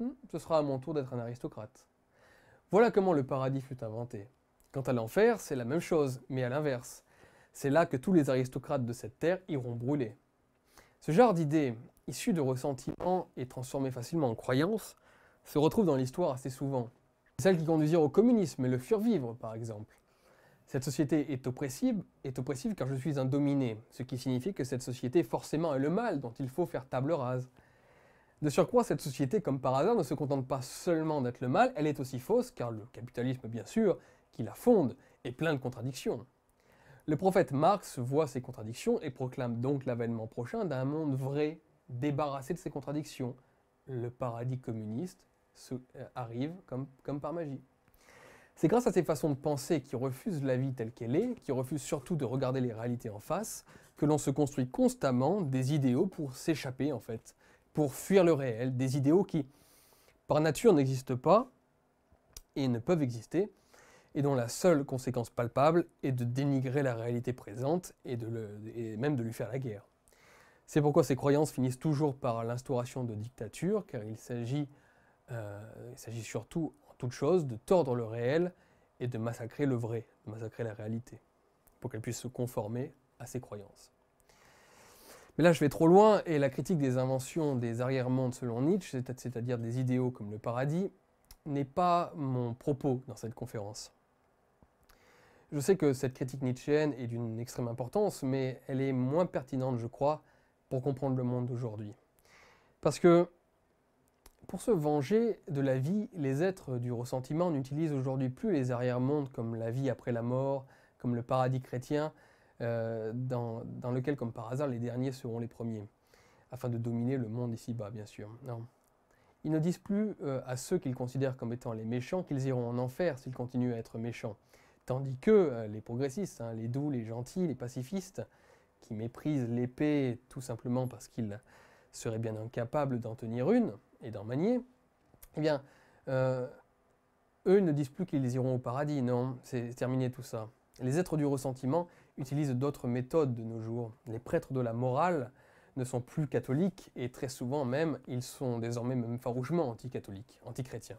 hmm, ce sera à mon tour d'être un aristocrate. Voilà comment le paradis fut inventé. Quant à l'enfer, c'est la même chose, mais à l'inverse. C'est là que tous les aristocrates de cette terre iront brûler. Ce genre d'idées, issues de ressentiments et transformées facilement en croyances, se retrouvent dans l'histoire assez souvent. Celles qui conduisirent au communisme et le fur-vivre, par exemple. Cette société est oppressive, est oppressive car je suis un dominé, ce qui signifie que cette société forcément est le mal dont il faut faire table rase. De surcroît, cette société, comme par hasard, ne se contente pas seulement d'être le mal, elle est aussi fausse car le capitalisme, bien sûr, qui la fonde, est plein de contradictions. Le prophète Marx voit ces contradictions et proclame donc l'avènement prochain d'un monde vrai, débarrassé de ces contradictions. Le paradis communiste euh, arrive comme, comme par magie. C'est grâce à ces façons de penser qui refusent la vie telle qu'elle est, qui refusent surtout de regarder les réalités en face, que l'on se construit constamment des idéaux pour s'échapper en fait, pour fuir le réel, des idéaux qui, par nature, n'existent pas et ne peuvent exister, et dont la seule conséquence palpable est de dénigrer la réalité présente et, de même de lui faire la guerre. C'est pourquoi ces croyances finissent toujours par l'instauration de dictatures, car il s'agit euh, surtout, en toute chose, de tordre le réel et de massacrer le vrai, de massacrer la réalité, pour qu'elle puisse se conformer à ses croyances. Mais là, je vais trop loin, et la critique des inventions des arrière-mondes selon Nietzsche, c'est-à-dire des idéaux comme le paradis, n'est pas mon propos dans cette conférence. Je sais que cette critique nietzschéenne est d'une extrême importance, mais elle est moins pertinente, je crois, pour comprendre le monde d'aujourd'hui. Parce que pour se venger de la vie, les êtres du ressentiment n'utilisent aujourd'hui plus les arrière-mondes comme la vie après la mort, comme le paradis chrétien, euh, dans, lequel, comme par hasard, les derniers seront les premiers, afin de dominer le monde ici-bas, bien sûr. Non. Ils ne disent plus euh, à ceux qu'ils considèrent comme étant les méchants qu'ils iront en enfer s'ils continuent à être méchants. Tandis que euh, les progressistes, hein, les doux, les gentils, les pacifistes, qui méprisent l'épée tout simplement parce qu'ils seraient bien incapables d'en tenir une et d'en manier, eh bien, euh, eux ne disent plus qu'ils iront au paradis, non, c'est terminé tout ça. Les êtres du ressentiment utilisent d'autres méthodes de nos jours. Les prêtres de la morale ne sont plus catholiques et très souvent même, ils sont désormais même farouchement anticatholiques, antichrétiens.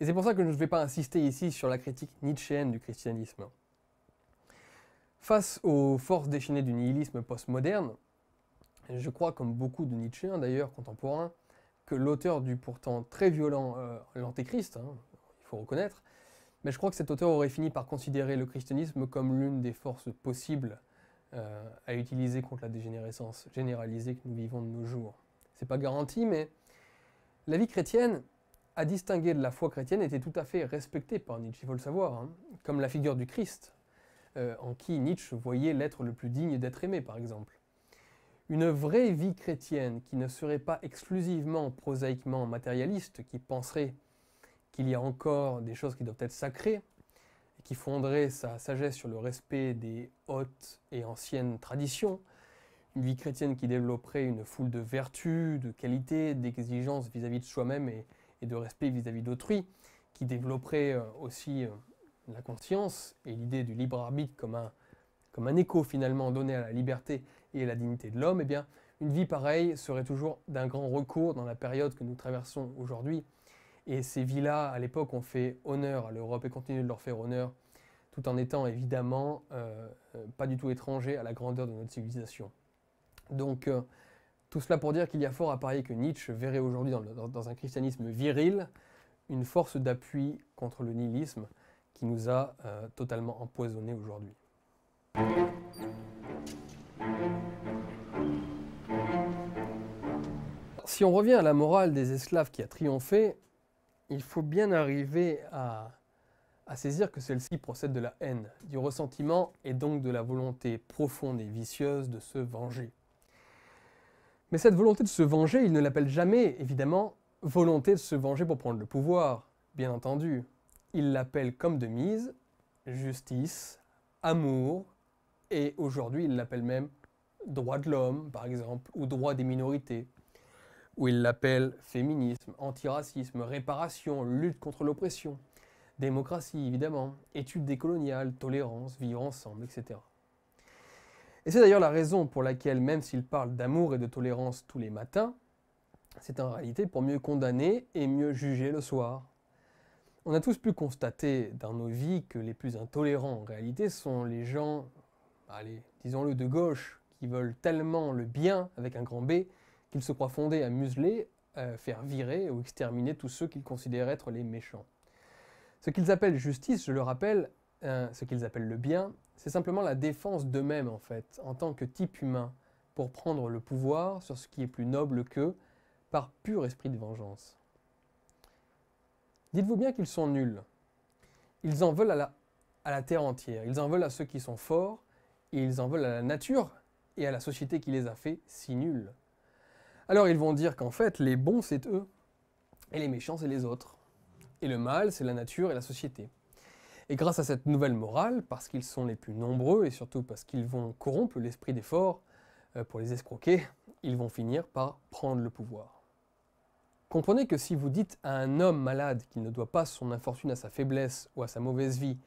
Et c'est pour ça que je ne vais pas insister ici sur la critique nietzschéenne du christianisme. Face aux forces déchaînées du nihilisme postmoderne, je crois, comme beaucoup de Nietzschéens d'ailleurs contemporains, que l'auteur du pourtant très violent euh, L'Antéchrist, hein, il faut reconnaître, mais je crois que cet auteur aurait fini par considérer le christianisme comme l'une des forces possibles euh, à utiliser contre la dégénérescence généralisée que nous vivons de nos jours. C'est pas garanti, mais la vie chrétienne, à distinguer de la foi chrétienne, était tout à fait respectée par Nietzsche, il faut le savoir, hein. comme la figure du Christ, euh, en qui Nietzsche voyait l'être le plus digne d'être aimé, par exemple. Une vraie vie chrétienne qui ne serait pas exclusivement prosaïquement matérialiste, qui penserait qu'il y a encore des choses qui doivent être sacrées, et qui fonderait sa sagesse sur le respect des hautes et anciennes traditions, une vie chrétienne qui développerait une foule de vertus, de qualités, d'exigences vis-à-vis de soi-même et et de respect vis-à-vis d'autrui, qui développerait euh, aussi euh, la conscience et l'idée du libre arbitre comme un, comme un écho finalement donné à la liberté et à la dignité de l'homme, eh bien, une vie pareille serait toujours d'un grand recours dans la période que nous traversons aujourd'hui. Et ces vies-là, à l'époque, ont fait honneur à l'Europe et continuent de leur faire honneur, tout en étant évidemment euh, pas du tout étrangers à la grandeur de notre civilisation. Donc, tout cela pour dire qu'il y a fort à parier que Nietzsche verrait aujourd'hui dans, un christianisme viril une force d'appui contre le nihilisme qui nous a euh, totalement empoisonnés aujourd'hui. Si on revient à la morale des esclaves qui a triomphé, il faut bien arriver à saisir que celle-ci procède de la haine, du ressentiment et donc de la volonté profonde et vicieuse de se venger. Mais cette volonté de se venger, il ne l'appelle jamais, évidemment, volonté de se venger pour prendre le pouvoir, bien entendu. Il l'appelle comme de mise justice, amour, et aujourd'hui il l'appelle même droit de l'homme, par exemple, ou droit des minorités, ou il l'appelle féminisme, antiracisme, réparation, lutte contre l'oppression, démocratie évidemment, études décoloniales, tolérance, vivre ensemble, etc. Et c'est d'ailleurs la raison pour laquelle, même s'ils parlent d'amour et de tolérance tous les matins, c'est en réalité pour mieux condamner et mieux juger le soir. On a tous pu constater dans nos vies que les plus intolérants en réalité sont les gens, allez, disons-le, de gauche, qui veulent tellement le bien avec un grand B qu'ils se croient fondés à museler, faire virer ou exterminer tous ceux qu'ils considèrent être les méchants. Ce qu'ils appellent justice, je le rappelle, hein, ce qu'ils appellent le bien, c'est simplement la défense d'eux-mêmes, en fait, en tant que type humain, pour prendre le pouvoir sur ce qui est plus noble qu'eux, par pur esprit de vengeance. Dites-vous bien qu'ils sont nuls. Ils en veulent à la, à la terre entière, ils en veulent à ceux qui sont forts, et ils en veulent à la nature et à la société qui les a fait si nuls. Alors ils vont dire qu'en fait, les bons, c'est eux, et les méchants, c'est les autres. Et le mal, c'est la nature et la société. Et grâce à cette nouvelle morale, parce qu'ils sont les plus nombreux et surtout parce qu'ils vont corrompre l'esprit des forts euh, pour les escroquer, ils vont finir par prendre le pouvoir. Comprenez que si vous dites à un homme malade qu'il ne doit pas son infortune à sa faiblesse ou à sa mauvaise vie,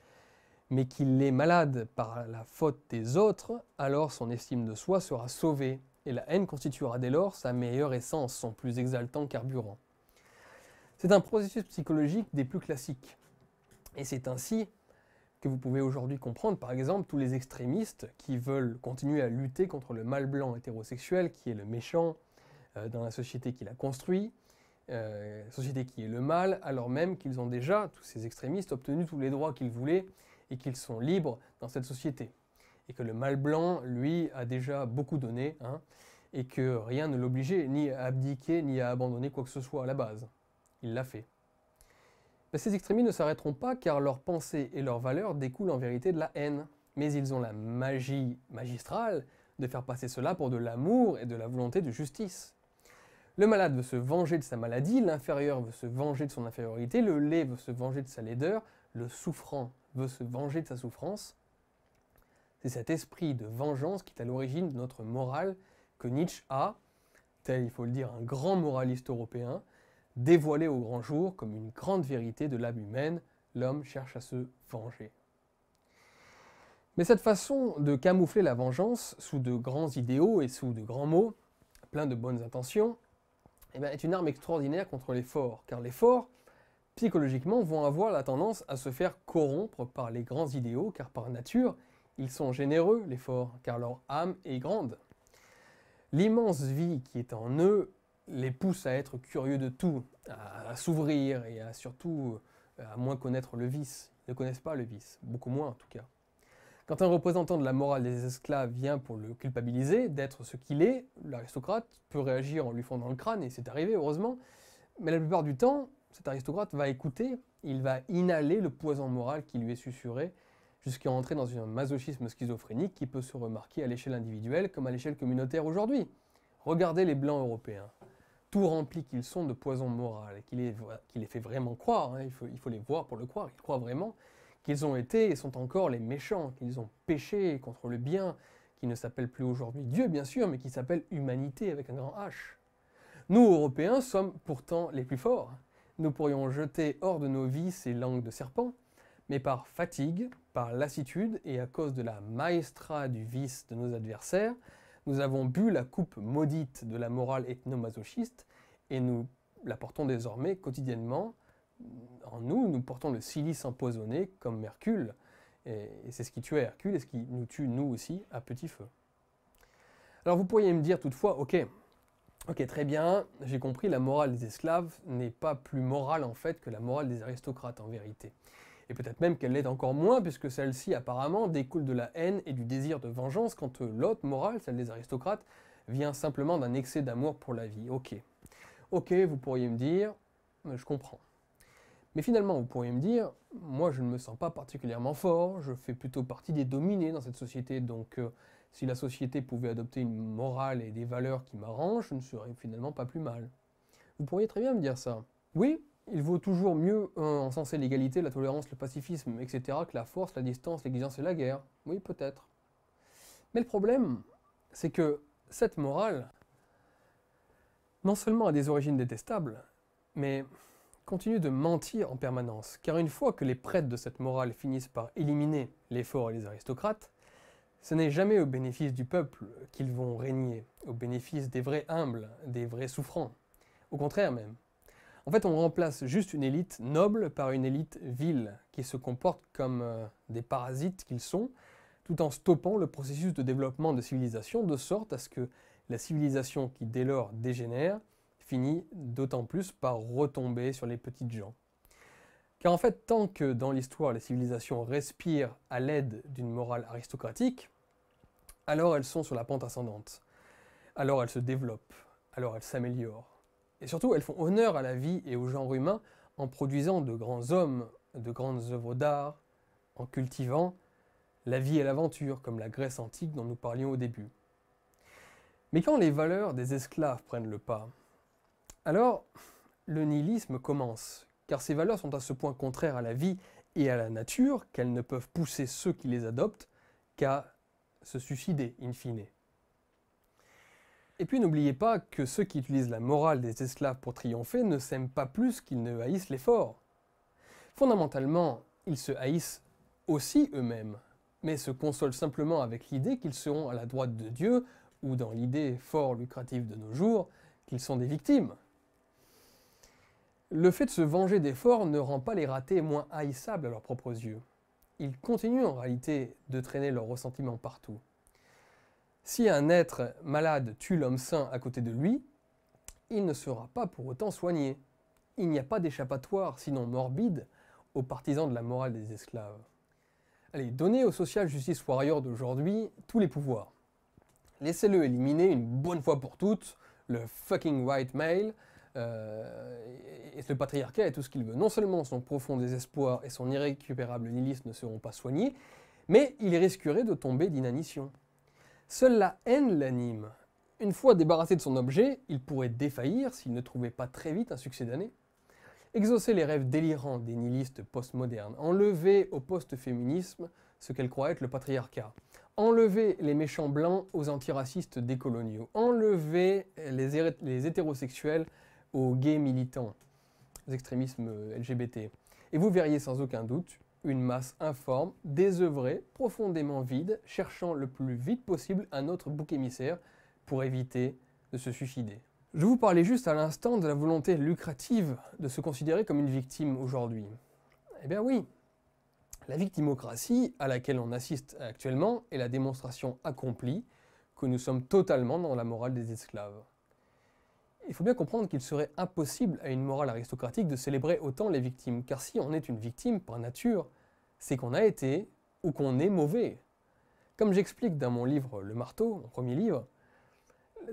mais qu'il est malade par la faute des autres, alors son estime de soi sera sauvée, et la haine constituera dès lors sa meilleure essence, son plus exaltant carburant. C'est un processus psychologique des plus classiques. Et c'est ainsi que vous pouvez aujourd'hui comprendre, par exemple, tous les extrémistes qui veulent continuer à lutter contre le mal blanc hétérosexuel qui est le méchant euh, dans la société qu'il a construit, euh, société qui est le mal, alors même qu'ils ont déjà, tous ces extrémistes, obtenu tous les droits qu'ils voulaient et qu'ils sont libres dans cette société. Et que le mal blanc, lui, a déjà beaucoup donné, hein, et que rien ne l'obligeait ni à abdiquer, ni à abandonner quoi que ce soit à la base. Il l'a fait ces extrémistes ne s'arrêteront pas car leurs pensées et leurs valeurs découlent en vérité de la haine. Mais ils ont la magie magistrale de faire passer cela pour de l'amour et de la volonté de justice. Le malade veut se venger de sa maladie, l'inférieur veut se venger de son infériorité, le laid veut se venger de sa laideur, le souffrant veut se venger de sa souffrance. C'est cet esprit de vengeance qui est à l'origine de notre morale que Nietzsche a, tel il faut le dire un grand moraliste européen, dévoilé au grand jour comme une grande vérité de l'âme humaine, l'homme cherche à se venger. Mais cette façon de camoufler la vengeance sous de grands idéaux et sous de grands mots, plein de bonnes intentions, eh ben, est une arme extraordinaire contre les forts, car les forts, psychologiquement, vont avoir la tendance à se faire corrompre par les grands idéaux, car par nature, ils sont généreux, les forts, car leur âme est grande. L'immense vie qui est en eux les pousse à être curieux de tout, à, s'ouvrir et à surtout euh, à moins connaître le vice. Ils ne connaissent pas le vice, beaucoup moins en tout cas. Quand un représentant de la morale des esclaves vient pour le culpabiliser d'être ce qu'il est, l'aristocrate peut réagir en lui fondant le crâne, et c'est arrivé heureusement, mais la plupart du temps, cet aristocrate va écouter, il va inhaler le poison moral qui lui est susurré, jusqu'à entrer dans un masochisme schizophrénique qui peut se remarquer à l'échelle individuelle comme à l'échelle communautaire aujourd'hui. Regardez les Blancs européens tout remplis qu'ils sont de poison moral, et les, qui les fait vraiment croire, hein. il, faut, il faut les voir pour le croire, ils croient vraiment qu'ils ont été et sont encore les méchants, qu'ils ont péché contre le bien, qui ne s'appelle plus aujourd'hui Dieu bien sûr, mais qui s'appelle humanité avec un grand H. Nous, Européens, sommes pourtant les plus forts. Nous pourrions jeter hors de nos vies ces langues de serpent, mais par fatigue, par lassitude et à cause de la maestra du vice de nos adversaires, nous avons bu la coupe maudite de la morale ethnomasochiste et nous la portons désormais quotidiennement en nous. Nous portons le silice empoisonné comme Hercule. Et, c'est ce qui tue Hercule et ce qui nous tue nous aussi à petit feu. Alors vous pourriez me dire toutefois, ok, ok très bien, j'ai compris, la morale des esclaves n'est pas plus morale en fait que la morale des aristocrates en vérité et peut-être même qu'elle l'est encore moins, puisque celle-ci apparemment découle de la haine et du désir de vengeance, quand euh, l'autre morale, celle des aristocrates, vient simplement d'un excès d'amour pour la vie. Ok. Ok, vous pourriez me dire, euh, je comprends. Mais finalement, vous pourriez me dire, moi je ne me sens pas particulièrement fort, je fais plutôt partie des dominés dans cette société, donc euh, si la société pouvait adopter une morale et des valeurs qui m'arrangent, je ne serais finalement pas plus mal. Vous pourriez très bien me dire ça. Oui, il vaut toujours mieux encenser l'égalité, la tolérance, le pacifisme, etc., que la force, la distance, l'exigence et la guerre. Oui, peut-être. Mais le problème, c'est que cette morale, non seulement a des origines détestables, mais continue de mentir en permanence, car une fois que les prêtres de cette morale finissent par éliminer les forts et les aristocrates, ce n'est jamais au bénéfice du peuple qu'ils vont régner, au bénéfice des vrais humbles, des vrais souffrants, au contraire même. En fait, on remplace juste une élite noble par une élite vile, qui se comporte comme euh, des parasites qu'ils sont, tout en stoppant le processus de développement de civilisation, de sorte à ce que la civilisation qui dès lors dégénère finit d'autant plus par retomber sur les petites gens. Car en fait, tant que dans l'histoire les civilisations respirent à l'aide d'une morale aristocratique, alors elles sont sur la pente ascendante. Alors elles se développent, alors elles s'améliorent. Et surtout, elles font honneur à la vie et au genre humain en produisant de grands hommes, de grandes œuvres d'art, en cultivant la vie et l'aventure, comme la Grèce antique dont nous parlions au début. Mais quand les valeurs des esclaves prennent le pas, alors le nihilisme commence, car ces valeurs sont à ce point contraires à la vie et à la nature qu'elles ne peuvent pousser ceux qui les adoptent qu'à se suicider in fine. Et puis n'oubliez pas que ceux qui utilisent la morale des esclaves pour triompher ne s'aiment pas plus qu'ils ne haïssent les forts. Fondamentalement, ils se haïssent aussi eux-mêmes, mais se consolent simplement avec l'idée qu'ils seront à la droite de Dieu, ou dans l'idée fort lucrative de nos jours, qu'ils sont des victimes. Le fait de se venger d'efforts ne rend pas les ratés moins haïssables à leurs propres yeux. Ils continuent en réalité de traîner leurs ressentiments partout. Si un être malade tue l'homme sain à côté de lui, il ne sera pas pour autant soigné. Il n'y a pas d'échappatoire, sinon morbide, aux partisans de la morale des esclaves. Allez, donnez au Social Justice Warrior d'aujourd'hui tous les pouvoirs. Laissez-le éliminer une bonne fois pour toutes le fucking white male, euh, et le patriarcat et tout ce qu'il veut. Non seulement son profond désespoir et son irrécupérable nihilisme ne seront pas soignés, mais il risquerait de tomber d'inanition. Seule la haine l'anime. Une fois débarrassé de son objet, il pourrait défaillir s'il ne trouvait pas très vite un succès d'année. Exaucer les rêves délirants des nihilistes postmodernes, enlever au post-féminisme ce qu'elle croit être le patriarcat, enlever les méchants blancs aux antiracistes décoloniaux, enlever les, hétérosexuels aux gays militants, aux euh, LGBT. Et vous verriez sans aucun doute une masse informe, désœuvrée, profondément vide, cherchant le plus vite possible un autre bouc émissaire pour éviter de se suicider. Je vous parlais juste à l'instant de la volonté lucrative de se considérer comme une victime aujourd'hui. Eh bien oui, la victimocratie à laquelle on assiste actuellement est la démonstration accomplie que nous sommes totalement dans la morale des esclaves il faut bien comprendre qu'il serait impossible à une morale aristocratique de célébrer autant les victimes, car si on est une victime par nature, c'est qu'on a été ou qu'on est mauvais. Comme j'explique dans mon livre Le Marteau, mon premier livre,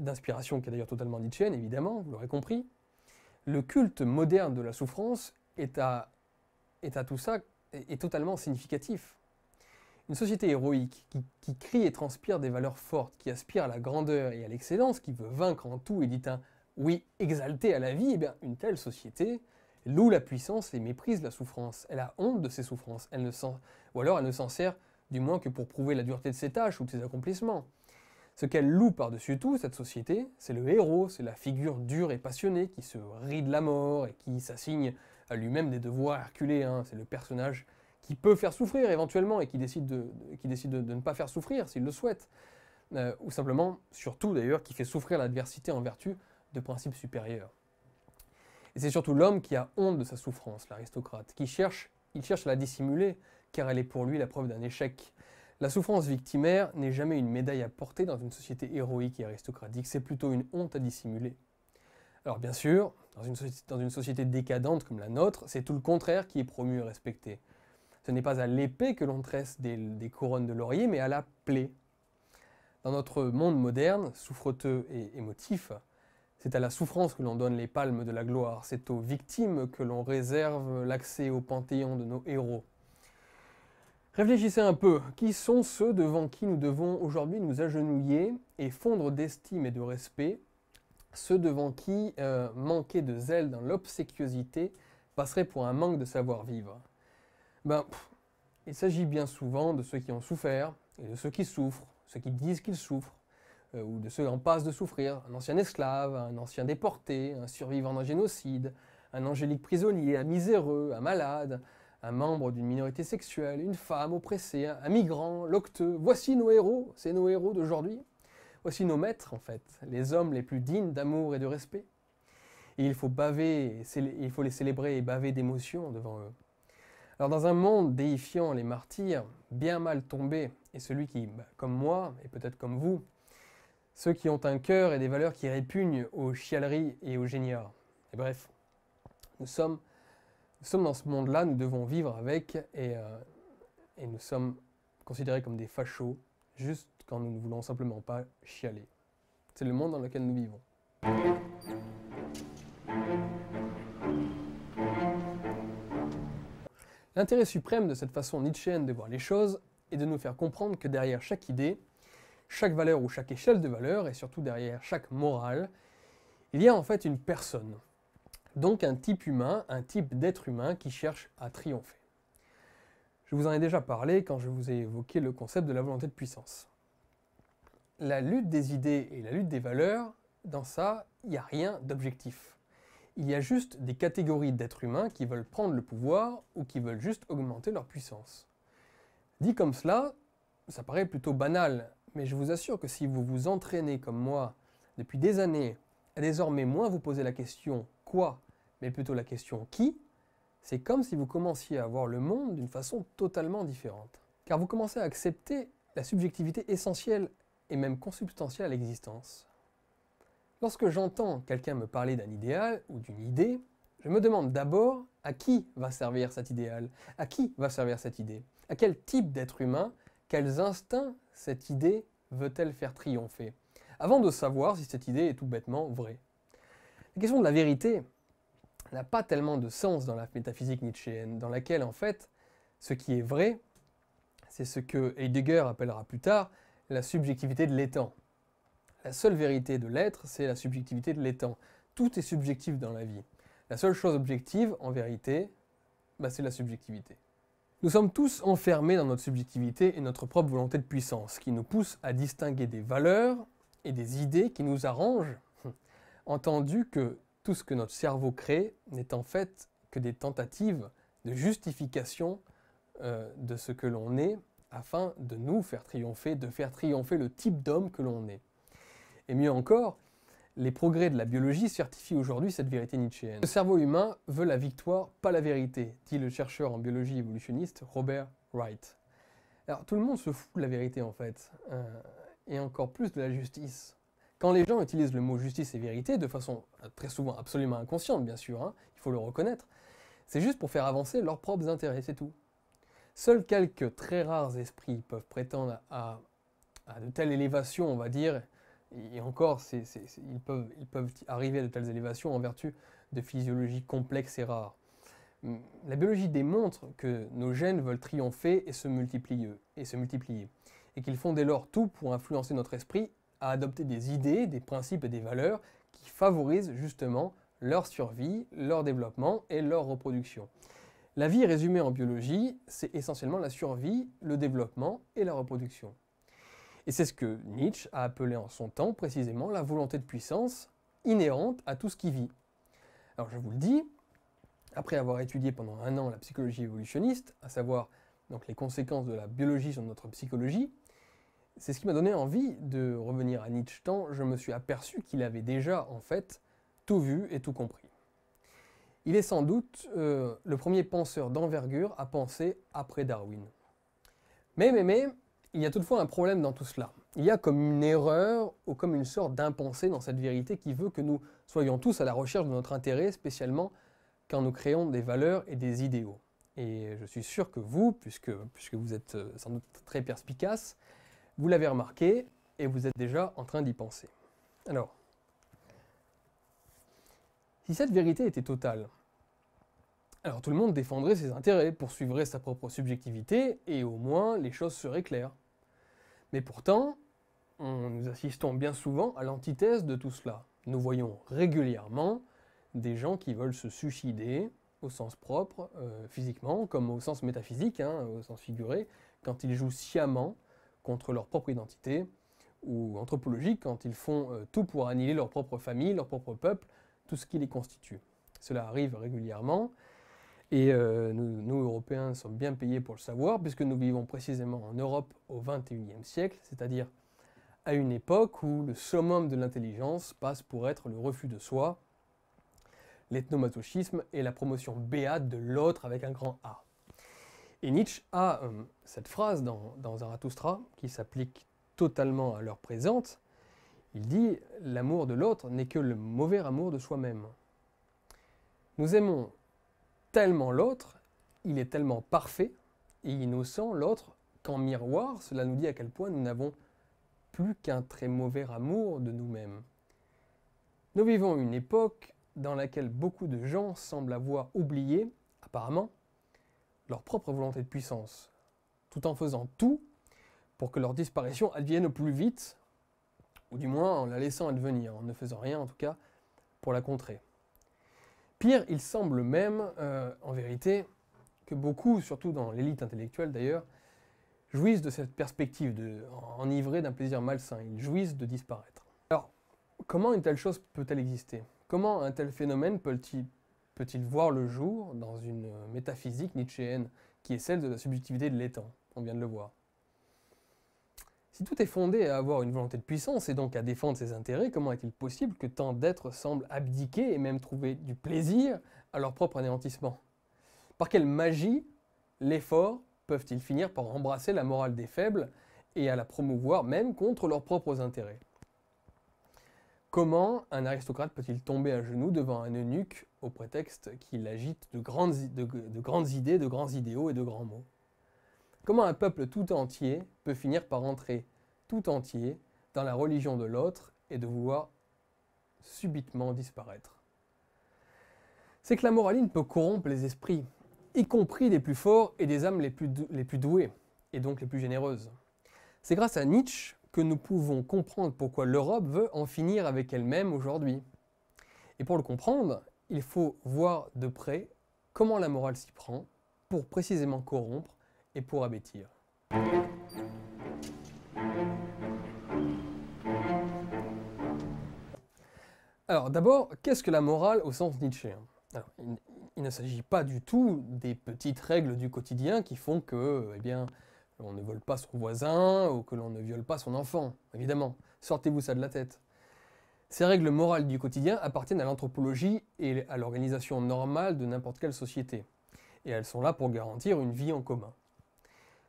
d'inspiration qui est d'ailleurs totalement Nietzschean, évidemment, vous l'aurez compris, le culte moderne de la souffrance est à, est tout ça, est, totalement significatif. Une société héroïque qui crie et transpire des valeurs fortes, qui aspire à la grandeur et à l'excellence, qui veut vaincre en tout et dit un oui, exaltée à la vie, eh bien, une telle société loue la puissance et méprise la souffrance. Elle a honte de ses souffrances, elle ne ou alors elle ne s'en sert du moins que pour prouver la dureté de ses tâches ou de ses accomplissements. Ce qu'elle loue par-dessus tout, cette société, c'est le héros, c'est la figure dure et passionnée qui se rit de la mort et qui s'assigne à lui-même des devoirs herculéens. Hein. C'est le personnage qui peut faire souffrir éventuellement et qui décide de, qui décide de, ne pas faire souffrir s'il le souhaite. Euh, ou simplement, surtout d'ailleurs, qui fait souffrir l'adversité en vertu de principes supérieurs. Et c'est surtout l'homme qui a honte de sa souffrance, l'aristocrate, qui cherche, il cherche à la dissimuler, car elle est pour lui la preuve d'un échec. La souffrance victimaire n'est jamais une médaille à porter dans une société héroïque et aristocratique, c'est plutôt une honte à dissimuler. Alors bien sûr, dans une, société décadente comme la nôtre, c'est tout le contraire qui est promu et respecté. Ce n'est pas à l'épée que l'on tresse des, des couronnes de laurier, mais à la plaie. Dans notre monde moderne, souffreteux et émotif, c'est à la souffrance que l'on donne les palmes de la gloire, c'est aux victimes que l'on réserve l'accès au panthéon de nos héros. Réfléchissez un peu, qui sont ceux devant qui nous devons aujourd'hui nous agenouiller et fondre d'estime et de respect, ceux devant qui euh, manquer de zèle dans l'obséquiosité passerait pour un manque de savoir-vivre Ben, il s'agit bien souvent de ceux qui ont souffert et de ceux qui souffrent, ceux qui disent qu'ils souffrent, euh, ou de ceux en passe de souffrir, un ancien esclave, un ancien déporté, un survivant d'un génocide, un angélique prisonnier, un miséreux, un malade, un membre d'une minorité sexuelle, une femme oppressée, un migrant, l'octeux. Voici nos héros, c'est nos héros d'aujourd'hui. Voici nos maîtres, en fait, les hommes les plus dignes d'amour et de respect. Et il faut baver, il faut les célébrer et baver d'émotion devant eux. Alors dans un monde déifiant les martyrs, bien mal tombés, et celui qui, bah, comme moi, et peut-être comme vous, ceux qui ont un cœur et des valeurs qui répugnent aux chialeries et aux géniards. Et bref, nous sommes, sommes dans ce monde-là, nous devons vivre avec et, euh, et nous sommes considérés comme des fachos juste quand nous ne voulons simplement pas chialer. C'est le monde dans lequel nous vivons. L'intérêt suprême de cette façon nietzschéenne de voir les choses est de nous faire comprendre que derrière chaque idée, chaque valeur ou chaque échelle de valeur, et surtout derrière chaque morale, il y a en fait une personne. Donc un type humain, un type d'être humain qui cherche à triompher. Je vous en ai déjà parlé quand je vous ai évoqué le concept de la volonté de puissance. La lutte des idées et la lutte des valeurs, dans ça, il n'y a rien d'objectif. Il y a juste des catégories d'êtres humains qui veulent prendre le pouvoir ou qui veulent juste augmenter leur puissance. Dit comme cela, ça paraît plutôt banal, mais je vous assure que si vous vous entraînez comme moi depuis des années à désormais moins vous poser la question quoi, mais plutôt la question qui, c'est comme si vous commenciez à voir le monde d'une façon totalement différente. Car vous commencez à accepter la subjectivité essentielle et même consubstantielle à l'existence. Lorsque j'entends quelqu'un me parler d'un idéal ou d'une idée, je me demande d'abord à qui va servir cet idéal, à qui va servir cette idée, à quel type d'être humain, quels instincts cette idée veut-elle faire triompher Avant de savoir si cette idée est tout bêtement vraie. La question de la vérité n'a pas tellement de sens dans la métaphysique nietzschéenne, dans laquelle en fait, ce qui est vrai, c'est ce que Heidegger appellera plus tard la subjectivité de l'étant. La seule vérité de l'être, c'est la subjectivité de l'étant. Tout est subjectif dans la vie. La seule chose objective, en vérité, bah, c'est la subjectivité. Nous sommes tous enfermés dans notre subjectivité et notre propre volonté de puissance, qui nous pousse à distinguer des valeurs et des idées qui nous arrangent, *laughs* entendu que tout ce que notre cerveau crée n'est en fait que des tentatives de justification euh, de ce que l'on est afin de nous faire triompher, de faire triompher le type d'homme que l'on est. Et mieux encore, les progrès de la biologie certifient aujourd'hui cette vérité nietzschéenne. Le cerveau humain veut la victoire, pas la vérité, dit le chercheur en biologie évolutionniste Robert Wright. Alors tout le monde se fout de la vérité en fait, euh, et encore plus de la justice. Quand les gens utilisent le mot justice et vérité, de façon euh, très souvent absolument inconsciente bien sûr, hein, il faut le reconnaître, c'est juste pour faire avancer leurs propres intérêts, c'est tout. Seuls quelques très rares esprits peuvent prétendre à de telles élévations, on va dire, et encore, ils, peuvent, arriver à de telles élévations en vertu de physiologies complexes et rares. Hum, la biologie démontre que nos gènes veulent triompher et se multiplier, et se multiplier, et qu'ils font dès lors tout pour influencer notre esprit à adopter des idées, des principes et des valeurs qui favorisent justement leur survie, leur développement et leur reproduction. La vie résumée en biologie, c'est essentiellement la survie, le développement et la reproduction. Et c'est ce que Nietzsche a appelé en son temps précisément la volonté de puissance inhérente à tout ce qui vit. Alors je vous le dis, après avoir étudié pendant un an la psychologie évolutionniste, à savoir donc les conséquences de la biologie sur notre psychologie, c'est ce qui m'a donné envie de revenir à Nietzsche tant je me suis aperçu qu'il avait déjà en fait tout vu et tout compris. Il est sans doute euh, le premier penseur d'envergure à penser après Darwin. Mais mais mais, il y a toutefois un problème dans tout cela. Il y a comme une erreur ou comme une sorte d'impensée dans cette vérité qui veut que nous soyons tous à la recherche de notre intérêt, spécialement quand nous créons des valeurs et des idéaux. Et je suis sûr que vous, puisque, puisque vous êtes euh, sans doute très perspicace, vous l'avez remarqué et vous êtes déjà en train d'y penser. Alors, si cette vérité était totale, alors tout le monde défendrait ses intérêts, poursuivrait sa propre subjectivité et au moins les choses seraient claires. Mais pourtant, nous assistons bien souvent à l'antithèse de tout cela. Nous voyons régulièrement des gens qui veulent se suicider au sens propre, euh, physiquement, comme au sens métaphysique, hein, au sens figuré, quand ils jouent sciemment contre leur propre identité, ou anthropologique, quand ils font euh, tout pour annihiler leur propre famille, leur propre peuple, tout ce qui les constitue. Cela arrive régulièrement, et euh, nous, Européens, sommes bien payés pour le savoir, puisque nous vivons précisément en Europe au XXIe siècle, c'est-à-dire à une époque où le summum de l'intelligence passe pour être le refus de soi, l'ethnomatochisme et la promotion béate de l'autre avec un grand A. Et Nietzsche a euh, cette phrase dans, dans Zarathustra qui s'applique totalement à l'heure présente. Il dit L'amour de l'autre n'est que le mauvais amour de soi-même. Nous aimons tellement l'autre, il est tellement parfait et innocent, l'autre, qu'en miroir, cela nous dit à quel point nous n'avons plus qu'un très mauvais amour de nous-mêmes. Nous vivons une époque dans laquelle beaucoup de gens semblent avoir oublié, apparemment, leur propre volonté de puissance, tout en faisant tout pour que leur disparition advienne au plus vite, ou du moins en la laissant advenir, en ne faisant rien en tout cas pour la contrer. Pire, il semble même, euh, en vérité, que beaucoup, surtout dans l'élite intellectuelle d'ailleurs, jouissent de cette perspective de, d'un plaisir malsain. Ils jouissent de disparaître. Alors, comment une telle chose peut-elle exister Comment un tel phénomène peut-il voir le jour dans une euh, métaphysique nietzschéenne qui est celle de la subjectivité de l'étang On vient de le voir. Si tout est fondé à avoir une volonté de puissance et donc à défendre ses intérêts, comment est-il possible que tant d'êtres semblent abdiquer et même trouver du plaisir à leur propre anéantissement Par quelle magie l'effort, peuvent-ils finir par embrasser la morale des faibles et à la promouvoir même contre leurs propres intérêts Comment un aristocrate peut-il tomber à genoux devant un eunuque au prétexte qu'il agite de grandes, de grandes idées, de grands idéaux et de grands mots Comment un peuple tout entier peut finir par entrer tout entier dans la religion de l'autre et de vouloir subitement disparaître C'est que la moraline peut corrompre les esprits, y compris des plus forts et des âmes les plus, les plus douées, et donc les plus généreuses. C'est grâce à Nietzsche que nous pouvons comprendre pourquoi l'Europe veut en finir avec elle-même aujourd'hui. Et pour le comprendre, il faut voir de près comment la morale s'y prend pour précisément corrompre et pour abétir. Alors d'abord, qu'est-ce que la morale au sens Nietzsche il, ne s'agit pas du tout des petites règles du quotidien qui font que, eh bien, on ne vole pas son voisin ou que l'on ne viole pas son enfant, évidemment. Sortez-vous ça de la tête. Ces règles morales du quotidien appartiennent à l'anthropologie et à l'organisation normale de n'importe quelle société. Et elles sont là pour garantir une vie en commun.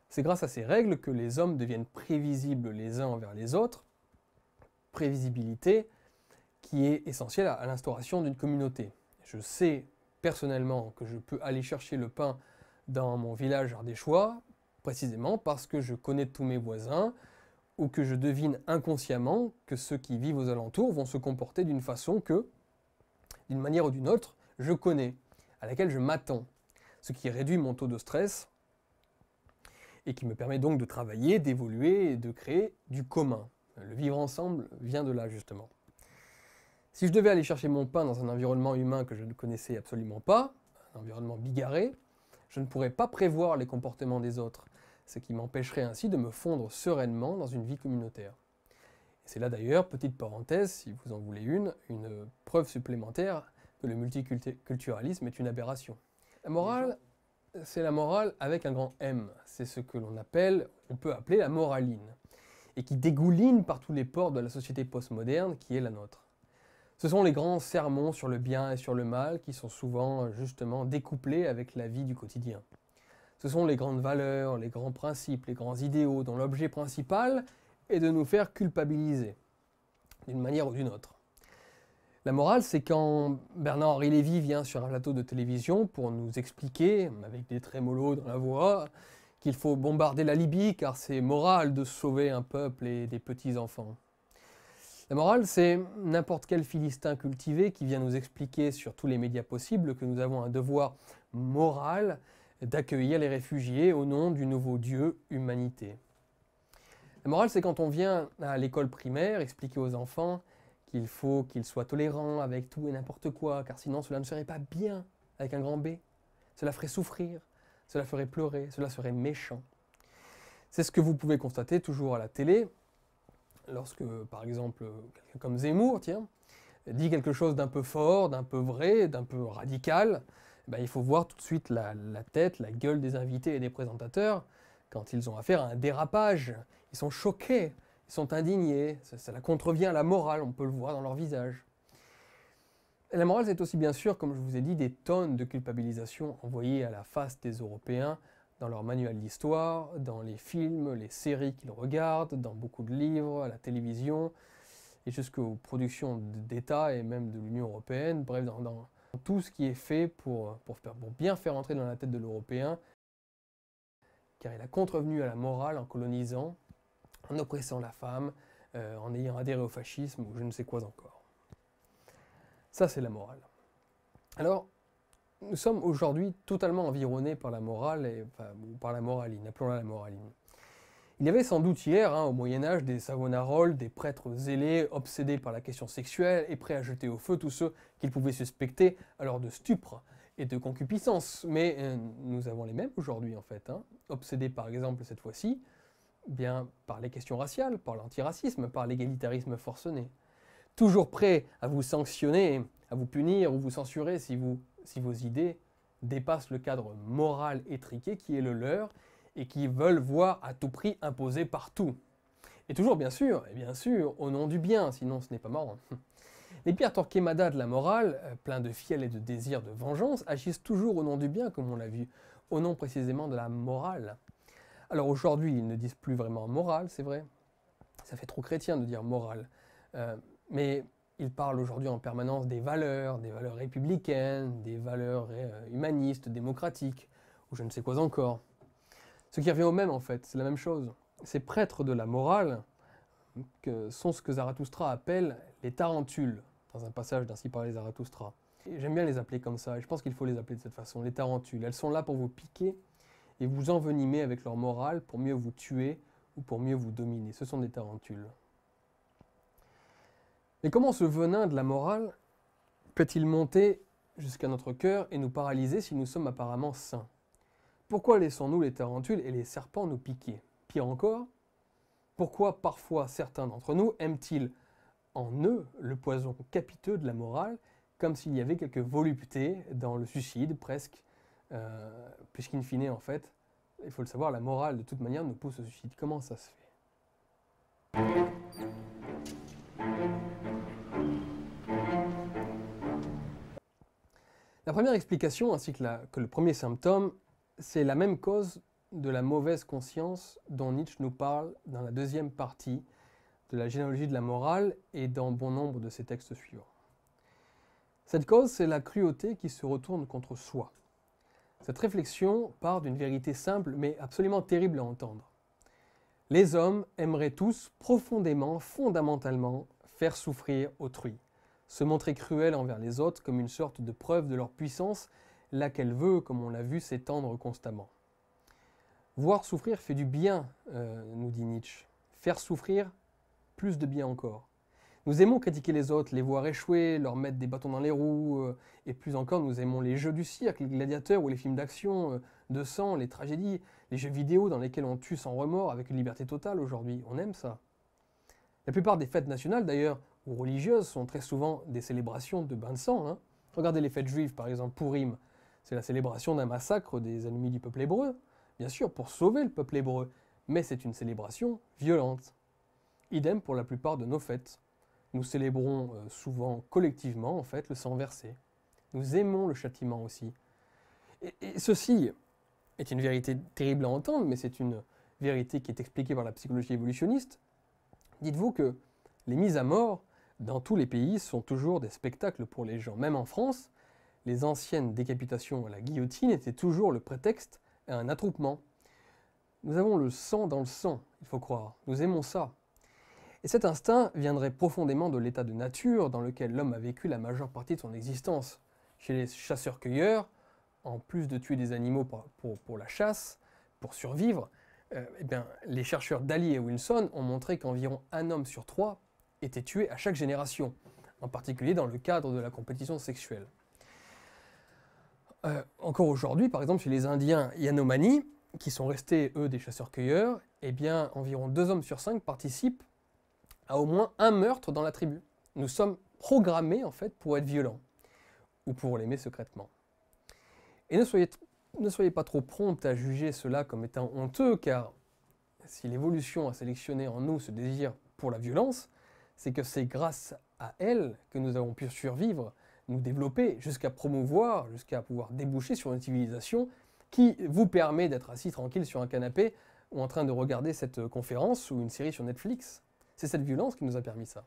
C'est grâce à ces règles que les hommes deviennent prévisibles les uns envers les autres, prévisibilité qui est essentielle à l'instauration d'une communauté. Je sais personnellement que je peux aller chercher le pain dans mon village ardéchois, précisément parce que je connais tous mes voisins, ou que je devine inconsciemment que ceux qui vivent aux alentours vont se comporter d'une façon que, d'une manière ou d'une autre, je connais, à laquelle je m'attends, ce qui réduit mon taux de stress, et qui me permet donc de travailler, d'évoluer et de créer du commun. Le vivre ensemble vient de là justement. Si je devais aller chercher mon pain dans un environnement humain que je ne connaissais absolument pas, un environnement bigarré, je ne pourrais pas prévoir les comportements des autres, ce qui m'empêcherait ainsi de me fondre sereinement dans une vie communautaire. C'est là d'ailleurs, petite parenthèse, si vous en voulez une, une preuve supplémentaire que le multiculturalisme est une aberration. La morale, c'est la morale avec un grand M. C'est ce que l'on appelle, on peut appeler la moraline, et qui dégouline par tous les ports de la société postmoderne qui est la nôtre. Ce sont les grands sermons sur le bien et sur le mal qui sont souvent justement découplés avec la vie du quotidien. Ce sont les grandes valeurs, les grands principes, les grands idéaux dont l'objet principal est de nous faire culpabiliser, d'une manière ou d'une autre. La morale, c'est quand Bernard-Henri Lévy vient sur un plateau de télévision pour nous expliquer, avec des trémolos dans la voix, qu'il faut bombarder la Libye car c'est moral de sauver un peuple et des petits-enfants. La morale, c'est n'importe quel philistin cultivé qui vient nous expliquer sur tous les médias possibles que nous avons un devoir moral d'accueillir les réfugiés au nom du nouveau Dieu humanité. La morale, c'est quand on vient à l'école primaire expliquer aux enfants qu'il faut qu'il soit tolérant avec tout et n'importe quoi, car sinon cela ne serait pas bien avec un grand B. Cela ferait souffrir, cela ferait pleurer, cela serait méchant. C'est ce que vous pouvez constater toujours à la télé, lorsque par exemple quelqu'un comme Zemmour, tiens, dit quelque chose d'un peu fort, d'un peu vrai, d'un peu radical, eh ben, il faut voir tout de suite la, la, tête, la gueule des invités et des présentateurs quand ils ont affaire à un dérapage. Ils sont choqués ils sont indignés, ça, contrevient à la morale, on peut le voir dans leur visage. la morale, c'est aussi bien sûr, comme je vous ai dit, des tonnes de culpabilisation envoyées à la face des Européens dans leur manuel d'histoire, dans les films, les séries qu'ils regardent, dans beaucoup de livres, à la télévision, et jusqu'aux productions d'État et même de l'Union Européenne, bref, dans, tout ce qui est fait pour bien faire entrer dans la tête de l'Européen, car il a contrevenu à la morale en colonisant, en oppressant la femme, euh, en ayant adhéré au fascisme ou je ne sais quoi encore. Ça, c'est la morale. Alors, nous sommes aujourd'hui totalement environnés par la morale, et, par la moraline, appelons-la la moraline. Il y avait sans doute hier, hein, au Moyen-Âge, des savonaroles, des prêtres zélés, obsédés par la question sexuelle et prêts à jeter au feu tous ceux qu'ils pouvaient suspecter alors de stupre et de concupiscence. Mais euh, nous avons les mêmes aujourd'hui, en fait, hein. obsédés par exemple cette fois-ci Bien par les questions raciales, par l'antiracisme, par l'égalitarisme forcené. Toujours prêts à vous sanctionner, à vous punir ou vous censurer si, vos idées dépassent le cadre moral étriqué qui est le leur et qui veulent voir à tout prix imposé partout. Et toujours, bien sûr, et bien sûr, au nom du bien, sinon ce n'est pas marrant. *laughs* Les pires torquemadas de la morale, euh, pleins de fiel et de désir de vengeance, agissent toujours au nom du bien, comme on l'a vu, au nom précisément de la morale. Alors aujourd'hui, ils ne disent plus vraiment morale, c'est vrai. Ça fait trop chrétien de dire morale. Euh, mais ils parlent aujourd'hui en permanence des valeurs, des valeurs républicaines, des valeurs euh, humanistes, démocratiques, ou je ne sais quoi encore. Ce qui revient au même en fait, c'est la même chose. Ces prêtres de la morale que sont ce que Zarathustra appelle les tarentules, dans un passage d'Ainsi parlait Zarathustra. J'aime bien les appeler comme ça, et je pense qu'il faut les appeler de cette façon, les tarentules. Elles sont là pour vous piquer et vous envenimer avec leur morale pour mieux vous tuer ou pour mieux vous dominer. Ce sont des tarentules. Mais comment ce venin de la morale peut-il monter jusqu'à notre cœur et nous paralyser si nous sommes apparemment sains Pourquoi laissons-nous les tarentules et les serpents nous piquer Pire encore, pourquoi parfois certains d'entre nous aiment-ils en eux le poison capiteux de la morale, comme s'il y avait quelque volupté dans le suicide presque euh, puisqu'in fine, en fait, il faut le savoir, la morale de toute manière nous pousse au suicide. Comment ça se fait La première explication, ainsi que, que le premier symptôme, c'est la même cause de la mauvaise conscience dont Nietzsche nous parle dans la deuxième partie de la généalogie de la morale et dans bon nombre de ses textes suivants. Cette cause, c'est la cruauté qui se retourne contre soi, cette réflexion part d'une vérité simple mais absolument terrible à entendre. Les hommes aimeraient tous profondément, fondamentalement, faire souffrir autrui, se montrer cruel envers les autres comme une sorte de preuve de leur puissance, laquelle veut, comme on l'a vu, s'étendre constamment. Voir souffrir fait du bien, euh, nous dit Nietzsche. Faire souffrir, plus de bien encore. Nous aimons critiquer les autres, les voir échouer, leur mettre des bâtons dans les roues, euh, et plus encore, nous aimons les jeux du cirque, les gladiateurs ou les films d'action, euh, de sang, les tragédies, les jeux vidéo dans lesquels on tue sans remords avec une liberté totale aujourd'hui. On aime ça. La plupart des fêtes nationales, d'ailleurs, ou religieuses, sont très souvent des célébrations de bains de sang. Hein. Regardez les fêtes juives, par exemple, Purim. C'est la célébration d'un massacre des ennemis du peuple hébreu, bien sûr, pour sauver le peuple hébreu, mais c'est une célébration violente. Idem pour la plupart de nos fêtes. Nous célébrons euh, souvent collectivement, en fait, le sang versé. Nous aimons le châtiment aussi. Et, et ceci est une vérité terrible à entendre, mais c'est une vérité qui est expliquée par la psychologie évolutionniste. Dites-vous que les mises à mort dans tous les pays sont toujours des spectacles pour les gens. Même en France, les anciennes décapitations à la guillotine étaient toujours le prétexte à un attroupement. Nous avons le sang dans le sang, il faut croire. Nous aimons ça. Et cet instinct viendrait profondément de l'état de nature dans lequel l'homme a vécu la majeure partie de son existence. Chez les chasseurs-cueilleurs, en plus de tuer des animaux pour, la chasse, pour survivre, euh, eh bien, les chercheurs Daly et Wilson ont montré qu'environ un homme sur trois était tué à chaque génération, en particulier dans le cadre de la compétition sexuelle. Euh, encore aujourd'hui, par exemple, chez les Indiens Yanomani, qui sont restés, eux, des chasseurs-cueilleurs, eh bien, environ deux hommes sur cinq participent à au moins un meurtre dans la tribu. Nous sommes programmés en fait pour être violents ou pour l'aimer secrètement. Et ne soyez, ne soyez pas trop prompt à juger cela comme étant honteux, car si l'évolution a sélectionné en nous ce désir pour la violence, c'est que c'est grâce à elle que nous avons pu survivre, nous développer, jusqu'à promouvoir, jusqu'à pouvoir déboucher sur une civilisation qui vous permet d'être assis tranquille sur un canapé ou en train de regarder cette euh, conférence ou une série sur Netflix. C'est cette violence qui nous a permis ça.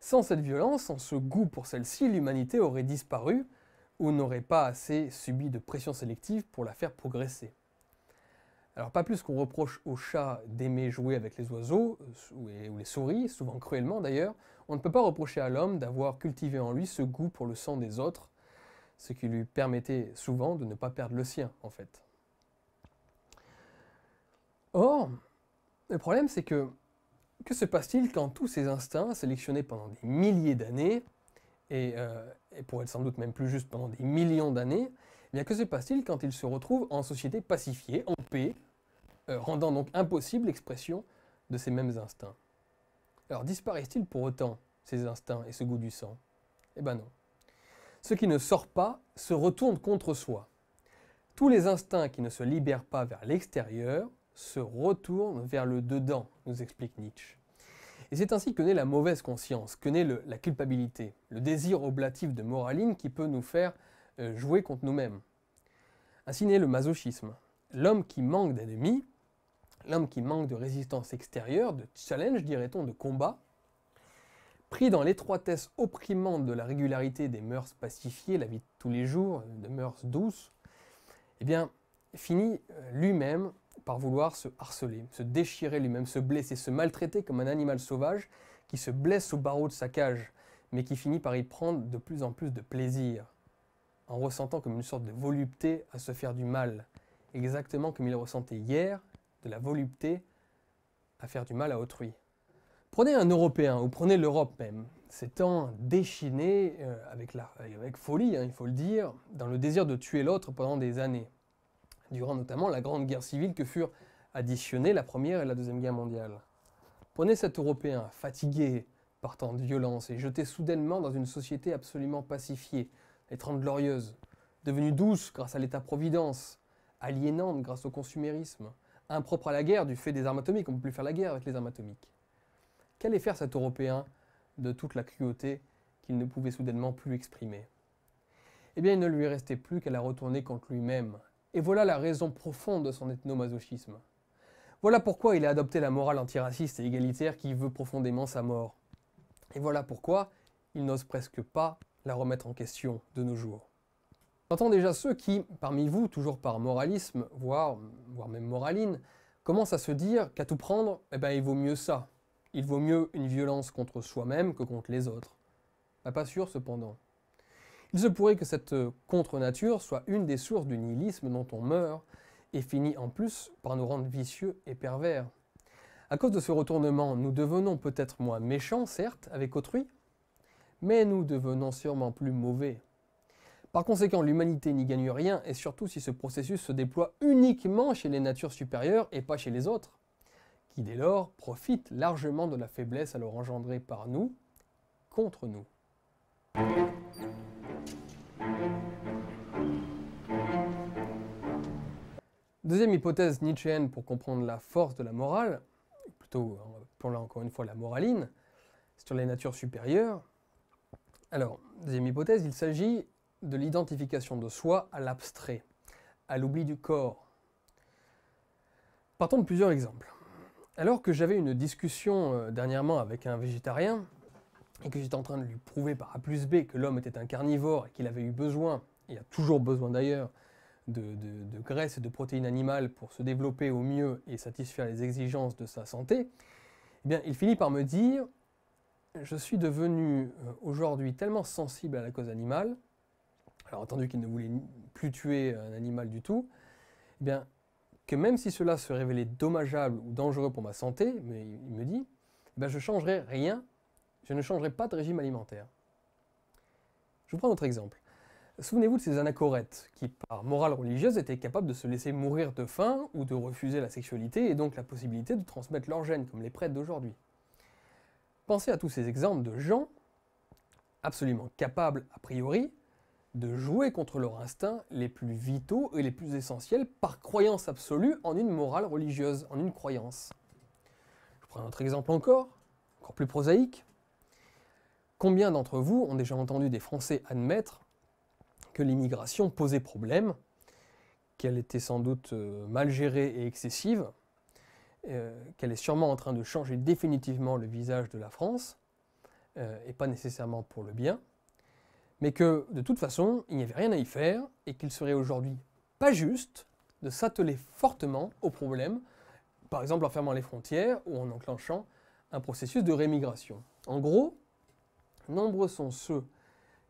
Sans cette violence, sans ce goût pour celle-ci, l'humanité aurait disparu ou n'aurait pas assez subi de pression sélective pour la faire progresser. Alors pas plus qu'on reproche au chat d'aimer jouer avec les oiseaux euh, ou les souris, souvent cruellement d'ailleurs, on ne peut pas reprocher à l'homme d'avoir cultivé en lui ce goût pour le sang des autres, ce qui lui permettait souvent de ne pas perdre le sien en fait. Or, le problème c'est que que se passe-t-il quand tous ces instincts, sélectionnés pendant des milliers d'années, et, euh, pour être sans doute même plus juste pendant des millions d'années, eh que se passe-t-il quand ils se retrouvent en société pacifiée, en paix, euh, rendant donc impossible l'expression de ces mêmes instincts Alors disparaissent-ils pour autant ces instincts et ce goût du sang Eh bien non. Ce qui ne sort pas se retourne contre soi. Tous les instincts qui ne se libèrent pas vers l'extérieur se retourne vers le dedans, nous explique Nietzsche. Et c'est ainsi que naît la mauvaise conscience, que naît la culpabilité, le désir oblatif de moraline qui peut nous faire euh, jouer contre nous-mêmes. Ainsi naît le masochisme. L'homme qui manque d'ennemis, l'homme qui manque de résistance extérieure, de challenge, dirait-on, de combat, pris dans l'étroitesse opprimante de la régularité des mœurs pacifiées, la vie de tous les jours, euh, de mœurs douces, eh bien, finit euh, lui-même par vouloir se harceler, se déchirer lui-même, se blesser, se maltraiter comme un animal sauvage qui se blesse au barreau de sa cage, mais qui finit par y prendre de plus en plus de plaisir, en ressentant comme une sorte de volupté à se faire du mal, exactement comme il ressentait hier de la volupté à faire du mal à autrui. Prenez un Européen, ou prenez l'Europe même, s'étant déchiné euh, avec, avec folie, hein, il faut le dire, dans le désir de tuer l'autre pendant des années durant notamment la Grande Guerre civile que furent additionnées la Première et la Deuxième Guerre mondiale. Prenez cet Européen, fatigué par tant de violence, et jeté soudainement dans une société absolument pacifiée, les Trente Glorieuses, devenue douce grâce à l'État-providence, aliénante grâce au consumérisme, impropre à la guerre du fait des armes atomiques, on ne peut plus faire la guerre avec les armes atomiques. Qu'allait faire cet Européen de toute la cruauté qu'il ne pouvait soudainement plus exprimer Eh bien, il ne lui restait plus qu'à la retourner contre lui-même, et voilà la raison profonde de son ethnomasochisme. Voilà pourquoi il a adopté la morale antiraciste et égalitaire qui veut profondément sa mort. Et voilà pourquoi il n'ose presque pas la remettre en question de nos jours. J'entends déjà ceux qui, parmi vous, toujours par moralisme, voire, même moraline, commencent à se dire qu'à tout prendre, eh ben, il vaut mieux ça. Il vaut mieux une violence contre soi-même que contre les autres. pas sûr cependant. Il se pourrait que cette contre-nature soit une des sources du nihilisme dont on meurt et finit en plus par nous rendre vicieux et pervers. À cause de ce retournement, nous devenons peut-être moins méchants, certes, avec autrui, mais nous devenons sûrement plus mauvais. Par conséquent, l'humanité n'y gagne rien, et surtout si ce processus se déploie uniquement chez les natures supérieures et pas chez les autres, qui dès lors profitent largement de la faiblesse alors engendrée par nous, contre nous. Deuxième hypothèse nietzschéenne pour comprendre la force de la morale, plutôt, pour là encore une fois, la moraline, sur les natures supérieures. Alors, deuxième hypothèse, il s'agit de l'identification de soi à l'abstrait, à l'oubli du corps. Partons de plusieurs exemples. Alors que j'avais une discussion euh, dernièrement avec un végétarien, et que j'étais en train de lui prouver par A plus B que l'homme était un carnivore et qu'il avait eu besoin, et a toujours besoin d'ailleurs, de, de, graisse et de protéines animales pour se développer au mieux et satisfaire les exigences de sa santé, eh bien, il finit par me dire Je suis devenu euh, aujourd'hui tellement sensible à la cause animale, alors entendu qu'il ne voulait plus tuer un animal du tout, eh bien, que même si cela se révélait dommageable ou dangereux pour ma santé, mais il me dit, je eh ne je changerai rien je ne changerai pas de régime alimentaire. Je vous prends un autre exemple. Souvenez-vous de ces anachorètes qui, par morale religieuse, étaient capables de se laisser mourir de faim ou de refuser la sexualité et donc la possibilité de transmettre leurs gènes, comme les prêtres d'aujourd'hui. Pensez à tous ces exemples de gens absolument capables, a priori, de jouer contre leurs instincts les plus vitaux et les plus essentiels par croyance absolue en une morale religieuse, en une croyance. Je prends un autre exemple encore, encore plus prosaïque. Combien d'entre vous ont déjà entendu des Français admettre que l'immigration posait problème, qu'elle était sans doute euh, mal gérée et excessive, euh, qu'elle est sûrement en train de changer définitivement le visage de la France, euh, et pas nécessairement pour le bien, mais que de toute façon, il n'y avait rien à y faire, et qu'il serait aujourd'hui pas juste de s'atteler fortement au problème, par exemple en fermant les frontières ou en enclenchant un processus de rémigration. En gros, Nombreux sont ceux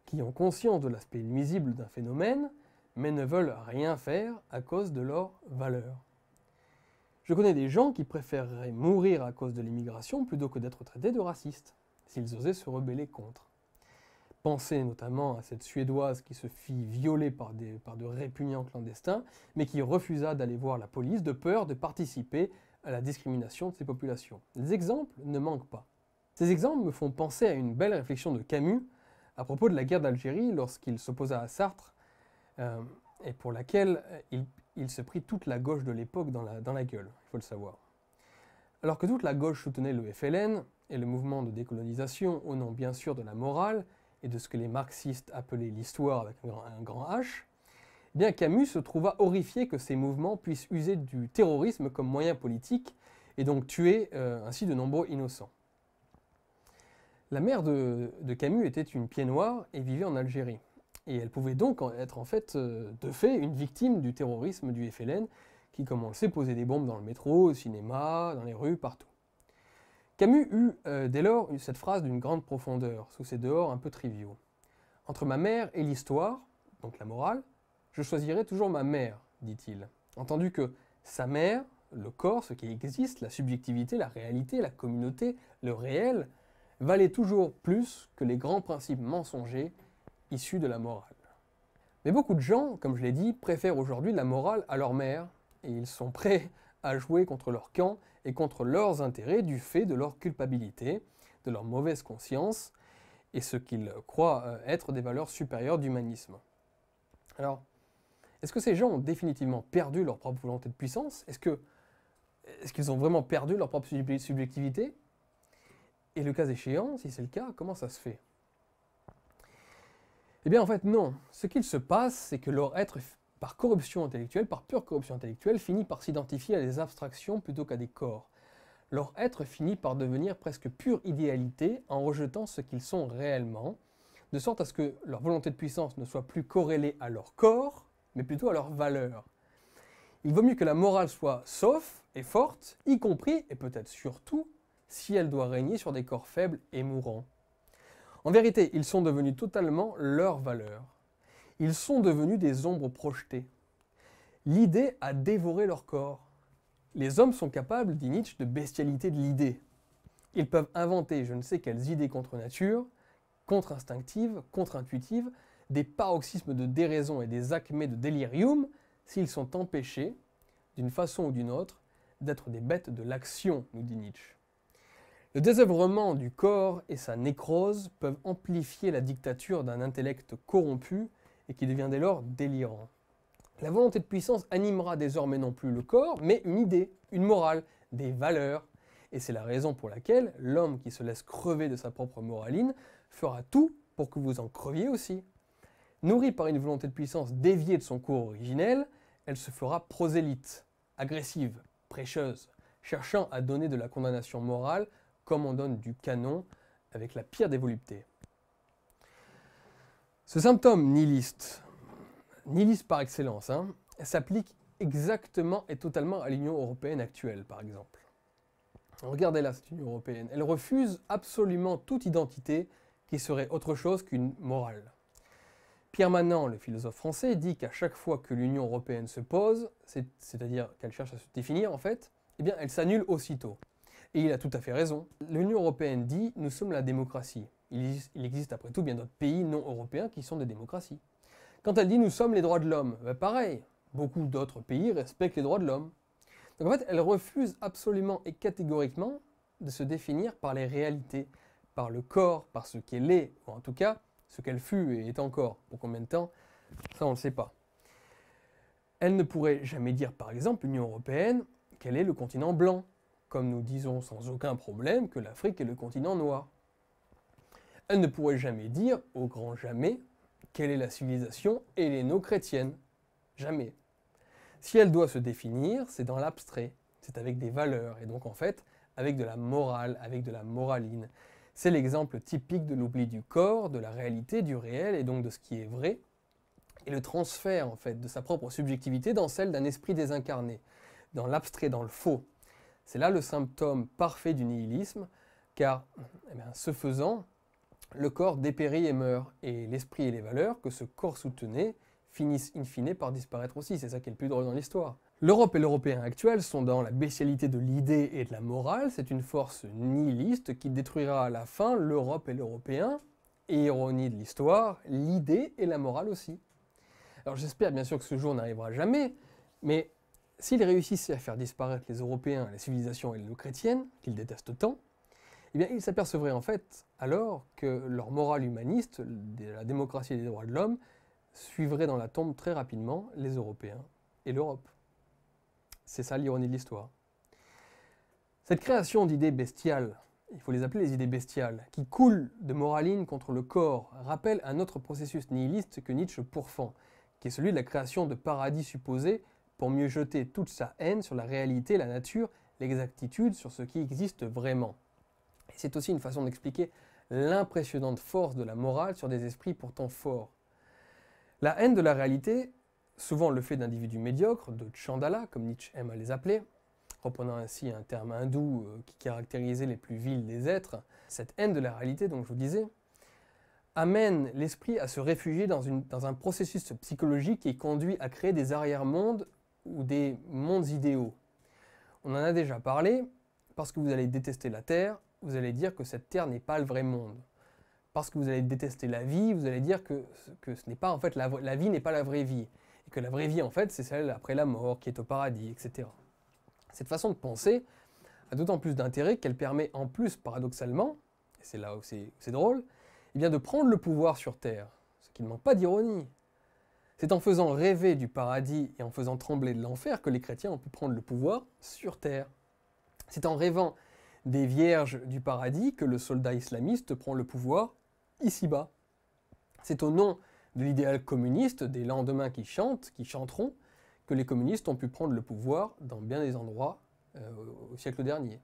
qui ont conscience de l'aspect nuisible d'un phénomène, mais ne veulent rien faire à cause de leur valeur. Je connais des gens qui préféreraient mourir à cause de l'immigration plutôt que d'être traités de racistes, s'ils osaient se rebeller contre. Pensez notamment à cette Suédoise qui se fit violer par, par de répugnants clandestins, mais qui refusa d'aller voir la police de peur de participer à la discrimination de ces populations. Les exemples ne manquent pas. Ces exemples me font penser à une belle réflexion de Camus à propos de la guerre d'Algérie lorsqu'il s'opposa à Sartre euh, et pour laquelle euh, il, se prit toute la gauche de l'époque dans la, gueule, il faut le savoir. Alors que toute la gauche soutenait le FLN et le mouvement de décolonisation au nom bien sûr de la morale et de ce que les marxistes appelaient l'histoire avec un grand, H, eh bien Camus se trouva horrifié que ces mouvements puissent user du terrorisme comme moyen politique et donc tuer euh, ainsi de nombreux innocents. La mère de, Camus était une pied noire et vivait en Algérie. Et elle pouvait donc être en fait, euh, de fait, une victime du terrorisme du FLN, qui, comme on le sait, posait des bombes dans le métro, au cinéma, dans les rues, partout. Camus eut euh, dès lors cette phrase d'une grande profondeur, sous ses dehors un peu triviaux. Entre ma mère et l'histoire, donc la morale, je choisirai toujours ma mère, dit-il. Entendu que sa mère, le corps, ce qui existe, la subjectivité, la réalité, la communauté, le réel, valait toujours plus que les grands principes mensongers issus de la morale. Mais beaucoup de gens, comme je l'ai dit, préfèrent aujourd'hui la morale à leur mère, et ils sont prêts à jouer contre leur camp et contre leurs intérêts du fait de leur culpabilité, de leur mauvaise conscience, et ce qu'ils croient euh, être des valeurs supérieures d'humanisme. Alors, est-ce que ces gens ont définitivement perdu leur propre volonté de puissance Est-ce qu'ils ont vraiment perdu leur propre subjectivité et le cas échéant, si c'est le cas, comment ça se fait Eh bien en fait non. Ce qu'il se passe, c'est que leur être, par corruption intellectuelle, par pure corruption intellectuelle, finit par s'identifier à des abstractions plutôt qu'à des corps. Leur être finit par devenir presque pure idéalité en rejetant ce qu'ils sont réellement, de sorte à ce que leur volonté de puissance ne soit plus corrélée à leur corps, mais plutôt à leur valeur. Il vaut mieux que la morale soit sauf et forte, y compris et peut-être surtout si elle doit régner sur des corps faibles et mourants. En vérité, ils sont devenus totalement leur valeur. Ils sont devenus des ombres projetées. L'idée a dévoré leur corps. Les hommes sont capables, dit Nietzsche, de bestialité de l'idée. Ils peuvent inventer je ne sais quelles idées contre nature, contre-instinctives, contre-intuitives, des paroxysmes de déraison et des acmés de délirium, s'ils sont empêchés, d'une façon ou d'une autre, d'être des bêtes de l'action, nous dit Nietzsche. Le désœuvrement du corps et sa nécrose peuvent amplifier la dictature d'un intellect corrompu et qui devient dès lors délirant. La volonté de puissance animera désormais non plus le corps, mais une idée, une morale, des valeurs. Et c'est la raison pour laquelle l'homme qui se laisse crever de sa propre moraline fera tout pour que vous en creviez aussi. Nourrie par une volonté de puissance déviée de son cours originel, elle se fera prosélyte, agressive, prêcheuse, cherchant à donner de la condamnation morale comme on donne du canon avec la pire des voluptés. Ce symptôme nihiliste, nihiliste par excellence, hein, s'applique exactement et totalement à l'Union européenne actuelle, par exemple. Regardez la cette Union européenne. Elle refuse absolument toute identité qui serait autre chose qu'une morale. Pierre Manant, le philosophe français, dit qu'à chaque fois que l'Union européenne se pose, c'est-à-dire qu'elle cherche à se définir en fait, eh bien elle s'annule aussitôt. Et il a tout à fait raison. L'Union européenne dit nous sommes la démocratie. Il, existe après tout bien d'autres pays non européens qui sont des démocraties. Quand elle dit nous sommes les droits de l'homme, bah, pareil, beaucoup d'autres pays respectent les droits de l'homme. Donc en fait, elle refuse absolument et catégoriquement de se définir par les réalités, par le corps, par ce qu'elle est, ou en tout cas ce qu'elle fut et est encore. Pour combien de temps Ça, on ne le sait pas. Elle ne pourrait jamais dire, par exemple, l'Union européenne, quel est le continent blanc, comme nous disons sans aucun problème que l'Afrique est le continent noir. Elle ne pourrait jamais dire, au grand jamais, quelle est la civilisation héléno chrétienne Jamais. Si elle doit se définir, c'est dans l'abstrait, c'est avec des valeurs, et donc en fait, avec de la morale, avec de la moraline. C'est l'exemple typique de l'oubli du corps, de la réalité, du réel, et donc de ce qui est vrai, et le transfert en fait de sa propre subjectivité dans celle d'un esprit désincarné, dans l'abstrait, dans le faux, c'est là le symptôme parfait du nihilisme, car eh ce faisant, le corps dépérit et meurt, et l'esprit et les valeurs que ce corps soutenait finissent in fine par disparaître aussi, c'est ça qui est le plus drôle dans l'histoire. L'Europe et l'Européen actuel sont dans la bestialité de l'idée et de la morale, c'est une force nihiliste qui détruira à la fin l'Europe et l'Européen, et ironie de l'histoire, l'idée et la morale aussi. Alors j'espère bien sûr que ce jour n'arrivera jamais, mais s'ils réussissaient à faire disparaître les Européens, les civilisations et les chrétiennes, qu'ils détestent tant, eh bien, ils s'apercevraient en fait alors que leur morale humaniste, la démocratie et des droits de l'homme, suivrait dans la tombe très rapidement les Européens et l'Europe. C'est ça l'ironie de l'histoire. Cette création d'idées bestiales, il faut les appeler les idées bestiales, qui coulent de moraline contre le corps, rappelle un autre processus nihiliste que Nietzsche pourfend, qui est celui de la création de paradis supposés pour mieux jeter toute sa haine sur la réalité, la nature, l'exactitude, sur ce qui existe vraiment. C'est aussi une façon d'expliquer l'impressionnante force de la morale sur des esprits pourtant forts. La haine de la réalité, souvent le fait d'individus médiocres, de chandala, comme Nietzsche aime à les appeler, reprenant ainsi un terme hindou euh, qui caractérisait les plus vils des êtres, cette haine de la réalité donc je vous disais, amène l'esprit à se réfugier dans, dans un processus psychologique qui conduit à créer des arrière-mondes ou des mondes idéaux. On en a déjà parlé, parce que vous allez détester la Terre, vous allez dire que cette Terre n'est pas le vrai monde. Parce que vous allez détester la vie, vous allez dire que, ce n'est pas en fait la, vie n'est pas la vraie vie. Et que la vraie vie en fait c'est celle après la mort qui est au paradis, etc. Cette façon de penser a d'autant plus d'intérêt qu'elle permet en plus paradoxalement, et c'est là où c'est drôle, eh bien de prendre le pouvoir sur Terre, ce qui ne manque pas d'ironie. C'est en faisant rêver du paradis et en faisant trembler de l'enfer que les chrétiens ont pu prendre le pouvoir sur terre. C'est en rêvant des vierges du paradis que le soldat islamiste prend le pouvoir ici-bas. C'est au nom de l'idéal communiste des lendemains qui chantent, qui chanteront, que les communistes ont pu prendre le pouvoir dans bien des endroits euh, au siècle dernier.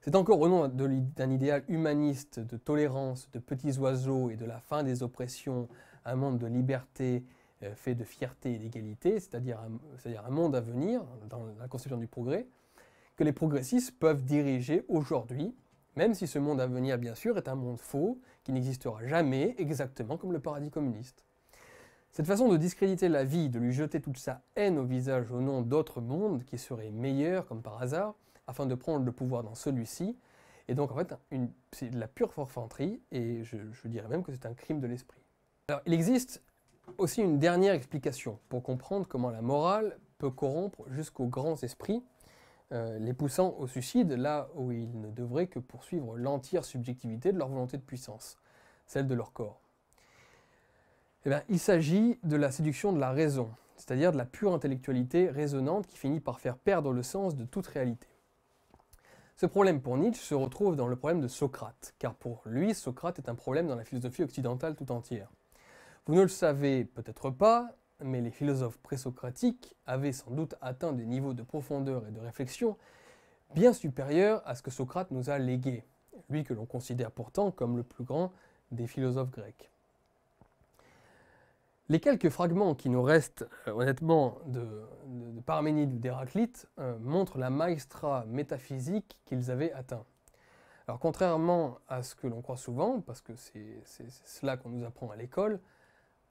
C'est encore au nom d'un idéal humaniste de tolérance, de petits oiseaux et de la fin des oppressions, un monde de liberté euh, fait de fierté et d'égalité, c'est-à-dire un, un, monde à venir dans la conception du progrès, que les progressistes peuvent diriger aujourd'hui, même si ce monde à venir, bien sûr, est un monde faux, qui n'existera jamais exactement comme le paradis communiste. Cette façon de discréditer la vie, de lui jeter toute sa haine au visage au nom d'autres mondes qui seraient meilleurs comme par hasard, afin de prendre le pouvoir dans celui-ci, est donc en fait, c'est de la pure forfanterie, et je, je dirais même que c'est un crime de l'esprit. Alors, il existe aussi une dernière explication pour comprendre comment la morale peut corrompre jusqu'aux grands esprits, euh, les poussant au suicide là où ils ne devraient que poursuivre l'entière subjectivité de leur volonté de puissance, celle de leur corps. Eh bien, il s'agit de la séduction de la raison, c'est-à-dire de la pure intellectualité raisonnante qui finit par faire perdre le sens de toute réalité. Ce problème pour Nietzsche se retrouve dans le problème de Socrate, car pour lui, Socrate est un problème dans la philosophie occidentale tout entière. Vous ne le savez peut-être pas, mais les philosophes pré-socratiques avaient sans doute atteint des niveaux de profondeur et de réflexion bien supérieurs à ce que Socrate nous a légué, lui que l'on considère pourtant comme le plus grand des philosophes grecs. Les quelques fragments qui nous restent euh, honnêtement de, Parménide ou d'Héraclite euh, montrent la maestra métaphysique qu'ils avaient atteint. Alors contrairement à ce que l'on croit souvent, parce que c'est cela qu'on nous apprend à l'école,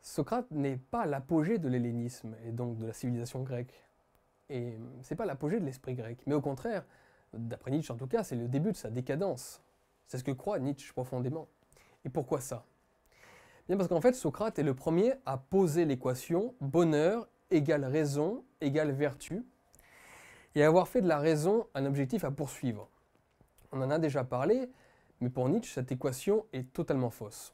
Socrate n'est pas l'apogée de l'hellénisme et donc de la civilisation grecque. Et c'est pas l'apogée de l'esprit grec, mais au contraire, d'après Nietzsche en tout cas, c'est le début de sa décadence. C'est ce que croit Nietzsche profondément. Et pourquoi ça Bien parce qu'en fait, Socrate est le premier à poser l'équation bonheur égale raison égale vertu et à avoir fait de la raison un objectif à poursuivre. On en a déjà parlé, mais pour Nietzsche, cette équation est totalement fausse.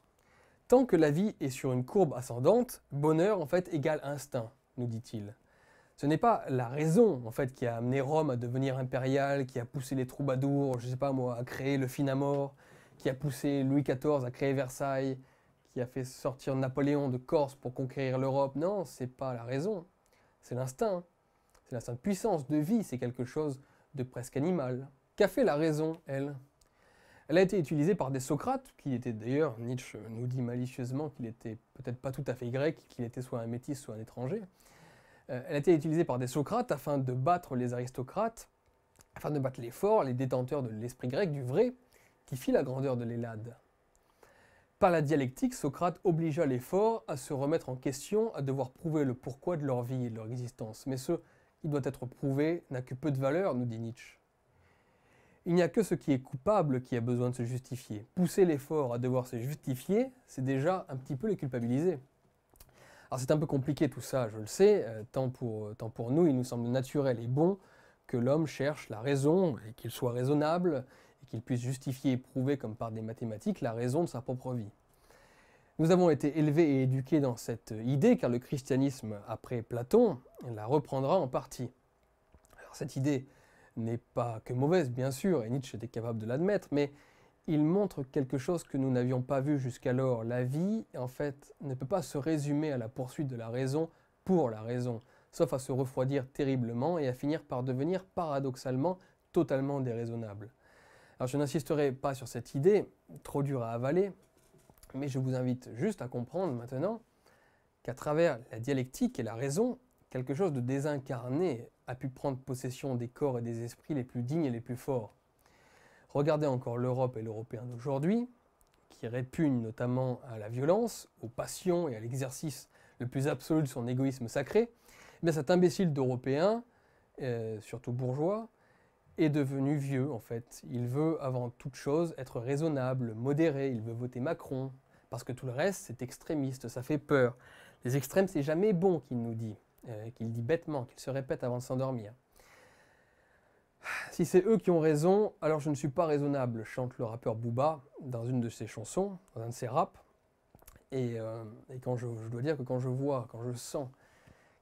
Tant que la vie est sur une courbe ascendante, bonheur en fait égale instinct, nous dit-il. Ce n'est pas la raison en fait qui a amené Rome à devenir impériale, qui a poussé les troubadours, je sais pas moi, à créer le Finamor, qui a poussé Louis XIV à créer Versailles, qui a fait sortir Napoléon de Corse pour conquérir l'Europe. Non, c'est pas la raison. C'est l'instinct. C'est l'instinct de puissance, de vie, c'est quelque chose de presque animal. Qu'a fait la raison, elle elle a été utilisée par des Socrates, qui était d'ailleurs, Nietzsche nous dit malicieusement qu'il était peut-être pas tout à fait grec, qu'il était soit un métis, soit un étranger. Euh, elle a été utilisée par des Socrates afin de battre les aristocrates, afin de battre les forts, les détenteurs de l'esprit grec, du vrai, qui fit la grandeur de l'Hélade. Par la dialectique, Socrate obligea les forts à se remettre en question, à devoir prouver le pourquoi de leur vie et de leur existence. Mais ce qui doit être prouvé n'a que peu de valeur, nous dit Nietzsche. Il n'y a que ce qui est coupable qui a besoin de se justifier. Pousser l'effort à devoir se justifier, c'est déjà un petit peu les culpabiliser. Alors c'est un peu compliqué tout ça, je le sais, euh, tant, pour, euh, tant pour nous, il nous semble naturel et bon que l'homme cherche la raison et qu'il soit raisonnable et qu'il puisse justifier et prouver comme par des mathématiques la raison de sa propre vie. Nous avons été élevés et éduqués dans cette idée car le christianisme après Platon la reprendra en partie. Alors cette idée n'est pas que mauvaise, bien sûr, et Nietzsche était capable de l'admettre, mais il montre quelque chose que nous n'avions pas vu jusqu'alors. La vie, en fait, ne peut pas se résumer à la poursuite de la raison pour la raison, sauf à se refroidir terriblement et à finir par devenir paradoxalement totalement déraisonnable. Alors je n'insisterai pas sur cette idée, trop dure à avaler, mais je vous invite juste à comprendre maintenant qu'à travers la dialectique et la raison, quelque chose de désincarné a pu prendre possession des corps et des esprits les plus dignes et les plus forts. Regardez encore l'Europe et l'Européen d'aujourd'hui, qui répugne notamment à la violence, aux passions et à l'exercice le plus absolu de son égoïsme sacré, mais eh cet imbécile d'Européen, euh, surtout bourgeois, est devenu vieux en fait. Il veut avant toute chose être raisonnable, modéré, il veut voter Macron, parce que tout le reste c'est extrémiste, ça fait peur. Les extrêmes c'est jamais bon qu'il nous dit. Euh, qu'il dit bêtement, qu'il se répète avant de s'endormir. Si c'est eux qui ont raison, alors je ne suis pas raisonnable, chante le rappeur Booba dans une de ses chansons, dans un de ses raps. Et, euh, quand je, dois dire que quand je vois, quand je sens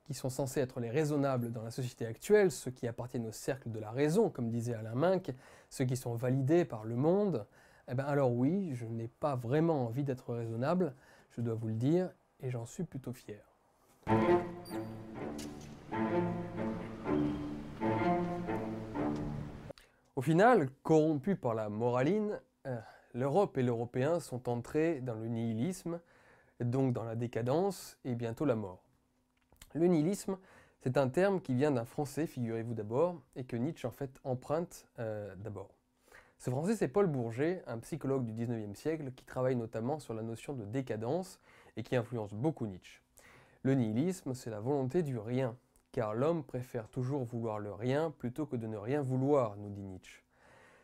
qu'ils sont censés être les raisonnables dans la société actuelle, ceux qui appartiennent au cercle de la raison, comme disait Alain Minck, ceux qui sont validés par le monde, eh bien alors oui, je n'ai pas vraiment envie d'être raisonnable, je dois vous le dire, et j'en suis plutôt fier. Au final, corrompus par la moraline, euh, l'Europe et l'Européen sont entrés dans le nihilisme, donc dans la décadence et bientôt la mort. Le nihilisme, c'est un terme qui vient d'un français, figurez-vous d'abord, et que Nietzsche en fait emprunte euh, d'abord. Ce français, c'est Paul Bourget, un psychologue du 19e siècle qui travaille notamment sur la notion de décadence et qui influence beaucoup Nietzsche. Le nihilisme, c'est la volonté du rien, car l'homme préfère toujours vouloir le rien plutôt que de ne rien vouloir, nous dit Nietzsche.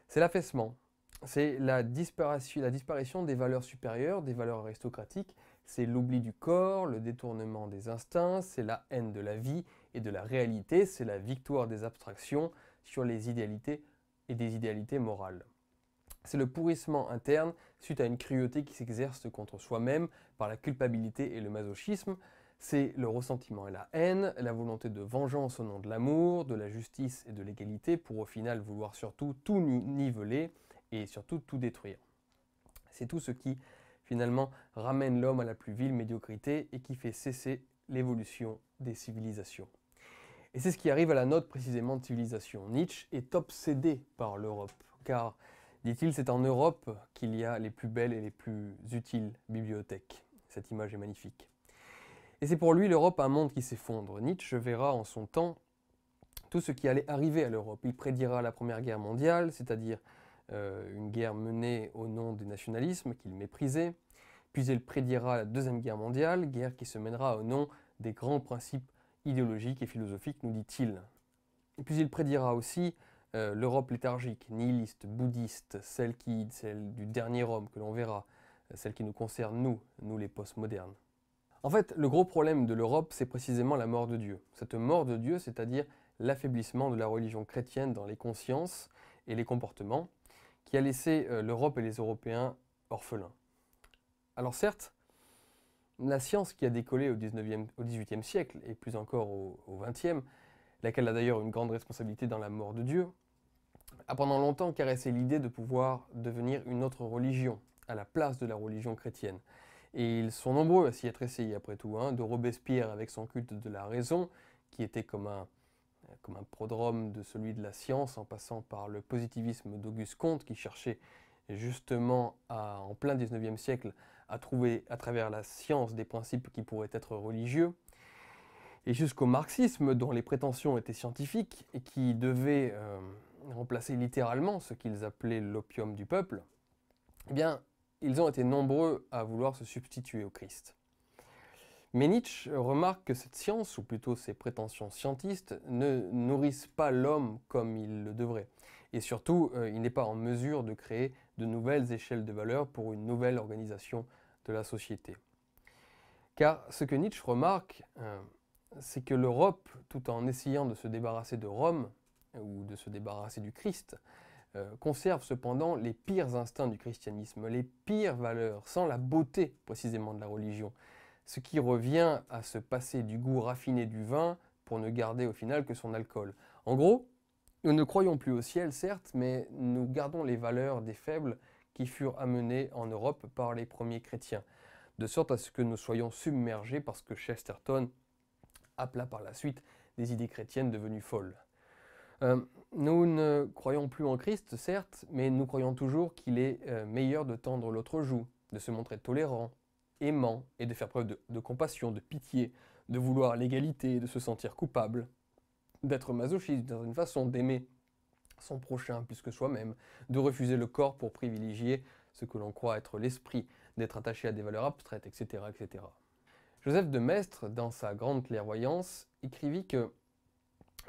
C'est l'affaissement, c'est la disparition, des valeurs supérieures, des valeurs aristocratiques, c'est l'oubli du corps, le détournement des instincts, c'est la haine de la vie et de la réalité, c'est la victoire des abstractions sur les idéalités et des idéalités morales. C'est le pourrissement interne suite à une cruauté qui s'exerce contre soi-même par la culpabilité et le masochisme, c'est le ressentiment et la haine, la volonté de vengeance au nom de l'amour, de la justice et de l'égalité pour au final vouloir surtout tout niveler et surtout tout détruire. C'est tout ce qui finalement ramène l'homme à la plus vile médiocrité et qui fait cesser l'évolution des civilisations. Et c'est ce qui arrive à la note précisément de civilisation. Nietzsche est obsédé par l'Europe, car, dit-il, c'est en Europe qu'il y a les plus belles et les plus utiles bibliothèques. Cette image est magnifique. Et c'est pour lui l'Europe un monde qui s'effondre. Nietzsche verra en son temps tout ce qui allait arriver à l'Europe. Il prédira la Première Guerre mondiale, c'est-à-dire euh, une guerre menée au nom du nationalisme qu'il méprisait. Puis il prédira la Deuxième Guerre mondiale, guerre qui se mènera au nom des grands principes idéologiques et philosophiques, nous dit-il. Et puis il prédira aussi euh, l'Europe léthargique, nihiliste, bouddhiste, celle, qui, celle du dernier homme que l'on verra, euh, celle qui nous concerne nous, nous les postmodernes. En fait, le gros problème de l'Europe, c'est précisément la mort de Dieu. Cette mort de Dieu, c'est-à-dire l'affaiblissement de la religion chrétienne dans les consciences et les comportements, qui a laissé euh, l'Europe et les Européens orphelins. Alors certes, la science qui a décollé au, 19e, au XVIIIe siècle, et plus encore au, 20e, laquelle a d'ailleurs une grande responsabilité dans la mort de Dieu, a pendant longtemps caressé l'idée de pouvoir devenir une autre religion, à la place de la religion chrétienne. Et ils sont nombreux à s'y être essayés après tout, hein, de Robespierre avec son culte de la raison, qui était comme un, comme un prodrome de celui de la science, en passant par le positivisme d'Auguste Comte, qui cherchait justement en plein 19e siècle à trouver à travers la science des principes qui pourraient être religieux, et jusqu'au marxisme dont les prétentions étaient scientifiques et qui devait euh, remplacer littéralement ce qu'ils appelaient l'opium du peuple, eh bien, ils ont été nombreux à vouloir se substituer au Christ. Mais Nietzsche remarque que cette science, ou plutôt ses prétentions scientistes, ne nourrissent pas l'homme comme il le devrait. Et surtout, euh, il n'est pas en mesure de créer de nouvelles échelles de valeur pour une nouvelle organisation de la société. Car ce que Nietzsche remarque, euh, c'est que l'Europe, tout en essayant de se débarrasser de Rome, ou de se débarrasser du Christ, euh, conserve cependant les pires instincts du christianisme, les pires valeurs, sans la beauté précisément de la religion, ce qui revient à se passer du goût raffiné du vin pour ne garder au final que son alcool. En gros, nous ne croyons plus au ciel, certes, mais nous gardons les valeurs des faibles qui furent amenées en Europe par les premiers chrétiens, de sorte à ce que nous soyons submergés parce que Chesterton appela par la suite des idées chrétiennes devenues folles. Euh, nous ne croyons plus en Christ, certes, mais nous croyons toujours qu'il est euh, meilleur de tendre l'autre joue, de se montrer tolérant, aimant, et de faire preuve de, compassion, de pitié, de vouloir l'égalité, de se sentir coupable, d'être masochiste dans une façon, d'aimer son prochain plus que soi-même, de refuser le corps pour privilégier ce que l'on croit être l'esprit, d'être attaché à des valeurs abstraites, etc., etc. Joseph de Maistre, dans sa grande clairvoyance, écrivit que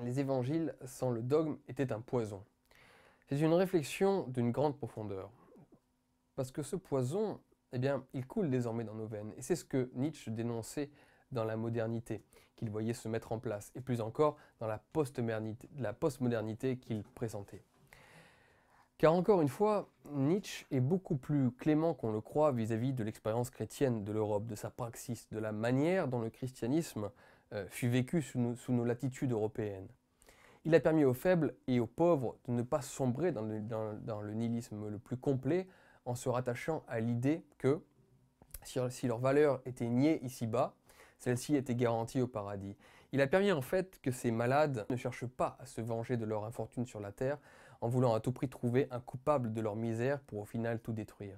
les évangiles sans le dogme étaient un poison. C'est une réflexion d'une grande profondeur. Parce que ce poison, eh bien, il coule désormais dans nos veines. Et c'est ce que Nietzsche dénonçait dans la modernité qu'il voyait se mettre en place, et plus encore dans la postmodernité qu'il présentait. Car encore une fois, Nietzsche est beaucoup plus clément qu'on le croit vis à -vis de l'expérience chrétienne de l'Europe, de sa praxis, de la manière dont le christianisme euh, fut vécu sous nos, latitudes européennes. Il a permis aux faibles et aux pauvres de ne pas sombrer dans le, nihilisme le plus complet en se rattachant à l'idée que si, si leur valeur était niée ici-bas, celle-ci était garantie au paradis. Il a permis en fait que ces malades ne cherchent pas à se venger de leur infortune sur la terre en voulant à tout prix trouver un coupable de leur misère pour au final tout détruire.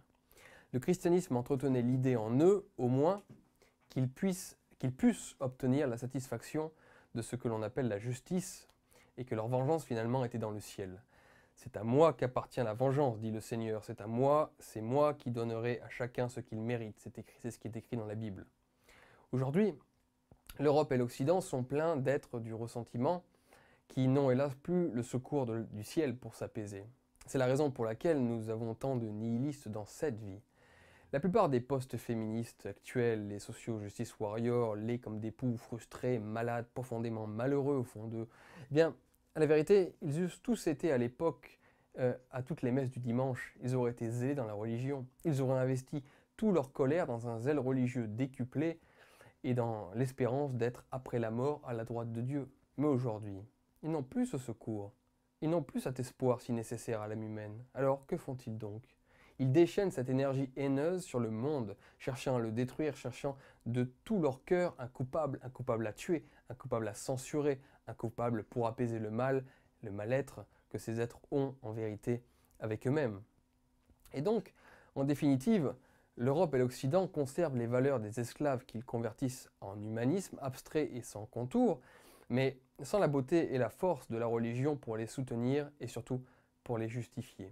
Le christianisme entretenait l'idée en eux, au moins, qu'ils puissent qu'ils puissent obtenir la satisfaction de ce que l'on appelle la justice, et que leur vengeance finalement était dans le ciel. C'est à moi qu'appartient la vengeance, dit le Seigneur, c'est à moi, c'est moi qui donnerai à chacun ce qu'il mérite, c'est ce qui est écrit dans la Bible. Aujourd'hui, l'Europe et l'Occident sont pleins d'êtres du ressentiment qui n'ont hélas plus le secours du ciel pour s'apaiser. C'est la raison pour laquelle nous avons tant de nihilistes dans cette vie. La plupart des postes féministes actuels, les sociaux justice warriors, les comme des poux frustrés, malades, profondément malheureux au fond d'eux, eh bien, à la vérité, ils eussent tous été à l'époque euh, à toutes les messes du dimanche. Ils auraient été zélés dans la religion. Ils auraient investi toute leur colère dans un zèle religieux décuplé et dans l'espérance d'être après la mort à la droite de Dieu. Mais aujourd'hui, ils n'ont plus ce secours. Ils n'ont plus cet espoir si nécessaire à l'âme humaine. Alors que font-ils donc ils déchaînent cette énergie haineuse sur le monde, cherchant à le détruire, cherchant de tout leur cœur un coupable, un coupable à tuer, un coupable à censurer, un coupable pour apaiser le mal, le mal-être que ces êtres ont en vérité avec eux-mêmes. Et donc, en définitive, l'Europe et l'Occident conservent les valeurs des esclaves qu'ils convertissent en humanisme abstrait et sans contour, mais sans la beauté et la force de la religion pour les soutenir et surtout pour les justifier.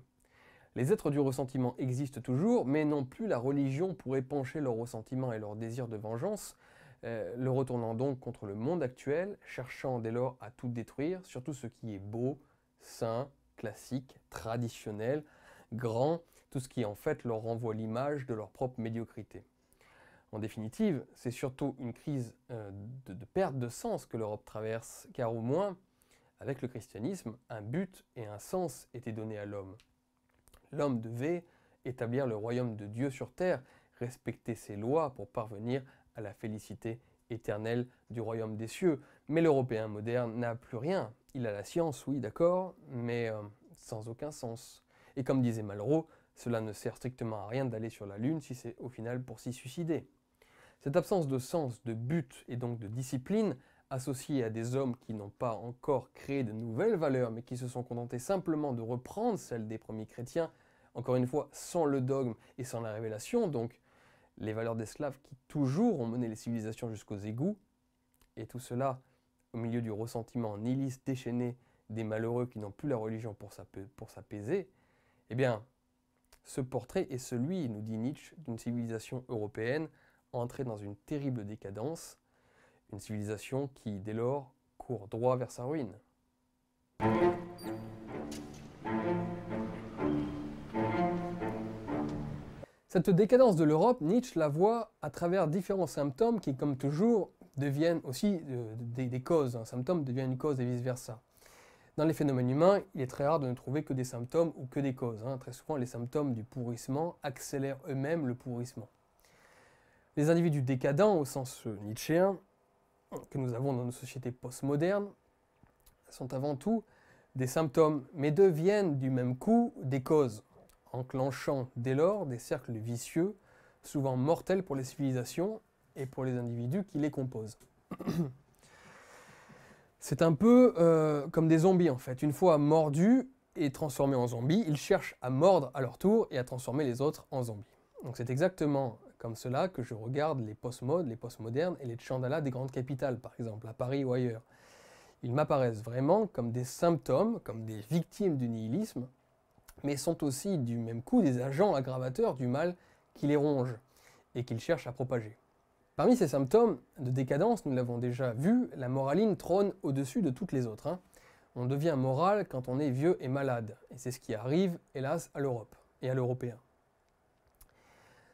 Les êtres du ressentiment existent toujours, mais non plus la religion pour épancher leur ressentiment et leur désir de vengeance, euh, le retournant donc contre le monde actuel, cherchant dès lors à tout détruire, surtout ce qui est beau, sain, classique, traditionnel, grand, tout ce qui en fait leur renvoie l'image de leur propre médiocrité. En définitive, c'est surtout une crise euh, de, perte de sens que l'Europe traverse, car au moins, avec le christianisme, un but et un sens étaient donnés à l'homme. L'homme devait établir le royaume de Dieu sur terre, respecter ses lois pour parvenir à la félicité éternelle du royaume des cieux. Mais l'Européen moderne n'a plus rien. Il a la science, oui, d'accord, mais euh, sans aucun sens. Et comme disait Malraux, cela ne sert strictement à rien d'aller sur la Lune si c'est au final pour s'y suicider. Cette absence de sens, de but et donc de discipline, associée à des hommes qui n'ont pas encore créé de nouvelles valeurs mais qui se sont contentés simplement de reprendre celles des premiers chrétiens, encore une fois, sans le dogme et sans la révélation, donc les valeurs d'esclaves qui toujours ont mené les civilisations jusqu'aux égouts, et tout cela au milieu du ressentiment nihiliste déchaîné des malheureux qui n'ont plus la religion pour s'apaiser, eh bien, ce portrait est celui, nous dit Nietzsche, d'une civilisation européenne entrée dans une terrible décadence, une civilisation qui, dès lors, court droit vers sa ruine. Cette décadence de l'Europe, Nietzsche la voit à travers différents symptômes qui, comme toujours, deviennent aussi euh, des, causes. Un symptôme devient une cause et vice-versa. Dans les phénomènes humains, il est très rare de ne trouver que des symptômes ou que des causes. Hein. Très souvent, les symptômes du pourrissement accélèrent eux-mêmes le pourrissement. Les individus décadents, au sens euh, nietzschéen, que nous avons dans nos sociétés postmodernes, sont avant tout des symptômes, mais deviennent du même coup des causes enclenchant dès lors des cercles vicieux, souvent mortels pour les civilisations et pour les individus qui les composent. *clears throat* C'est un peu euh, comme des zombies en fait. Une fois mordus et transformés en zombies, ils cherchent à mordre à leur tour et à transformer les autres en zombies. Donc c'est exactement comme cela que je regarde les post-modes, les post-modernes et les chandalas des grandes capitales, par exemple, à Paris ou ailleurs. Ils m'apparaissent vraiment comme des symptômes, comme des victimes du nihilisme, mais sont aussi du même coup des agents aggravateurs du mal qui les ronge et qu'ils cherchent à propager. Parmi ces symptômes de décadence, nous l'avons déjà vu, la moraline trône au-dessus de toutes les autres. Hein. On devient moral quand on est vieux et malade, et c'est ce qui arrive, hélas, à l'Europe et à l'Européen.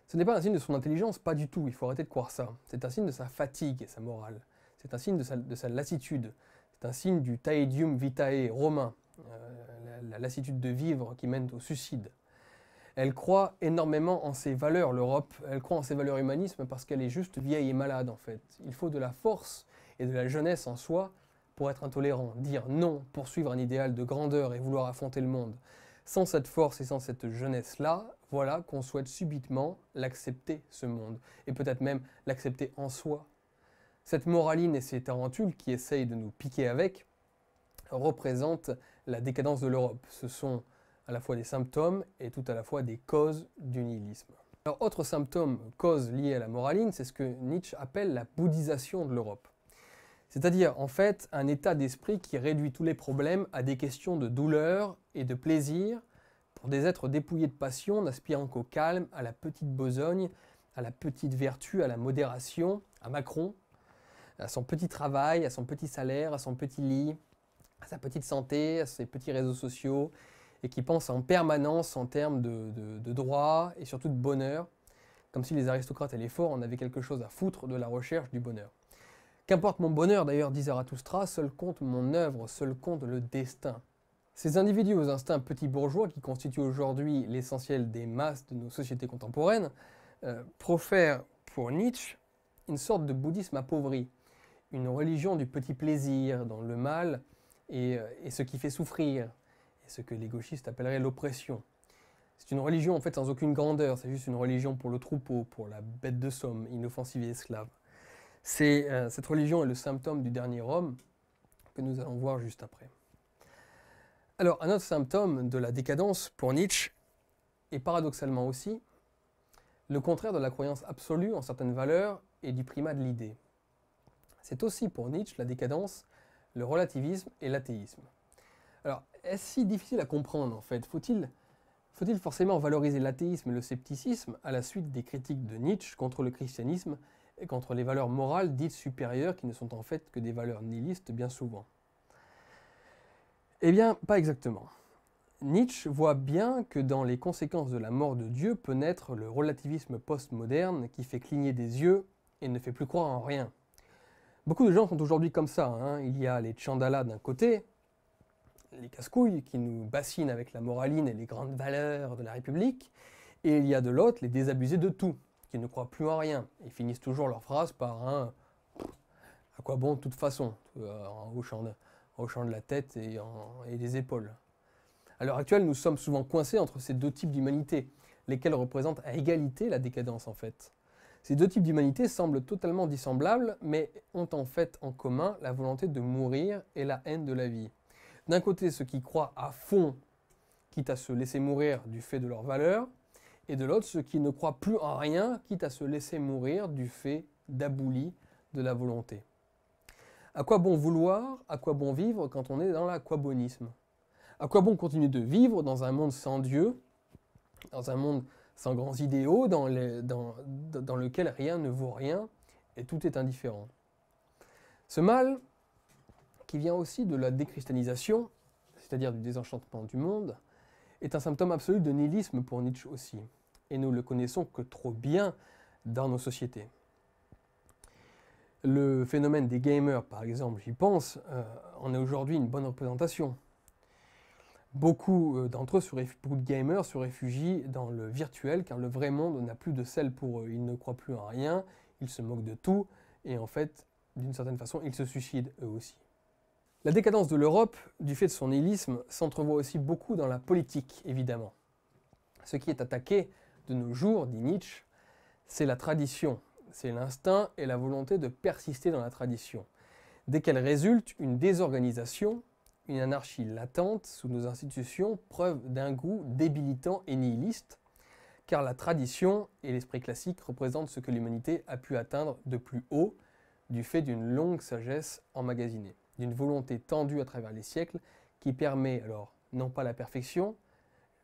Ce n'est pas un signe de son intelligence, pas du tout, il faut arrêter de croire ça. C'est un signe de sa fatigue, et sa morale. C'est un signe de sa, lassitude. C'est un signe du taedium vitae romain, euh, la lassitude de vivre qui mène au suicide. Elle croit énormément en ses valeurs, l'Europe. Elle croit en ses valeurs humanisme parce qu'elle est juste vieille et malade, en fait. Il faut de la force et de la jeunesse en soi pour être intolérant, dire non, poursuivre un idéal de grandeur et vouloir affronter le monde. Sans cette force et sans cette jeunesse-là, voilà qu'on souhaite subitement l'accepter, ce monde, et peut-être même l'accepter en soi. Cette moraline et ces tarentules qui essayent de nous piquer avec représentent la décadence de l'Europe. Ce sont à la fois des symptômes et tout à la fois des causes du nihilisme. Alors, autre symptôme, cause liée à la moraline, c'est ce que Nietzsche appelle la bouddhisation de l'Europe. C'est-à-dire, en fait, un état d'esprit qui réduit tous les problèmes à des questions de douleur et de plaisir pour des êtres dépouillés de passion, n'aspirant qu'au calme, à la petite besogne, à la petite vertu, à la modération, à Macron, à son petit travail, à son petit salaire, à son petit lit, à sa petite santé, à ses petits réseaux sociaux, et qui pense en permanence en termes de, de, droit et surtout de bonheur, comme si les aristocrates et les forts en avaient quelque chose à foutre de la recherche du bonheur. Qu'importe mon bonheur, d'ailleurs, dit Zarathustra, seul compte mon œuvre, seul compte le destin. Ces individus aux instincts petits bourgeois qui constituent aujourd'hui l'essentiel des masses de nos sociétés contemporaines euh, profèrent pour Nietzsche une sorte de bouddhisme appauvri, une religion du petit plaisir dans le mal euh, et, ce qui fait souffrir, et ce que les gauchistes appelleraient l'oppression. C'est une religion en fait sans aucune grandeur, c'est juste une religion pour le troupeau, pour la bête de somme, inoffensive et esclave. C'est, euh, cette religion est le symptôme du dernier homme, que nous allons voir juste après. Alors un autre symptôme de la décadence pour Nietzsche est paradoxalement aussi le contraire de la croyance absolue en certaines valeurs et du primat de l'idée. C'est aussi pour Nietzsche la décadence le relativisme et l'athéisme. Alors, est-ce si difficile à comprendre en fait Faut-il faut forcément valoriser l'athéisme et le scepticisme à la suite des critiques de Nietzsche contre le christianisme et contre les valeurs morales dites supérieures qui ne sont en fait que des valeurs nihilistes bien souvent Eh bien, pas exactement. Nietzsche voit bien que dans les conséquences de la mort de Dieu peut naître le relativisme postmoderne qui fait cligner des yeux et ne fait plus croire en rien. Beaucoup de gens sont aujourd'hui comme ça. Hein. Il y a les chandalas d'un côté, les casse-couilles qui nous bassinent avec la moraline et les grandes valeurs de la République, et il y a de l'autre les désabusés de tout, qui ne croient plus en rien, et finissent toujours leur phrase par un « à quoi bon de toute façon ?» en hochant de, la tête et, des épaules. À l'heure actuelle, nous sommes souvent coincés entre ces deux types d'humanité, lesquels représentent à égalité la décadence en fait. Ces deux types d'humanité semblent totalement dissemblables, mais ont en fait en commun la volonté de mourir et la haine de la vie. D'un côté, ceux qui croient à fond, quitte à se laisser mourir du fait de leur valeur, et de l'autre, ceux qui ne croient plus en rien, quitte à se laisser mourir du fait d'abouli de la volonté. À quoi bon vouloir, à quoi bon vivre quand on est dans l'aquabonisme À quoi bon continuer de vivre dans un monde sans Dieu, dans un monde sans grands idéaux, dans, les, lequel rien ne vaut rien et tout est indifférent. Ce mal, qui vient aussi de la déchristianisation, c'est-à-dire du désenchantement du monde, est un symptôme absolu de nihilisme pour Nietzsche aussi, et nous le connaissons que trop bien dans nos sociétés. Le phénomène des gamers, par exemple, j'y pense, euh, en est aujourd'hui une bonne représentation. Beaucoup euh, d'entre eux, de gamers, se réfugient dans le virtuel car le vrai monde n'a plus de sel pour eux. Ils ne croient plus en rien, ils se moquent de tout et en fait, d'une certaine façon, ils se suicident eux aussi. La décadence de l'Europe, du fait de son nihilisme, s'entrevoit aussi beaucoup dans la politique, évidemment. Ce qui est attaqué de nos jours, dit Nietzsche, c'est la tradition, c'est l'instinct et la volonté de persister dans la tradition, dès qu'elle résulte une désorganisation une anarchie latente sous nos institutions, preuve d'un goût débilitant et nihiliste, car la tradition et l'esprit classique représentent ce que l'humanité a pu atteindre de plus haut du fait d'une longue sagesse emmagasinée, d'une volonté tendue à travers les siècles qui permet alors non pas la perfection,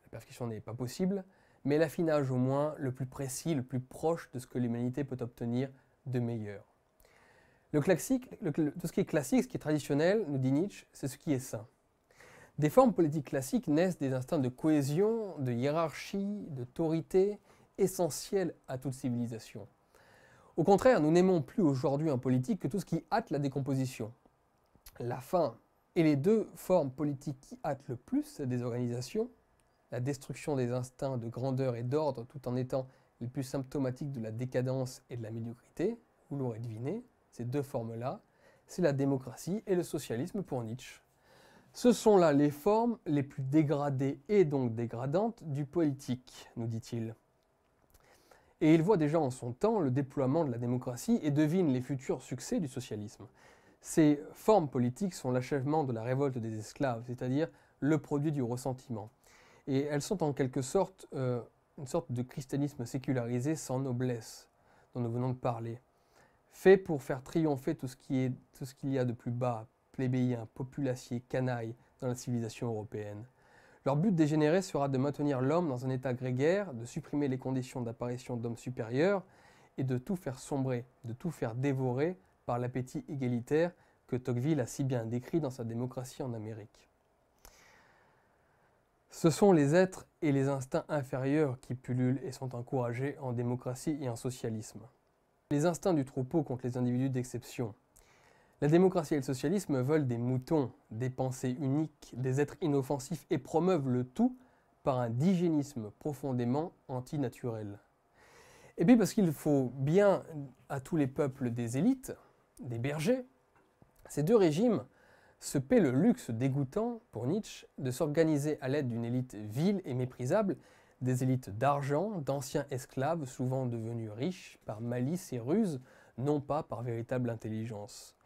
la perfection n'est pas possible, mais l'affinage au moins le plus précis, le plus proche de ce que l'humanité peut obtenir de meilleur. Le tout ce qui est classique, ce qui est traditionnel, nous dit Nietzsche, c'est ce qui est sain. Des formes politiques classiques naissent des instincts de cohésion, de hiérarchie, d'autorité, essentiels à toute civilisation. Au contraire, nous n'aimons plus aujourd'hui un politique que tout ce qui hâte la décomposition. La faim et les deux formes politiques qui hâtent le plus cette désorganisation, la destruction des instincts de grandeur et d'ordre tout en étant les plus symptomatiques de la décadence et de la médiocrité, vous l'aurez deviné, ces deux formes-là, c'est la démocratie et le socialisme pour Nietzsche. Ce sont là les formes les plus dégradées et donc dégradantes du politique, nous dit-il. Et il voit déjà en son temps le déploiement de la démocratie et devine les futurs succès du socialisme. Ces formes politiques sont l'achèvement de la révolte des esclaves, c'est-à-dire le produit du ressentiment. Et elles sont en quelque sorte euh, une sorte de christianisme sécularisé sans noblesse dont nous venons de parler fait pour faire triompher tout ce qui est tout ce qu'il y a de plus bas, plébéien, populacier, canaille dans la civilisation européenne. Leur but dégénéré sera de maintenir l'homme dans un état grégaire, de supprimer les conditions d'apparition d'hommes supérieurs et de tout faire sombrer, de tout faire dévorer par l'appétit égalitaire que Tocqueville a si bien décrit dans sa démocratie en Amérique. Ce sont les êtres et les instincts inférieurs qui pullulent et sont encouragés en démocratie et en socialisme. Les instincts du troupeau contre les individus d'exception. La démocratie et le socialisme veulent des moutons, des pensées uniques, des êtres inoffensifs et promeuvent le tout par un digénisme profondément antinaturel. Et eh puis parce qu'il faut bien à tous les peuples des élites, des bergers, ces deux régimes se paient le luxe dégoûtant, pour Nietzsche, de s'organiser à l'aide d'une élite vile et méprisable des élites d'argent, d'anciens esclaves souvent devenus riches par malice et ruse, non pas par véritable intelligence.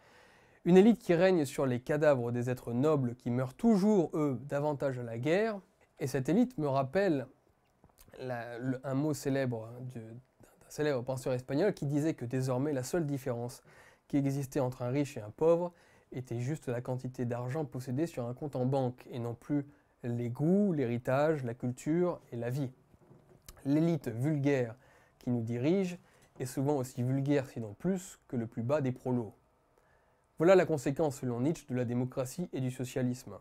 Une élite qui règne sur les cadavres des êtres nobles qui meurent toujours, eux, davantage à la guerre. Et cette élite me rappelle un mot célèbre d'un célèbre penseur espagnol qui disait que désormais la seule différence qui existait entre un riche et un pauvre était juste la quantité d'argent possédée sur un compte en banque et non plus les goûts, l'héritage, la culture et la vie. L'élite vulgaire qui nous dirige est souvent aussi vulgaire, sinon plus, que le plus bas des prolos. Voilà la conséquence, selon Nietzsche, de la démocratie et du socialisme.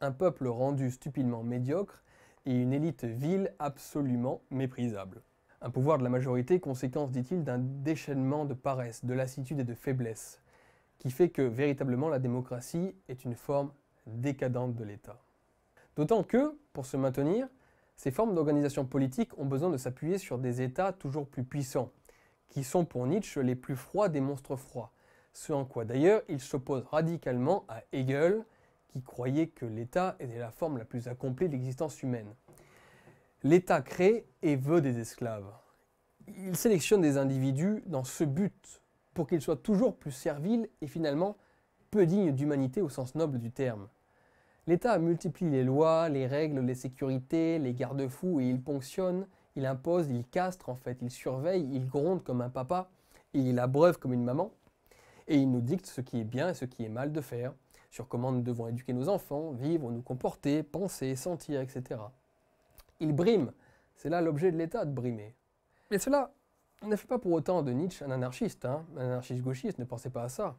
Un peuple rendu stupidement médiocre et une élite vile absolument méprisable. Un pouvoir de la majorité, conséquence, dit-il, d'un déchaînement de paresse, de lassitude et de faiblesse, qui fait que véritablement la démocratie est une forme décadente de l'État. D'autant que, pour se maintenir, ces formes d'organisation politique ont besoin de s'appuyer sur des États toujours plus puissants, qui sont pour Nietzsche les plus froids des monstres froids, ce en quoi d'ailleurs il s'oppose radicalement à Hegel, qui croyait que l'État était la forme la plus accomplie de l'existence humaine. L'État crée et veut des esclaves. Il sélectionne des individus dans ce but, pour qu'ils soient toujours plus serviles et finalement peu dignes d'humanité au sens noble du terme. L'État multiplie les lois, les règles, les sécurités, les garde-fous et il ponctionne, il impose, il castre en fait, il surveille, il gronde comme un papa, il abreuve comme une maman, et il nous dicte ce qui est bien et ce qui est mal de faire, sur comment nous devons éduquer nos enfants, vivre, nous comporter, penser, sentir, etc. Il brime, c'est là l'objet de l'État de brimer. Mais cela ne fait pas pour autant de Nietzsche un anarchiste, hein. un anarchiste gauchiste ne pensez pas à ça.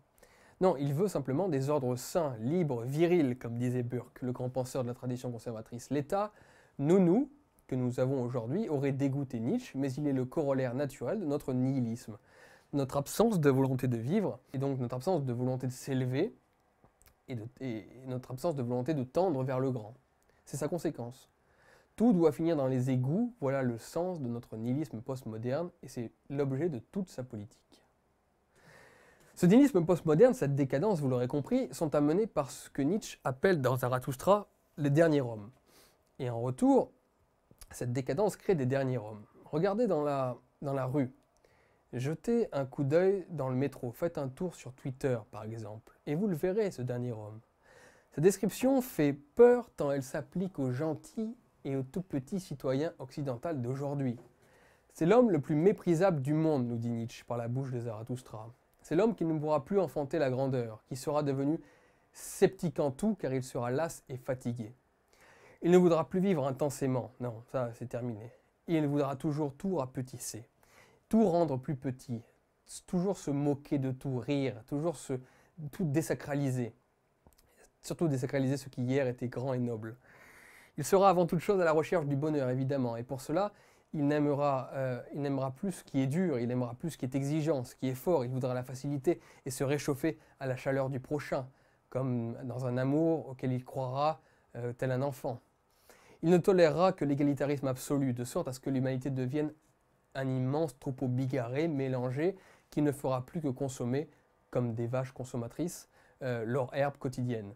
Non, il veut simplement des ordres sains, libres, virils, comme disait Burke, le grand penseur de la tradition conservatrice. L'État, nous-nous, que nous avons aujourd'hui, aurait dégoûté Nietzsche, mais il est le corollaire naturel de notre nihilisme. Notre absence de volonté de vivre, et donc notre absence de volonté de s'élever, et notre absence de volonté de tendre vers le grand. C'est sa conséquence. Tout doit finir dans les égouts, voilà le sens de notre nihilisme postmoderne, et c'est l'objet de toute sa politique. Ce dynisme postmoderne, cette décadence, vous l'aurez compris, sont amenés par ce que Nietzsche appelle dans Zarathustra les derniers hommes ». Et en retour, cette décadence crée des derniers hommes. Regardez dans la, dans la rue, jetez un coup d'œil dans le métro, faites un tour sur Twitter par exemple, et vous le verrez ce dernier homme. Sa description fait peur tant elle s'applique aux gentils et aux tout petits citoyens occidentaux d'aujourd'hui. C'est l'homme le plus méprisable du monde, nous dit Nietzsche par la bouche de Zarathustra. C'est l'homme qui ne pourra plus enfanter la grandeur, qui sera devenu sceptique en tout, car il sera las et fatigué. Il ne voudra plus vivre intensément, non, ça c'est terminé. Il voudra toujours tout rapetisser, tout rendre plus petit, toujours se moquer de tout, rire, toujours tout désacraliser. Surtout désacraliser ce qui hier était grand et noble. Il sera avant toute chose à la recherche du bonheur, évidemment, et pour cela, euh, il n'aimera, plus ce qui est dur, il aimera plus ce qui est exigeant, ce qui est fort, il voudra la facilité et se réchauffer à la chaleur du prochain, comme dans un amour auquel il croira euh, tel un enfant. Il ne tolérera que l'égalitarisme absolu, de sorte à ce que l'humanité devienne un immense troupeau bigarré, mélangé, qui ne fera plus que consommer, comme des vaches consommatrices, euh, leur herbe quotidienne.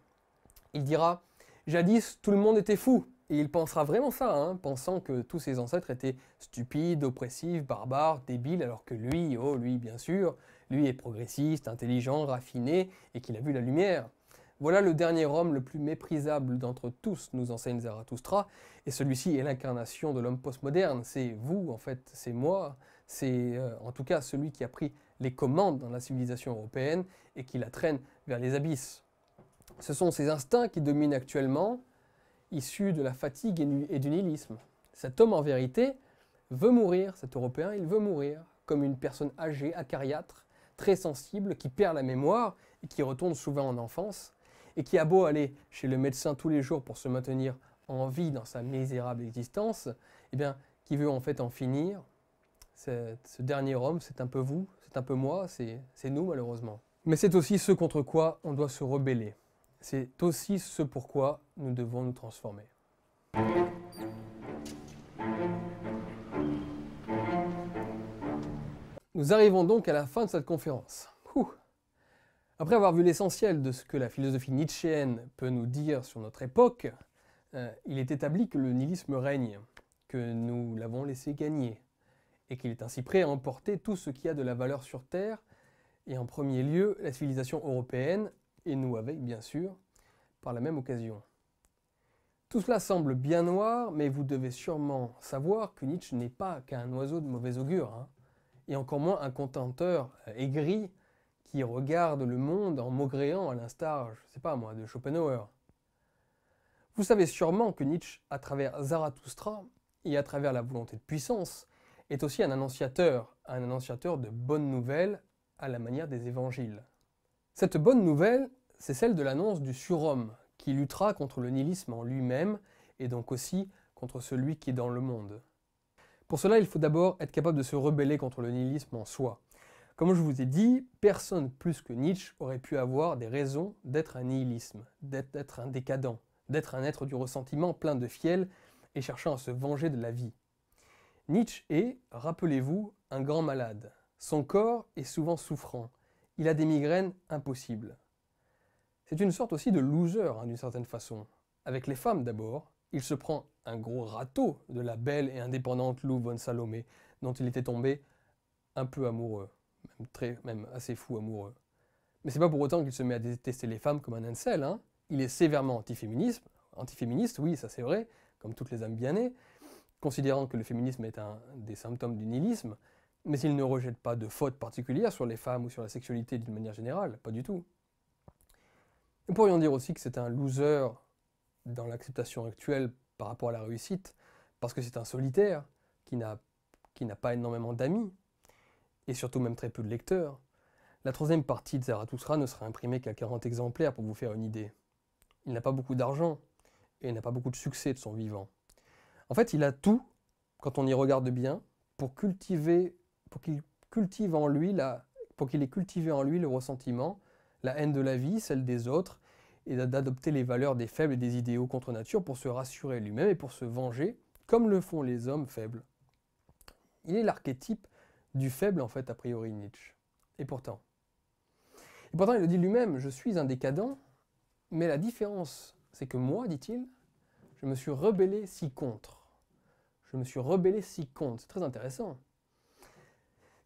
Il dira Jadis, tout le monde était fou, et il pensera vraiment ça, hein, pensant que tous ses ancêtres étaient stupides, oppressifs, barbares, débiles, alors que lui, oh lui bien sûr, lui est progressiste, intelligent, raffiné, et qu'il a vu la lumière. Voilà le dernier homme le plus méprisable d'entre tous, nous enseigne Zarathustra, et celui-ci est l'incarnation de l'homme postmoderne, c'est vous en fait, c'est moi, c'est euh, en tout cas celui qui a pris les commandes dans la civilisation européenne et qui la traîne vers les abysses. Ce sont ces instincts qui dominent actuellement, issu de la fatigue et du nihilisme. Cet homme, en vérité, veut mourir, cet Européen, il veut mourir, comme une personne âgée, acariâtre, très sensible, qui perd la mémoire et qui retourne souvent en enfance, et qui a beau aller chez le médecin tous les jours pour se maintenir en vie dans sa misérable existence, eh bien, qui veut en fait en finir, ce dernier homme, c'est un peu vous, c'est un peu moi, c'est nous malheureusement. Mais c'est aussi ce contre quoi on doit se rebeller. C'est aussi ce pourquoi nous devons nous transformer. Nous arrivons donc à la fin de cette conférence. Après avoir vu l'essentiel de ce que la philosophie nietzschéenne peut nous dire sur notre époque, euh, il est établi que le nihilisme règne, que nous l'avons laissé gagner, et qu'il est ainsi prêt à emporter tout ce qui a de la valeur sur Terre, et en premier lieu la civilisation européenne et nous avec, bien sûr, par la même occasion. Tout cela semble bien noir, mais vous devez sûrement savoir que Nietzsche n'est pas qu'un oiseau de mauvais augure, hein, et encore moins un contenteur euh, aigri qui regarde le monde en maugréant à l'instar, je sais pas moi, de Schopenhauer. Vous savez sûrement que Nietzsche, à travers Zarathustra et à travers la volonté de puissance, est aussi un annonciateur, un annonciateur de bonnes nouvelles à la manière des évangiles. Cette bonne nouvelle, c'est celle de l'annonce du surhomme, qui luttera contre le nihilisme en lui-même, et donc aussi contre celui qui est dans le monde. Pour cela, il faut d'abord être capable de se rebeller contre le nihilisme en soi. Comme je vous ai dit, personne plus que Nietzsche aurait pu avoir des raisons d'être un nihilisme, d'être un décadent, d'être un être du ressentiment plein de fiel et cherchant à se venger de la vie. Nietzsche est, rappelez-vous, un grand malade. Son corps est souvent souffrant, il a des migraines impossibles. C'est une sorte aussi de loser, hein, d'une certaine façon. Avec les femmes d'abord, il se prend un gros râteau de la belle et indépendante Lou von Salomé, dont il était tombé un peu amoureux, même, assez fou amoureux. Mais c'est pas pour autant qu'il se met à détester les femmes comme un incel, hein. Il est sévèrement antiféministe, antiféministe, oui, ça c'est vrai, comme toutes les âmes bien nées, considérant que le féminisme est un des symptômes du nihilisme, mais il ne rejette pas de faute particulière sur les femmes ou sur la sexualité d'une manière générale, pas du tout. Nous pourrions dire aussi que c'est un loser dans l'acceptation actuelle par rapport à la réussite, parce que c'est un solitaire qui n'a pas énormément d'amis, et surtout même très peu de lecteurs. La troisième partie de Zarathustra ne sera imprimée qu'à 40 exemplaires pour vous faire une idée. Il n'a pas beaucoup d'argent, et n'a pas beaucoup de succès de son vivant. En fait, il a tout, quand on y regarde bien, pour cultiver pour qu'il cultive en lui pour qu'il ait cultivé en lui le ressentiment, la haine de la vie, celle des autres, et d'adopter les valeurs des faibles et des idéaux contre nature pour se rassurer lui-même et pour se venger, comme le font les hommes faibles. Il est l'archétype du faible, en fait, a priori, Nietzsche. Et pourtant. Et pourtant, il le dit lui-même, je suis un décadent, mais la différence, c'est que moi, dit-il, je me suis rebellé si contre. Je me suis rebellé si contre. C'est très intéressant.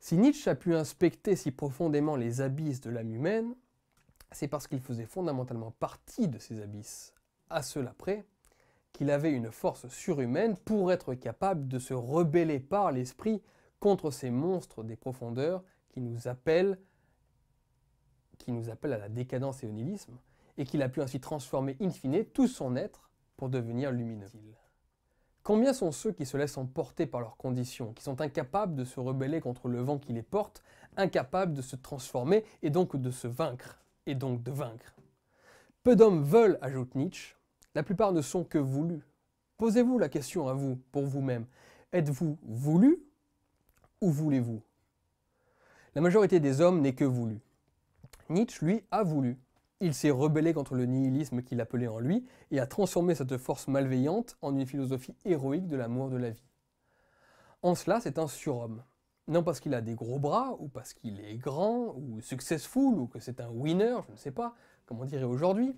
Si Nietzsche a pu inspecter si profondément les abysses de l'âme humaine, c'est parce qu'il faisait fondamentalement partie de ces abysses. À cela près qu'il avait une force surhumaine pour être capable de se rebeller par l'esprit contre ces monstres des profondeurs qui nous appellent, qui nous à la décadence et au nihilisme, et qu'il a pu ainsi transformer in fine tout son être pour devenir lumineux. Combien sont ceux qui se laissent emporter par leurs conditions, qui sont incapables de se rebeller contre le vent qui les porte, incapables de se transformer et donc de se vaincre, et donc de vaincre Peu d'hommes veulent, ajoute Nietzsche, la plupart ne sont que voulus. Posez-vous la question à vous, pour vous-même. Êtes-vous voulu ou voulez-vous La majorité des hommes n'est que voulu. Nietzsche, lui, a voulu. Il s'est rebellé contre le nihilisme qu'il appelait en lui et a transformé cette force malveillante en une philosophie héroïque de l'amour de la vie. En cela, c'est un surhomme. Non parce qu'il a des gros bras, ou parce qu'il est grand, ou successful, ou que c'est un winner, je ne sais pas, comme on dirait aujourd'hui.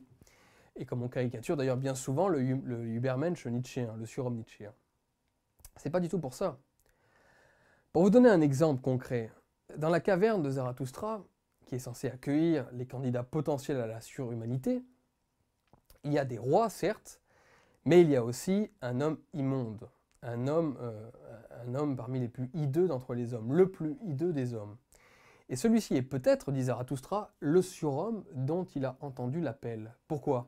Et comme on caricature d'ailleurs bien souvent le, hum-, le Ubermensch le surhomme Nietzsche. C'est pas du tout pour ça. Pour vous donner un exemple concret, dans la caverne de Zarathustra, qui est censé accueillir les candidats potentiels à la surhumanité, il y a des rois, certes, mais il y a aussi un homme immonde, un homme, euh, un homme parmi les plus hideux d'entre les hommes, le plus hideux des hommes. Et celui-ci est peut-être, dit Zarathustra, le surhomme dont il a entendu l'appel. Pourquoi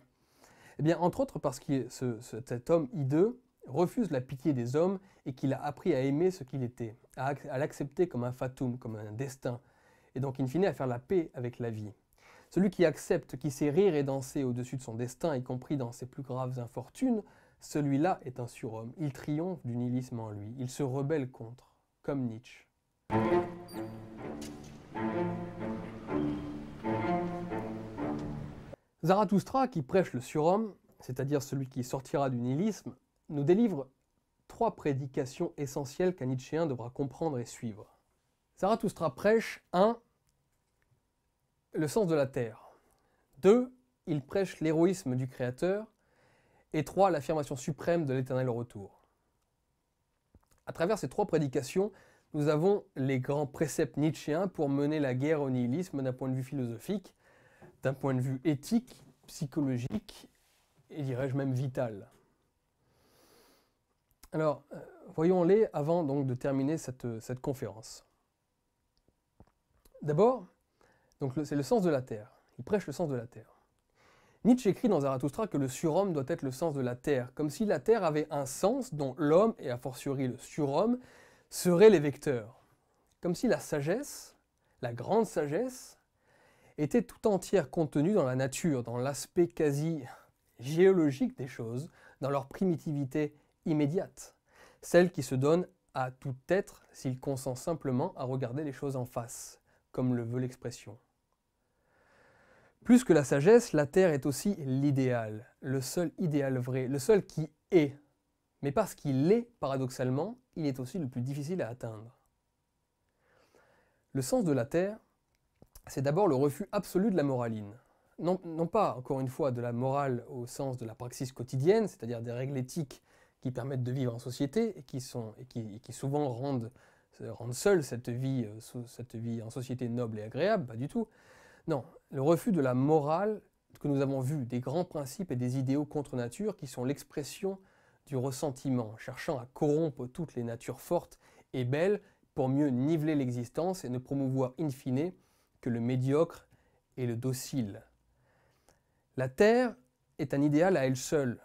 Eh bien, entre autres parce que cet homme hideux refuse la pitié des hommes et qu'il a appris à aimer ce qu'il était, à, à l'accepter comme un fatum, comme un destin, et donc in fine à faire la paix avec la vie. Celui qui accepte, qui sait rire et danser au-dessus de son destin, y compris dans ses plus graves infortunes, celui-là est un surhomme. Il triomphe du nihilisme en lui. Il se rebelle contre, comme Nietzsche. Zarathustra, qui prêche le surhomme, c'est-à-dire celui qui sortira du nihilisme, nous délivre trois prédications essentielles qu'un Nietzschéen devra comprendre et suivre. Zarathustra prêche 1. Le sens de la terre. 2. Il prêche l'héroïsme du Créateur. Et 3. L'affirmation suprême de l'éternel retour. À travers ces trois prédications, nous avons les grands préceptes nietzschéens pour mener la guerre au nihilisme d'un point de vue philosophique, d'un point de vue éthique, psychologique et dirais-je même vital. Alors, euh, voyons-les avant donc de terminer cette conférence. D'abord, donc c'est le sens de la terre. Il prêche le sens de la terre. Nietzsche écrit dans Zarathustra que le surhomme doit être le sens de la terre, comme si la terre avait un sens dont l'homme, et a fortiori le surhomme, seraient les vecteurs. Comme si la sagesse, la grande sagesse, était tout entière contenue dans la nature, dans l'aspect quasi géologique des choses, dans leur primitivité immédiate, celle qui se donne à tout être s'il consent simplement à regarder les choses en face comme le veut l'expression. Plus que la sagesse, la terre est aussi l'idéal, le seul idéal vrai, le seul qui est. Mais parce qu'il est, paradoxalement, il est aussi le plus difficile à atteindre. Le sens de la terre, c'est d'abord le refus absolu de la moraline. Non, pas, encore une fois, de la morale au sens de la praxis quotidienne, c'est-à-dire des règles éthiques qui permettent de vivre en société et qui, sont, et qui souvent rendent rendre seule cette vie, euh, cette vie en société noble et agréable, pas du tout. Non, le refus de la morale que nous avons vu, des grands principes et des idéaux contre nature qui sont l'expression du ressentiment, cherchant à corrompre toutes les natures fortes et belles pour mieux niveler l'existence et ne promouvoir in fine que le médiocre et le docile. La Terre est un idéal à elle seule.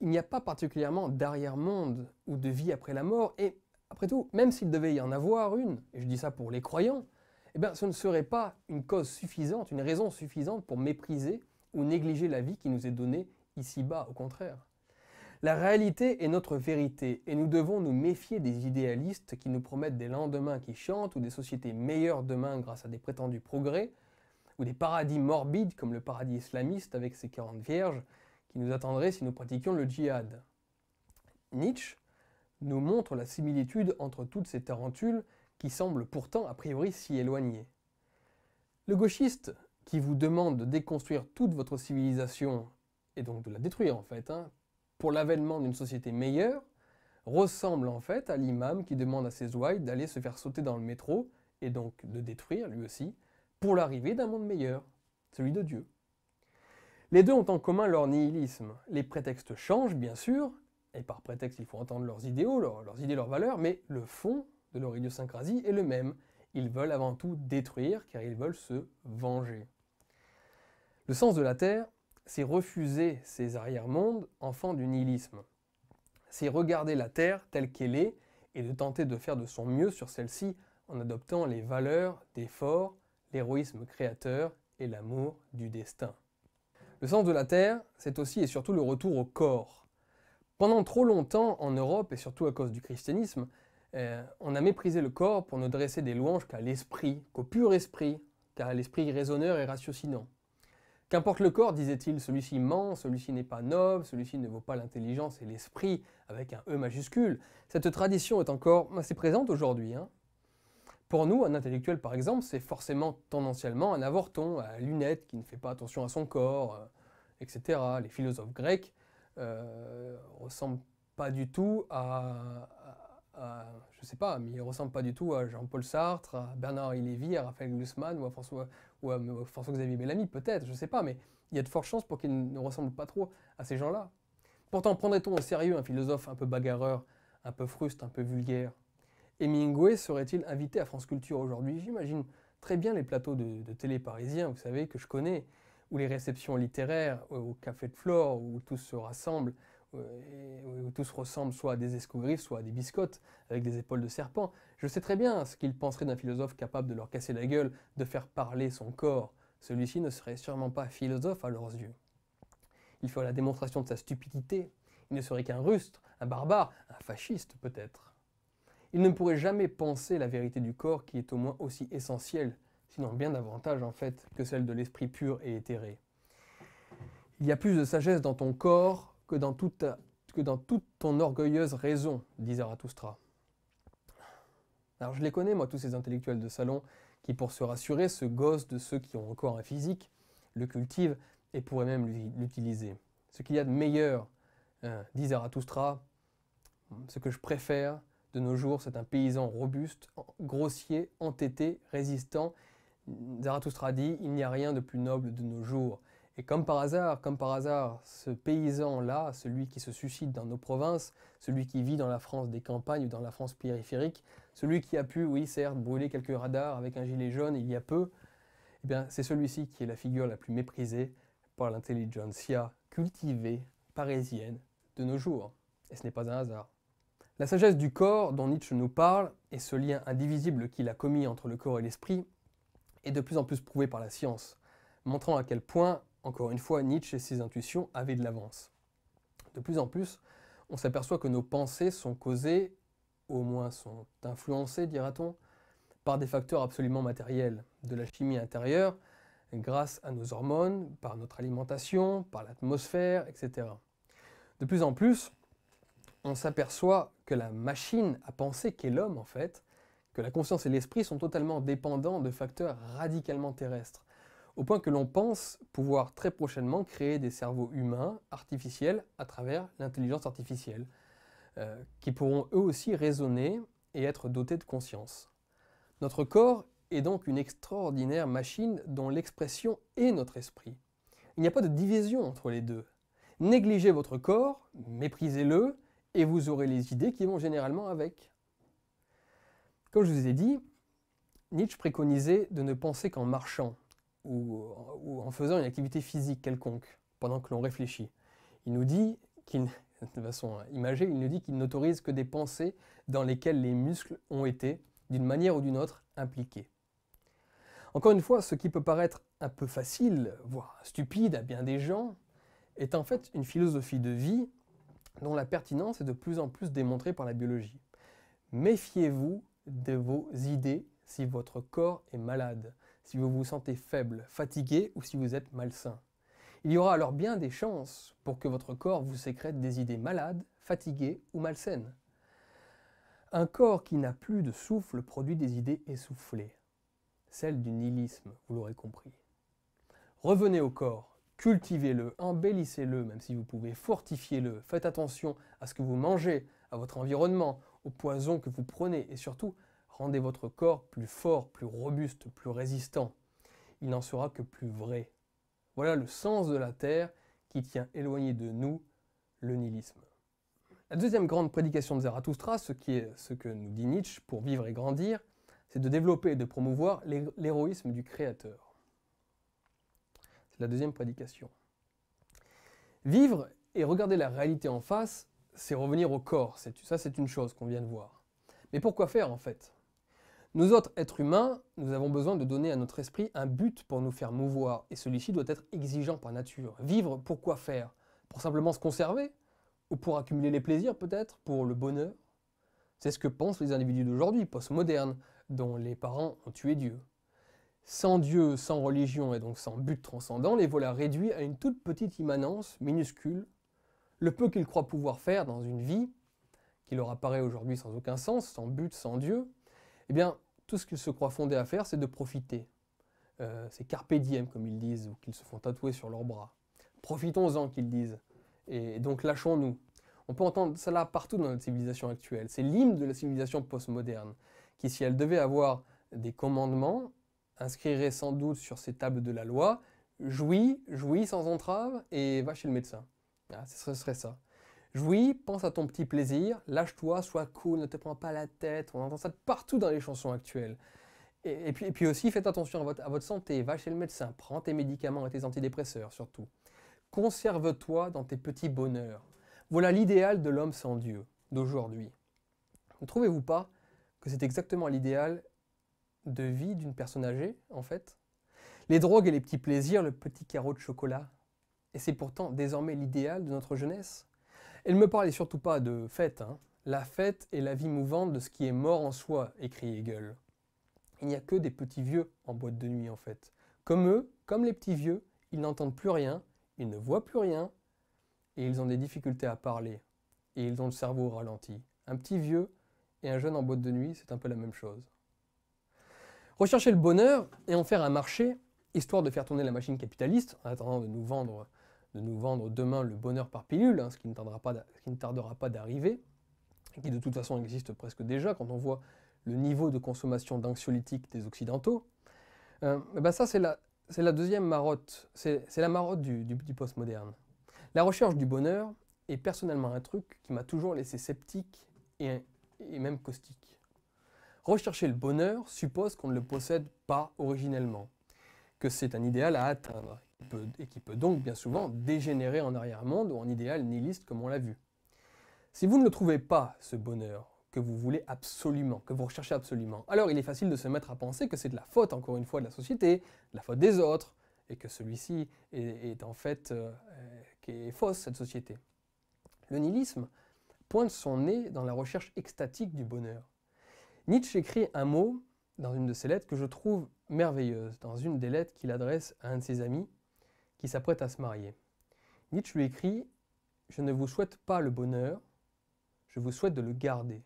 Il n'y a pas particulièrement d'arrière-monde ou de vie après la mort et après tout, même s'il devait y en avoir une, et je dis ça pour les croyants, eh bien, ce ne serait pas une cause suffisante, une raison suffisante pour mépriser ou négliger la vie qui nous est donnée ici-bas, au contraire. La réalité est notre vérité, et nous devons nous méfier des idéalistes qui nous promettent des lendemains qui chantent, ou des sociétés meilleures demain grâce à des prétendus progrès, ou des paradis morbides comme le paradis islamiste avec ses 40 vierges qui nous attendraient si nous pratiquions le djihad. Nietzsche nous montre la similitude entre toutes ces tarentules qui semblent pourtant a priori si éloignées. Le gauchiste, qui vous demande de déconstruire toute votre civilisation, et donc de la détruire en fait, hein, pour l'avènement d'une société meilleure, ressemble en fait à l'imam qui demande à ses ouailles d'aller se faire sauter dans le métro, et donc de détruire lui aussi, pour l'arrivée d'un monde meilleur, celui de Dieu. Les deux ont en commun leur nihilisme. Les prétextes changent, bien sûr, et par prétexte il faut entendre leurs idéaux, leurs, idées, leurs valeurs, mais le fond de leur idiosyncrasie est le même. Ils veulent avant tout détruire car ils veulent se venger. Le sens de la Terre, c'est refuser ces arrière-mondes enfants du nihilisme. C'est regarder la Terre telle qu'elle est et de tenter de faire de son mieux sur celle-ci en adoptant les valeurs d'effort, l'héroïsme créateur et l'amour du destin. Le sens de la Terre, c'est aussi et surtout le retour au corps, pendant trop longtemps, en Europe, et surtout à cause du christianisme, euh, on a méprisé le corps pour ne dresser des louanges qu'à l'esprit, qu'au pur esprit, qu'à l'esprit raisonneur et ratiocinant. Qu'importe le corps, disait-il, celui-ci ment, celui-ci n'est pas noble, celui-ci ne vaut pas l'intelligence et l'esprit, avec un E majuscule. Cette tradition est encore assez présente aujourd'hui. Hein. Pour nous, un intellectuel, par exemple, c'est forcément tendanciellement un avorton, euh, à lunettes qui ne fait pas attention à son corps, euh, etc. Les philosophes grecs euh, ressemble pas du tout à, je sais pas, mais il ressemble pas du tout à Jean-Paul Sartre, à Bernard Lévy, à Raphaël Glusman ou à François ou François Xavier Bellamy, peut-être, je sais pas, mais il y a de fortes chances pour qu'il ne ressemble pas trop à ces gens-là. Pourtant, prendrait-on au sérieux un philosophe un peu bagarreur, un peu fruste, un peu vulgaire Hemingway serait-il invité à France Culture aujourd'hui J'imagine très bien les plateaux de, de télé parisiens, vous savez, que je connais, ou les réceptions littéraires euh, au Café de Flore, où tous se rassemblent, euh, où tous ressemblent soit à des escogriffes, soit à des biscottes avec des épaules de serpent. Je sais très bien ce qu'ils penseraient d'un philosophe capable de leur casser la gueule, de faire parler son corps. Celui-ci ne serait sûrement pas philosophe à leurs yeux. Il ferait la démonstration de sa stupidité. Il ne serait qu'un rustre, un barbare, un fasciste peut-être. Il ne pourrait jamais penser la vérité du corps qui est au moins aussi essentielle sinon bien davantage en fait que celle de l'esprit pur et éthéré. Il y a plus de sagesse dans ton corps que dans toute, que dans toute ton orgueilleuse raison, dit Zarathustra. Alors je les connais, moi, tous ces intellectuels de salon qui, pour se rassurer, se gossent de ceux qui ont encore un physique, le cultivent et pourraient même l'utiliser. Ce qu'il y a de meilleur, hein, dit Zarathustra, ce que je préfère de nos jours, c'est un paysan robuste, grossier, entêté, résistant Zarathustra dit Il n'y a rien de plus noble de nos jours. Et comme par hasard, comme par hasard, ce paysan-là, celui qui se suscite dans nos provinces, celui qui vit dans la France des campagnes ou dans la France périphérique, celui qui a pu, oui, certes, brûler quelques radars avec un gilet jaune il y a peu, eh c'est celui-ci qui est la figure la plus méprisée par l'intelligentsia cultivée parisienne de nos jours. Et ce n'est pas un hasard. La sagesse du corps dont Nietzsche nous parle et ce lien indivisible qu'il a commis entre le corps et l'esprit est de plus en plus prouvé par la science, montrant à quel point, encore une fois, Nietzsche et ses intuitions avaient de l'avance. De plus en plus, on s'aperçoit que nos pensées sont causées, au moins sont influencées, dira-t-on, par des facteurs absolument matériels, de la chimie intérieure, grâce à nos hormones, par notre alimentation, par l'atmosphère, etc. De plus en plus, on s'aperçoit que la machine à penser qu'est l'homme, en fait, la conscience et l'esprit sont totalement dépendants de facteurs radicalement terrestres, au point que l'on pense pouvoir très prochainement créer des cerveaux humains artificiels à travers l'intelligence artificielle, euh, qui pourront eux aussi raisonner et être dotés de conscience. Notre corps est donc une extraordinaire machine dont l'expression est notre esprit. Il n'y a pas de division entre les deux. Négligez votre corps, méprisez-le, et vous aurez les idées qui vont généralement avec je vous ai dit, Nietzsche préconisait de ne penser qu'en marchant ou, en faisant une activité physique quelconque pendant que l'on réfléchit. Il nous dit qu'il, *laughs* de façon imagée, il nous dit qu'il n'autorise que des pensées dans lesquelles les muscles ont été, d'une manière ou d'une autre, impliqués. Encore une fois, ce qui peut paraître un peu facile, voire stupide à bien des gens, est en fait une philosophie de vie dont la pertinence est de plus en plus démontrée par la biologie. Méfiez-vous de vos idées si votre corps est malade, si vous vous sentez faible, fatigué ou si vous êtes malsain. Il y aura alors bien des chances pour que votre corps vous sécrète des idées malades, fatiguées ou malsaines. Un corps qui n'a plus de souffle produit des idées essoufflées, celles du nihilisme, vous l'aurez compris. Revenez au corps, cultivez-le, embellissez-le, même si vous pouvez, fortifiez-le, faites attention à ce que vous mangez, à votre environnement, au poison que vous prenez et surtout, rendez votre corps plus fort, plus robuste, plus résistant. Il n'en sera que plus vrai. Voilà le sens de la Terre qui tient éloigné de nous le nihilisme. La deuxième grande prédication de Zarathustra, ce, qui est ce que nous dit Nietzsche pour vivre et grandir, c'est de développer et de promouvoir l'héroïsme du Créateur. C'est la deuxième prédication. Vivre et regarder la réalité en face, c'est revenir au corps. Ça, c'est une chose qu'on vient de voir. Mais pourquoi faire, en fait Nous autres êtres humains, nous avons besoin de donner à notre esprit un but pour nous faire mouvoir, et celui-ci doit être exigeant par nature. Vivre, pourquoi faire Pour simplement se conserver Ou pour accumuler les plaisirs, peut-être Pour le bonheur C'est ce que pensent les individus d'aujourd'hui, postmodernes, dont les parents ont tué Dieu. Sans Dieu, sans religion et donc sans but transcendant, les voilà réduits à une toute petite immanence, minuscule, le peu qu'ils croient pouvoir faire dans une vie, qui leur apparaît aujourd'hui sans aucun sens, sans but, sans Dieu, eh bien, tout ce qu'ils se croient fondés à faire, c'est de profiter. Euh, c'est carpe diem, comme ils disent, ou qu'ils se font tatouer sur leurs bras. Profitons-en, qu'ils disent. Et donc, lâchons-nous. On peut entendre cela partout dans notre civilisation actuelle. C'est l'hymne de la civilisation postmoderne, qui, si elle devait avoir des commandements, inscrirait sans doute sur ces tables de la loi Jouis, jouis sans entrave et va chez le médecin. Ah, ce serait ça. Jouis, pense à ton petit plaisir, lâche-toi, sois cool, ne te prends pas la tête. On entend ça partout dans les chansons actuelles. Et, puis, aussi, faites attention à votre, à votre santé. Va chez le médecin, prends tes médicaments et tes antidépresseurs surtout. Conserve-toi dans tes petits bonheurs. Voilà l'idéal de l'homme sans Dieu d'aujourd'hui. Ne trouvez-vous pas que c'est exactement l'idéal de vie d'une personne âgée, en fait Les drogues et les petits plaisirs, le petit carreau de chocolat, et c'est pourtant désormais l'idéal de notre jeunesse. Elle ne me parlait surtout pas de fête, hein. la fête est la vie mouvante de ce qui est mort en soi, écrit Hegel. Il n'y a que des petits vieux en boîte de nuit en fait. Comme eux, comme les petits vieux, ils n'entendent plus rien, ils ne voient plus rien, et ils ont des difficultés à parler, et ils ont le cerveau ralenti. Un petit vieux et un jeune en boîte de nuit, c'est un peu la même chose. Rechercher le bonheur et en faire un marché, histoire de faire tourner la machine capitaliste, en attendant de nous vendre de nous vendre demain le bonheur par pilule, hein, ce, qui ne tardera pas d'arriver, et qui de toute façon existe presque déjà quand on voit le niveau de consommation d'anxiolytiques des Occidentaux, euh, eh ben ça c'est la, deuxième marotte, c'est, la marotte du, postmoderne. La recherche du bonheur est personnellement un truc qui m'a toujours laissé sceptique et même caustique. Rechercher le bonheur suppose qu'on ne le possède pas originellement, que c'est un idéal à atteindre, et qui peut donc bien souvent dégénérer en arrière-monde ou en idéal nihiliste comme on l'a vu. Si vous ne le trouvez pas, ce bonheur, que vous voulez absolument, que vous recherchez absolument, alors il est facile de se mettre à penser que c'est de la faute, encore une fois, de la société, de la faute des autres, et que celui-ci est, en fait euh, euh, qui est fausse, cette société. Le nihilisme pointe son nez dans la recherche extatique du bonheur. Nietzsche écrit un mot dans une de ses lettres que je trouve merveilleuse, dans une des lettres qu'il adresse à un de ses amis, qui s'apprête à se marier. Nietzsche lui écrit Je ne vous souhaite pas le bonheur, je vous souhaite de le garder.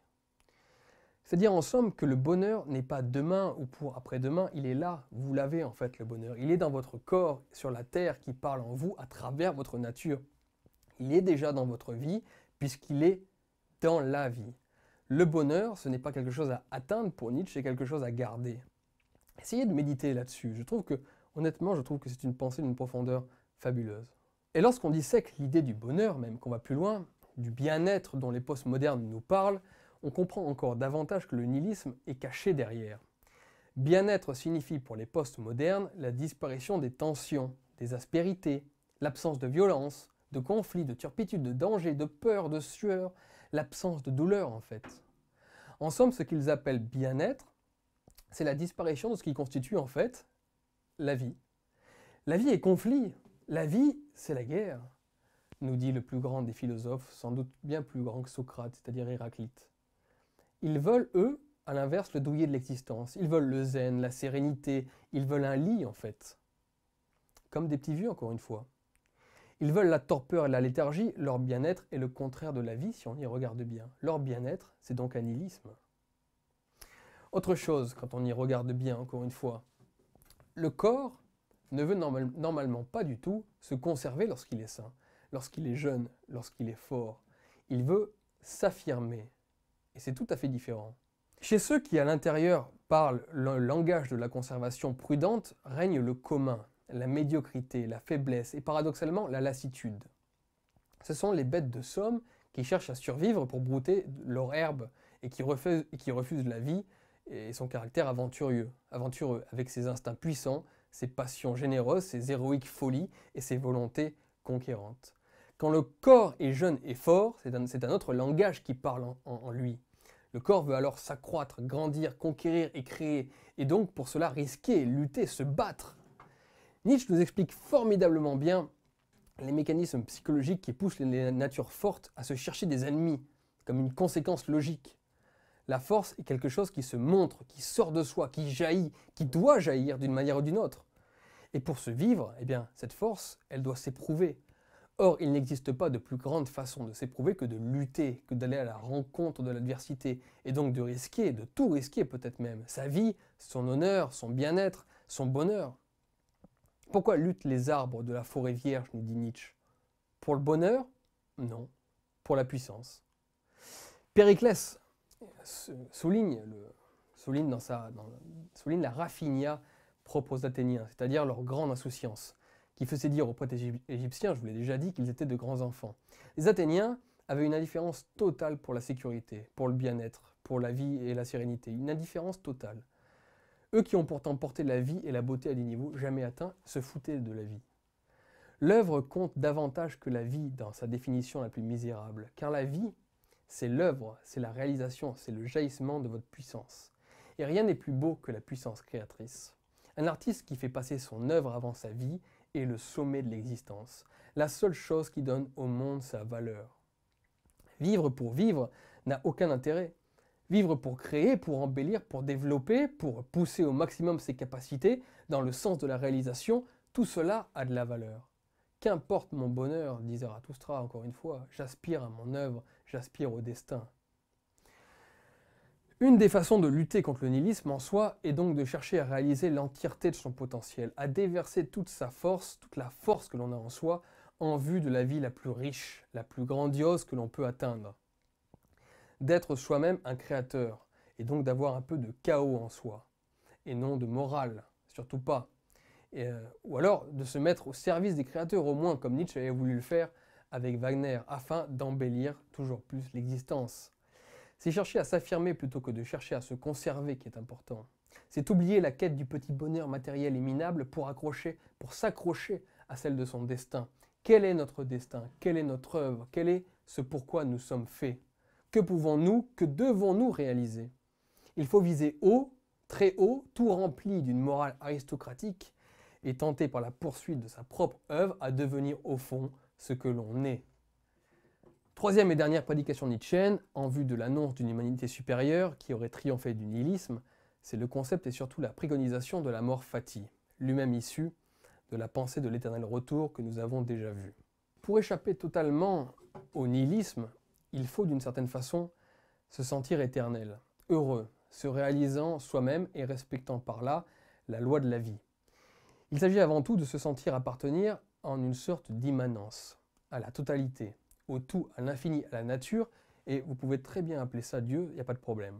C'est-à-dire en somme que le bonheur n'est pas demain ou pour après-demain, il est là, vous l'avez en fait le bonheur. Il est dans votre corps, sur la terre, qui parle en vous à travers votre nature. Il est déjà dans votre vie, puisqu'il est dans la vie. Le bonheur, ce n'est pas quelque chose à atteindre pour Nietzsche, c'est quelque chose à garder. Essayez de méditer là-dessus. Je trouve que Honnêtement, je trouve que c'est une pensée d'une profondeur fabuleuse. Et lorsqu'on dissèque l'idée du bonheur, même qu'on va plus loin, du bien-être dont les modernes nous parlent, on comprend encore davantage que le nihilisme est caché derrière. Bien-être signifie pour les postes modernes la disparition des tensions, des aspérités, l'absence de violence, de conflits, de turpitude, de dangers, de peur, de sueur, l'absence de douleur en fait. En somme, ce qu'ils appellent bien-être, c'est la disparition de ce qui constitue en fait la vie. La vie est conflit, la vie c'est la guerre, nous dit le plus grand des philosophes, sans doute bien plus grand que Socrate, c'est-à-dire Héraclite. Ils veulent, eux, à l'inverse, le douillet de l'existence, ils veulent le zen, la sérénité, ils veulent un lit en fait, comme des petits vieux encore une fois. Ils veulent la torpeur et la léthargie, leur bien-être est le contraire de la vie si on y regarde bien. Leur bien-être, c'est donc un nihilisme. Autre chose, quand on y regarde bien, encore une fois, le corps ne veut normalement pas du tout se conserver lorsqu'il est sain, lorsqu'il est jeune, lorsqu'il est fort. Il veut s'affirmer. Et c'est tout à fait différent. Chez ceux qui, à l'intérieur, parlent le langage de la conservation prudente, règne le commun, la médiocrité, la faiblesse et paradoxalement la lassitude. Ce sont les bêtes de somme qui cherchent à survivre pour brouter leur herbe et qui refusent, qui refusent la vie et son caractère aventureux, aventureux, avec ses instincts puissants, ses passions généreuses, ses héroïques folies et ses volontés conquérantes. Quand le corps est jeune et fort, c'est un, autre langage qui parle en lui. Le corps veut alors s'accroître, grandir, conquérir et créer, et donc pour cela risquer, lutter, se battre. Nietzsche nous explique formidablement bien les mécanismes psychologiques qui poussent les natures fortes à se chercher des ennemis, comme une conséquence logique. La force est quelque chose qui se montre, qui sort de soi, qui jaillit, qui doit jaillir d'une manière ou d'une autre. Et pour se vivre, eh bien, cette force, elle doit s'éprouver. Or, il n'existe pas de plus grande façon de s'éprouver que de lutter, que d'aller à la rencontre de l'adversité, et donc de risquer, de tout risquer peut-être même, sa vie, son honneur, son bien-être, son bonheur. Pourquoi luttent les arbres de la forêt vierge, nous dit Nietzsche Pour le bonheur Non. Pour la puissance. Périclès, souligne, souligne, dans sa, souligne la raffinia propre aux c'est-à-dire leur grande insouciance, qui faisait dire aux prêtres égyptiens, je vous l'ai déjà dit, qu'ils étaient de grands enfants. Les Athéniens avaient une indifférence totale pour la sécurité, pour le bien-être, pour la vie et la sérénité, une indifférence totale. Eux qui ont pourtant porté la vie et la beauté à des niveaux jamais atteints se foutaient de la vie. L'œuvre compte davantage que la vie dans sa définition la plus misérable, car la vie c'est l'œuvre, c'est la réalisation, c'est le jaillissement de votre puissance. Et rien n'est plus beau que la puissance créatrice. Un artiste qui fait passer son œuvre avant sa vie est le sommet de l'existence, la seule chose qui donne au monde sa valeur. Vivre pour vivre n'a aucun intérêt. Vivre pour créer, pour embellir, pour développer, pour pousser au maximum ses capacités dans le sens de la réalisation, tout cela a de la valeur. Qu'importe mon bonheur, disait Ratoustra encore une fois, j'aspire à mon œuvre, j'aspire au destin. Une des façons de lutter contre le nihilisme en soi est donc de chercher à réaliser l'entièreté de son potentiel, à déverser toute sa force, toute la force que l'on a en soi, en vue de la vie la plus riche, la plus grandiose que l'on peut atteindre. D'être soi-même un créateur, et donc d'avoir un peu de chaos en soi, et non de morale, surtout pas. Euh, ou alors de se mettre au service des créateurs, au moins comme Nietzsche avait voulu le faire avec Wagner, afin d'embellir toujours plus l'existence. C'est chercher à s'affirmer plutôt que de chercher à se conserver qui est important. C'est oublier la quête du petit bonheur matériel et minable pour accrocher, pour s'accrocher à celle de son destin. Quel est notre destin Quelle est notre œuvre Quel est ce pourquoi nous sommes faits Que pouvons-nous, que devons-nous réaliser Il faut viser haut, très haut, tout rempli d'une morale aristocratique et tenter par la poursuite de sa propre œuvre à devenir au fond ce que l'on est. Troisième et dernière prédication Nietzsche en vue de l'annonce d'une humanité supérieure qui aurait triomphé du nihilisme, c'est le concept et surtout la préconisation de la mort fatie, lui-même issu de la pensée de l'éternel retour que nous avons déjà vu. Pour échapper totalement au nihilisme, il faut d'une certaine façon se sentir éternel, heureux, se réalisant soi-même et respectant par là la loi de la vie. Il s'agit avant tout de se sentir appartenir en une sorte d'immanence, à la totalité, au tout, à l'infini, à la nature, et vous pouvez très bien appeler ça Dieu, il n'y a pas de problème.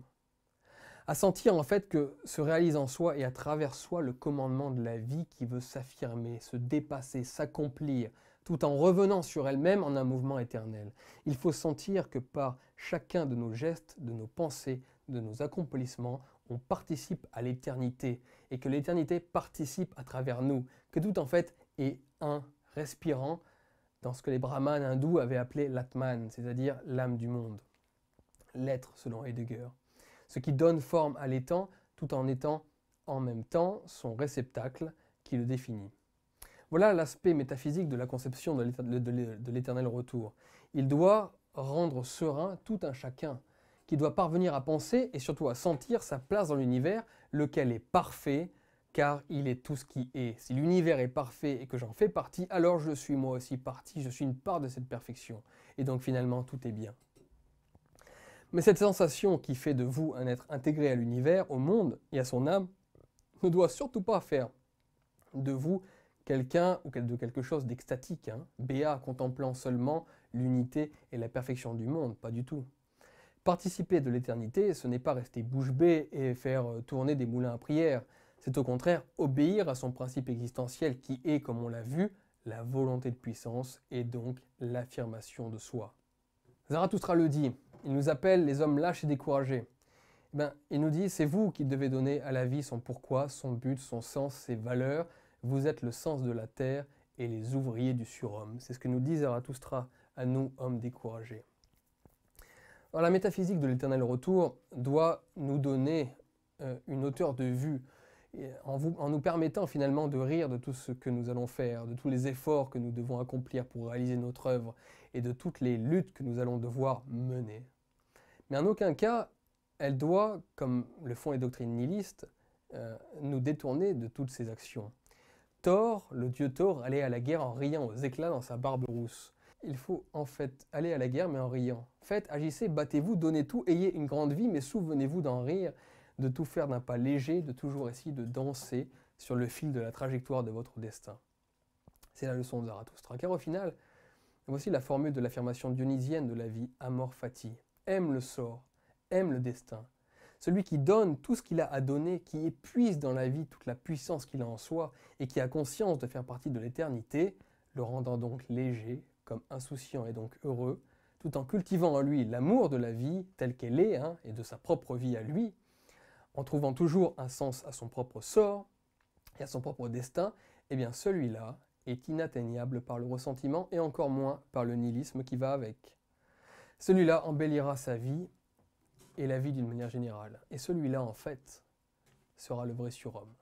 À sentir en fait que se réalise en soi et à travers soi le commandement de la vie qui veut s'affirmer, se dépasser, s'accomplir, tout en revenant sur elle-même en un mouvement éternel. Il faut sentir que par chacun de nos gestes, de nos pensées, de nos accomplissements, on participe à l'éternité et que l'éternité participe à travers nous, que tout en fait est un, respirant dans ce que les brahmanes hindous avaient appelé l'atman, c'est-à-dire l'âme du monde, l'être selon Heidegger, ce qui donne forme à l'étang tout en étant en même temps son réceptacle qui le définit. Voilà l'aspect métaphysique de la conception de l'éternel retour. Il doit rendre serein tout un chacun, qui doit parvenir à penser et surtout à sentir sa place dans l'univers, lequel est parfait, car il est tout ce qui est. Si l'univers est parfait et que j'en fais partie, alors je suis moi aussi partie, je suis une part de cette perfection. Et donc finalement, tout est bien. Mais cette sensation qui fait de vous un être intégré à l'univers, au monde et à son âme, ne doit surtout pas faire de vous quelqu'un ou quelque chose d'extatique, hein. Béa, béat contemplant seulement l'unité et la perfection du monde, pas du tout. Participer de l'éternité, ce n'est pas rester bouche bée et faire euh, tourner des moulins à prière, c'est au contraire obéir à son principe existentiel qui est, comme on l'a vu, la volonté de puissance et donc l'affirmation de soi. Zarathustra le dit, il nous appelle les hommes lâches et découragés. Eh ben, il nous dit, c'est vous qui devez donner à la vie son pourquoi, son but, son sens, ses valeurs. Vous êtes le sens de la terre et les ouvriers du surhomme. C'est ce que nous dit Zarathustra à nous, hommes découragés la métaphysique de l'éternel retour doit nous donner euh, une hauteur de vue en, nous permettant finalement de rire de tout ce que nous allons faire, de tous les efforts que nous devons accomplir pour réaliser notre œuvre et de toutes les luttes que nous allons devoir mener. Mais en aucun cas, elle doit, comme le font les doctrines nihilistes, euh, nous détourner de toutes ces actions. Thor, le dieu Thor, allait à la guerre en riant aux éclats dans sa barbe rousse. Il faut en fait aller à la guerre, mais en riant. Faites, agissez, battez-vous, donnez tout, ayez une grande vie, mais souvenez-vous d'en rire, de tout faire d'un pas léger, de toujours essayer de danser sur le fil de la trajectoire de votre destin. C'est la leçon de Zarathustra. Car au final, voici la formule de l'affirmation dionysienne de la vie Amor Fati. Aime le sort, aime le destin. Celui qui donne tout ce qu'il a à donner, qui épuise dans la vie toute la puissance qu'il a en soi et qui a conscience de faire partie de l'éternité, le rendant donc léger, insouciant et donc heureux, tout en cultivant en lui l'amour de la vie telle qu'elle est hein, et de sa propre vie à lui, en trouvant toujours un sens à son propre sort et à son propre destin, et eh bien celui-là est inatteignable par le ressentiment et encore moins par le nihilisme qui va avec. Celui-là embellira sa vie et la vie d'une manière générale. Et celui-là, en fait, sera le vrai surhomme.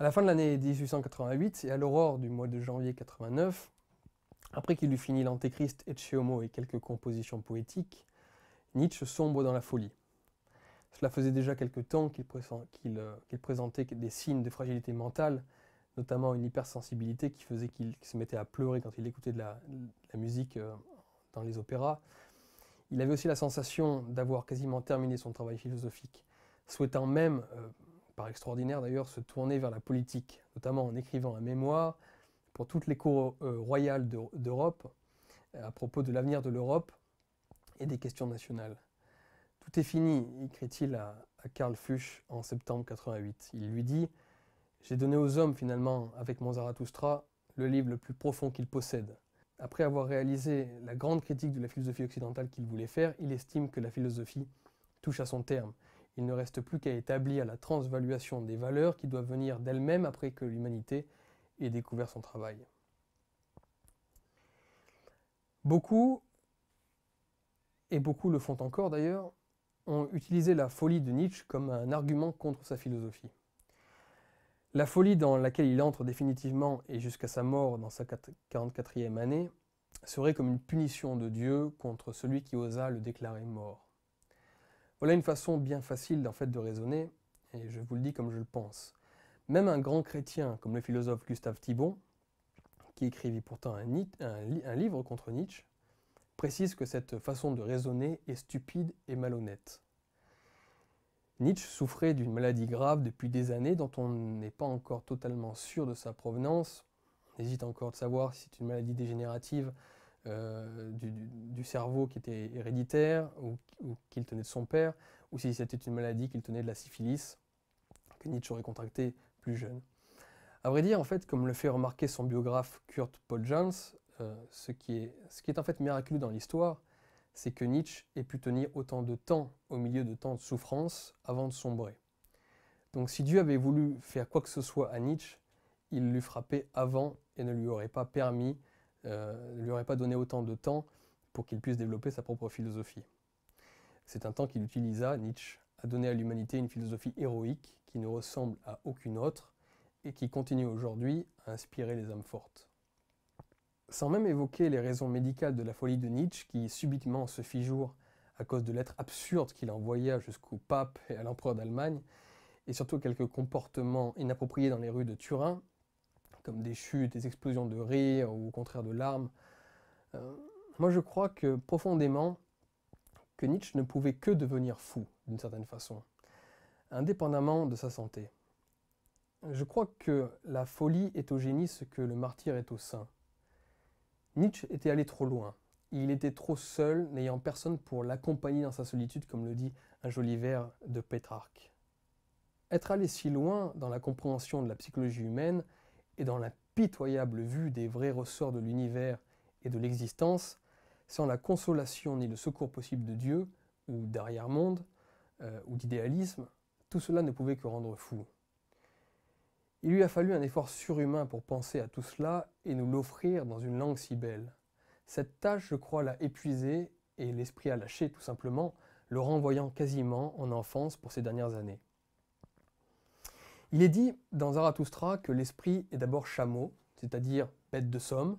À la fin de l'année 1888 et à l'aurore du mois de janvier 89, après qu'il eut fini l'Antéchrist et Homo et quelques compositions poétiques, Nietzsche sombre dans la folie. Cela faisait déjà quelque temps qu'il euh, présentait des signes de fragilité mentale, notamment une hypersensibilité qui faisait qu'il se mettait à pleurer quand il écoutait de la musique euh, dans les opéras. Il avait aussi la sensation d'avoir quasiment terminé son travail philosophique, souhaitant même euh, par extraordinaire d'ailleurs, se tourner vers la politique, notamment en écrivant un mémoire pour toutes les cours euh, royales d'Europe euh, à propos de l'avenir de l'Europe et des questions nationales. Tout est fini, écrit-il à, Karl Fuchs en septembre 88. Il lui dit J'ai donné aux hommes, finalement, avec mon Zarathustra, le livre le plus profond qu'ils possèdent. Après avoir réalisé la grande critique de la philosophie occidentale qu'il voulait faire, il estime que la philosophie touche à son terme il ne reste plus qu'à établir la transvaluation des valeurs qui doivent venir d'elles-mêmes après que l'humanité ait découvert son travail. Beaucoup, et beaucoup le font encore d'ailleurs, ont utilisé la folie de Nietzsche comme un argument contre sa philosophie. La folie dans laquelle il entre définitivement et jusqu'à sa mort dans sa 44e année serait comme une punition de Dieu contre celui qui osa le déclarer mort. Voilà une façon bien facile en fait de raisonner, et je vous le dis comme je le pense. Même un grand chrétien comme le philosophe Gustave Thibon, qui écrivit pourtant un, un livre contre Nietzsche, précise que cette façon de raisonner est stupide et malhonnête. Nietzsche souffrait d'une maladie grave depuis des années dont on n'est pas encore totalement sûr de sa provenance. On hésite encore de savoir si c'est une maladie dégénérative euh, du, cerveau qui était héréditaire ou, qu'il tenait de son père, ou si c'était une maladie qu'il tenait de la syphilis, que Nietzsche aurait contracté plus jeune. À vrai dire, en fait, comme le fait remarquer son biographe Kurt Paul-Jans, euh, ce, qui est, ce qui est en fait miraculeux dans l'histoire, c'est que Nietzsche ait pu tenir autant de temps au milieu de tant de souffrances avant de sombrer. Donc si Dieu avait voulu faire quoi que ce soit à Nietzsche, il l'eût frappé avant et ne lui aurait pas permis ne euh, lui aurait pas donné autant de temps pour qu'il puisse développer sa propre philosophie. C'est un temps qu'il utilisa, Nietzsche, à donner à l'humanité une philosophie héroïque qui ne ressemble à aucune autre et qui continue aujourd'hui à inspirer les âmes fortes. Sans même évoquer les raisons médicales de la folie de Nietzsche qui subitement se fit jour à cause de lettres absurdes qu'il envoya jusqu'au pape et à l'empereur d'Allemagne, et surtout quelques comportements inappropriés dans les rues de Turin, comme des chutes, des explosions de rire ou au contraire de larmes. Euh, moi je crois que profondément que Nietzsche ne pouvait que devenir fou d'une certaine façon, indépendamment de sa santé. Je crois que la folie est au génie ce que le martyr est au saint. Nietzsche était allé trop loin. Il était trop seul, n'ayant personne pour l'accompagner dans sa solitude, comme le dit un joli vers de Pétrarque. Être allé si loin dans la compréhension de la psychologie humaine et dans pitoyable vue des vrais ressorts de l'univers et de l'existence, sans la consolation ni le secours possible de Dieu, ou d'arrière-monde, euh, ou d'idéalisme, tout cela ne pouvait que rendre fou. Il lui a fallu un effort surhumain pour penser à tout cela et nous l'offrir dans une langue si belle. Cette tâche, je crois, l'a épuisé et l'esprit a lâché tout simplement, le renvoyant quasiment en enfance pour ces dernières années. Il est dit dans Zarathustra que l'esprit est d'abord chameau, c'est-à-dire bête de somme,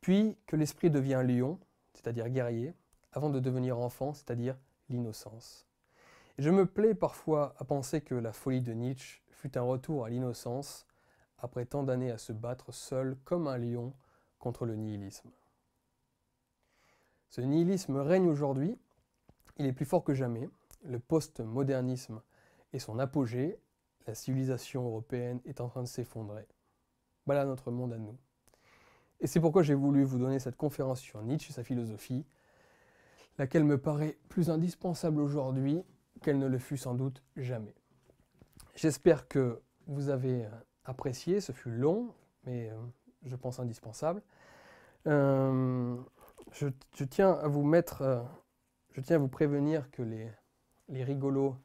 puis que l'esprit devient lion, c'est-à-dire guerrier, avant de devenir enfant, c'est-à-dire l'innocence. Je me plais parfois à penser que la folie de Nietzsche fut un retour à l'innocence après tant d'années à se battre seul comme un lion contre le nihilisme. Ce nihilisme règne aujourd'hui, il est plus fort que jamais, le postmodernisme est son apogée la civilisation européenne est en train de s'effondrer. Voilà notre monde à nous. Et c'est pourquoi j'ai voulu vous donner cette conférence sur Nietzsche et sa philosophie, laquelle me paraît plus indispensable aujourd'hui qu'elle ne le fut sans doute jamais. J'espère que vous avez euh, apprécié, ce fut long, mais euh, je pense indispensable. Euh, je, tiens à vous mettre, je tiens à vous prévenir que les, les rigolos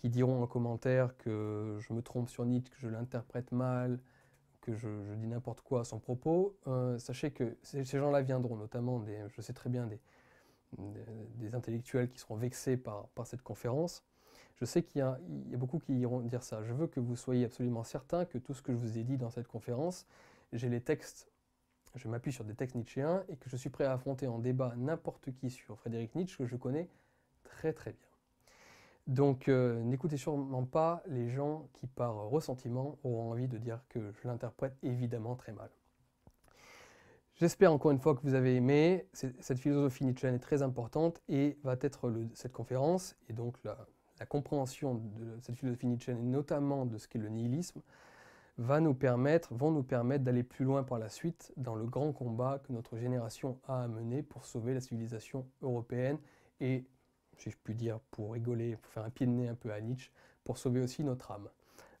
qui diront en commentaire que je me trompe sur Nietzsche, que je l'interprète mal, que je, dis n'importe quoi à son propos, euh, sachez que ces, gens-là viendront, notamment, des, je sais très bien, des, intellectuels qui seront vexés par, cette conférence. Je sais qu'il y, a beaucoup qui iront dire ça. Je veux que vous soyez absolument certain que tout ce que je vous ai dit dans cette conférence, j'ai les textes, je m'appuie sur des textes nietzschéens et que je suis prêt à affronter en débat n'importe qui sur Frédéric Nietzsche que je connais très très bien. Donc euh, n'écoutez sûrement pas les gens qui par ressentiment auront envie de dire que je l'interprète évidemment très mal. J'espère encore une fois que vous avez aimé. Cette philosophie Nietzsche est très importante et va être cette conférence et donc la, compréhension de cette philosophie Nietzsche, et notamment de ce qu'est le nihilisme va nous permettre, vont nous permettre d'aller plus loin par la suite dans le grand combat que notre génération a à mener pour sauver la civilisation européenne et si je puis dire, pour rigoler, pour faire un pied de nez un peu à Nietzsche, pour sauver aussi notre âme.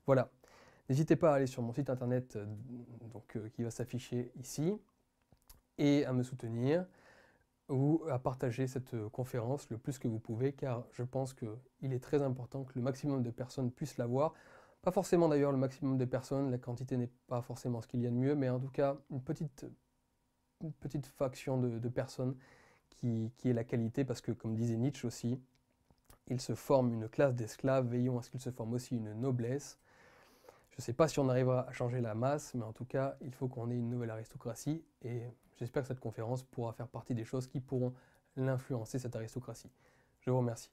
Voilà. N'hésitez pas à aller sur mon site internet euh, donc, euh, qui va s'afficher ici et à me soutenir ou à partager cette euh, conférence le plus que vous pouvez car je pense qu'il est très important que le maximum de personnes puissent la voir. Pas forcément d'ailleurs le maximum de personnes, la quantité n'est pas forcément ce qu'il y a de mieux, mais en tout cas une petite, une petite faction de personnes qui, est la qualité, parce que comme disait Nietzsche aussi, il se forme une classe d'esclaves, veillons à ce qu'il se forme aussi une noblesse. Je ne sais pas si on arrivera à changer la masse, mais en tout cas, il faut qu'on ait une nouvelle aristocratie, et j'espère que cette conférence pourra faire partie des choses qui pourront l'influencer, cette aristocratie. Je vous remercie.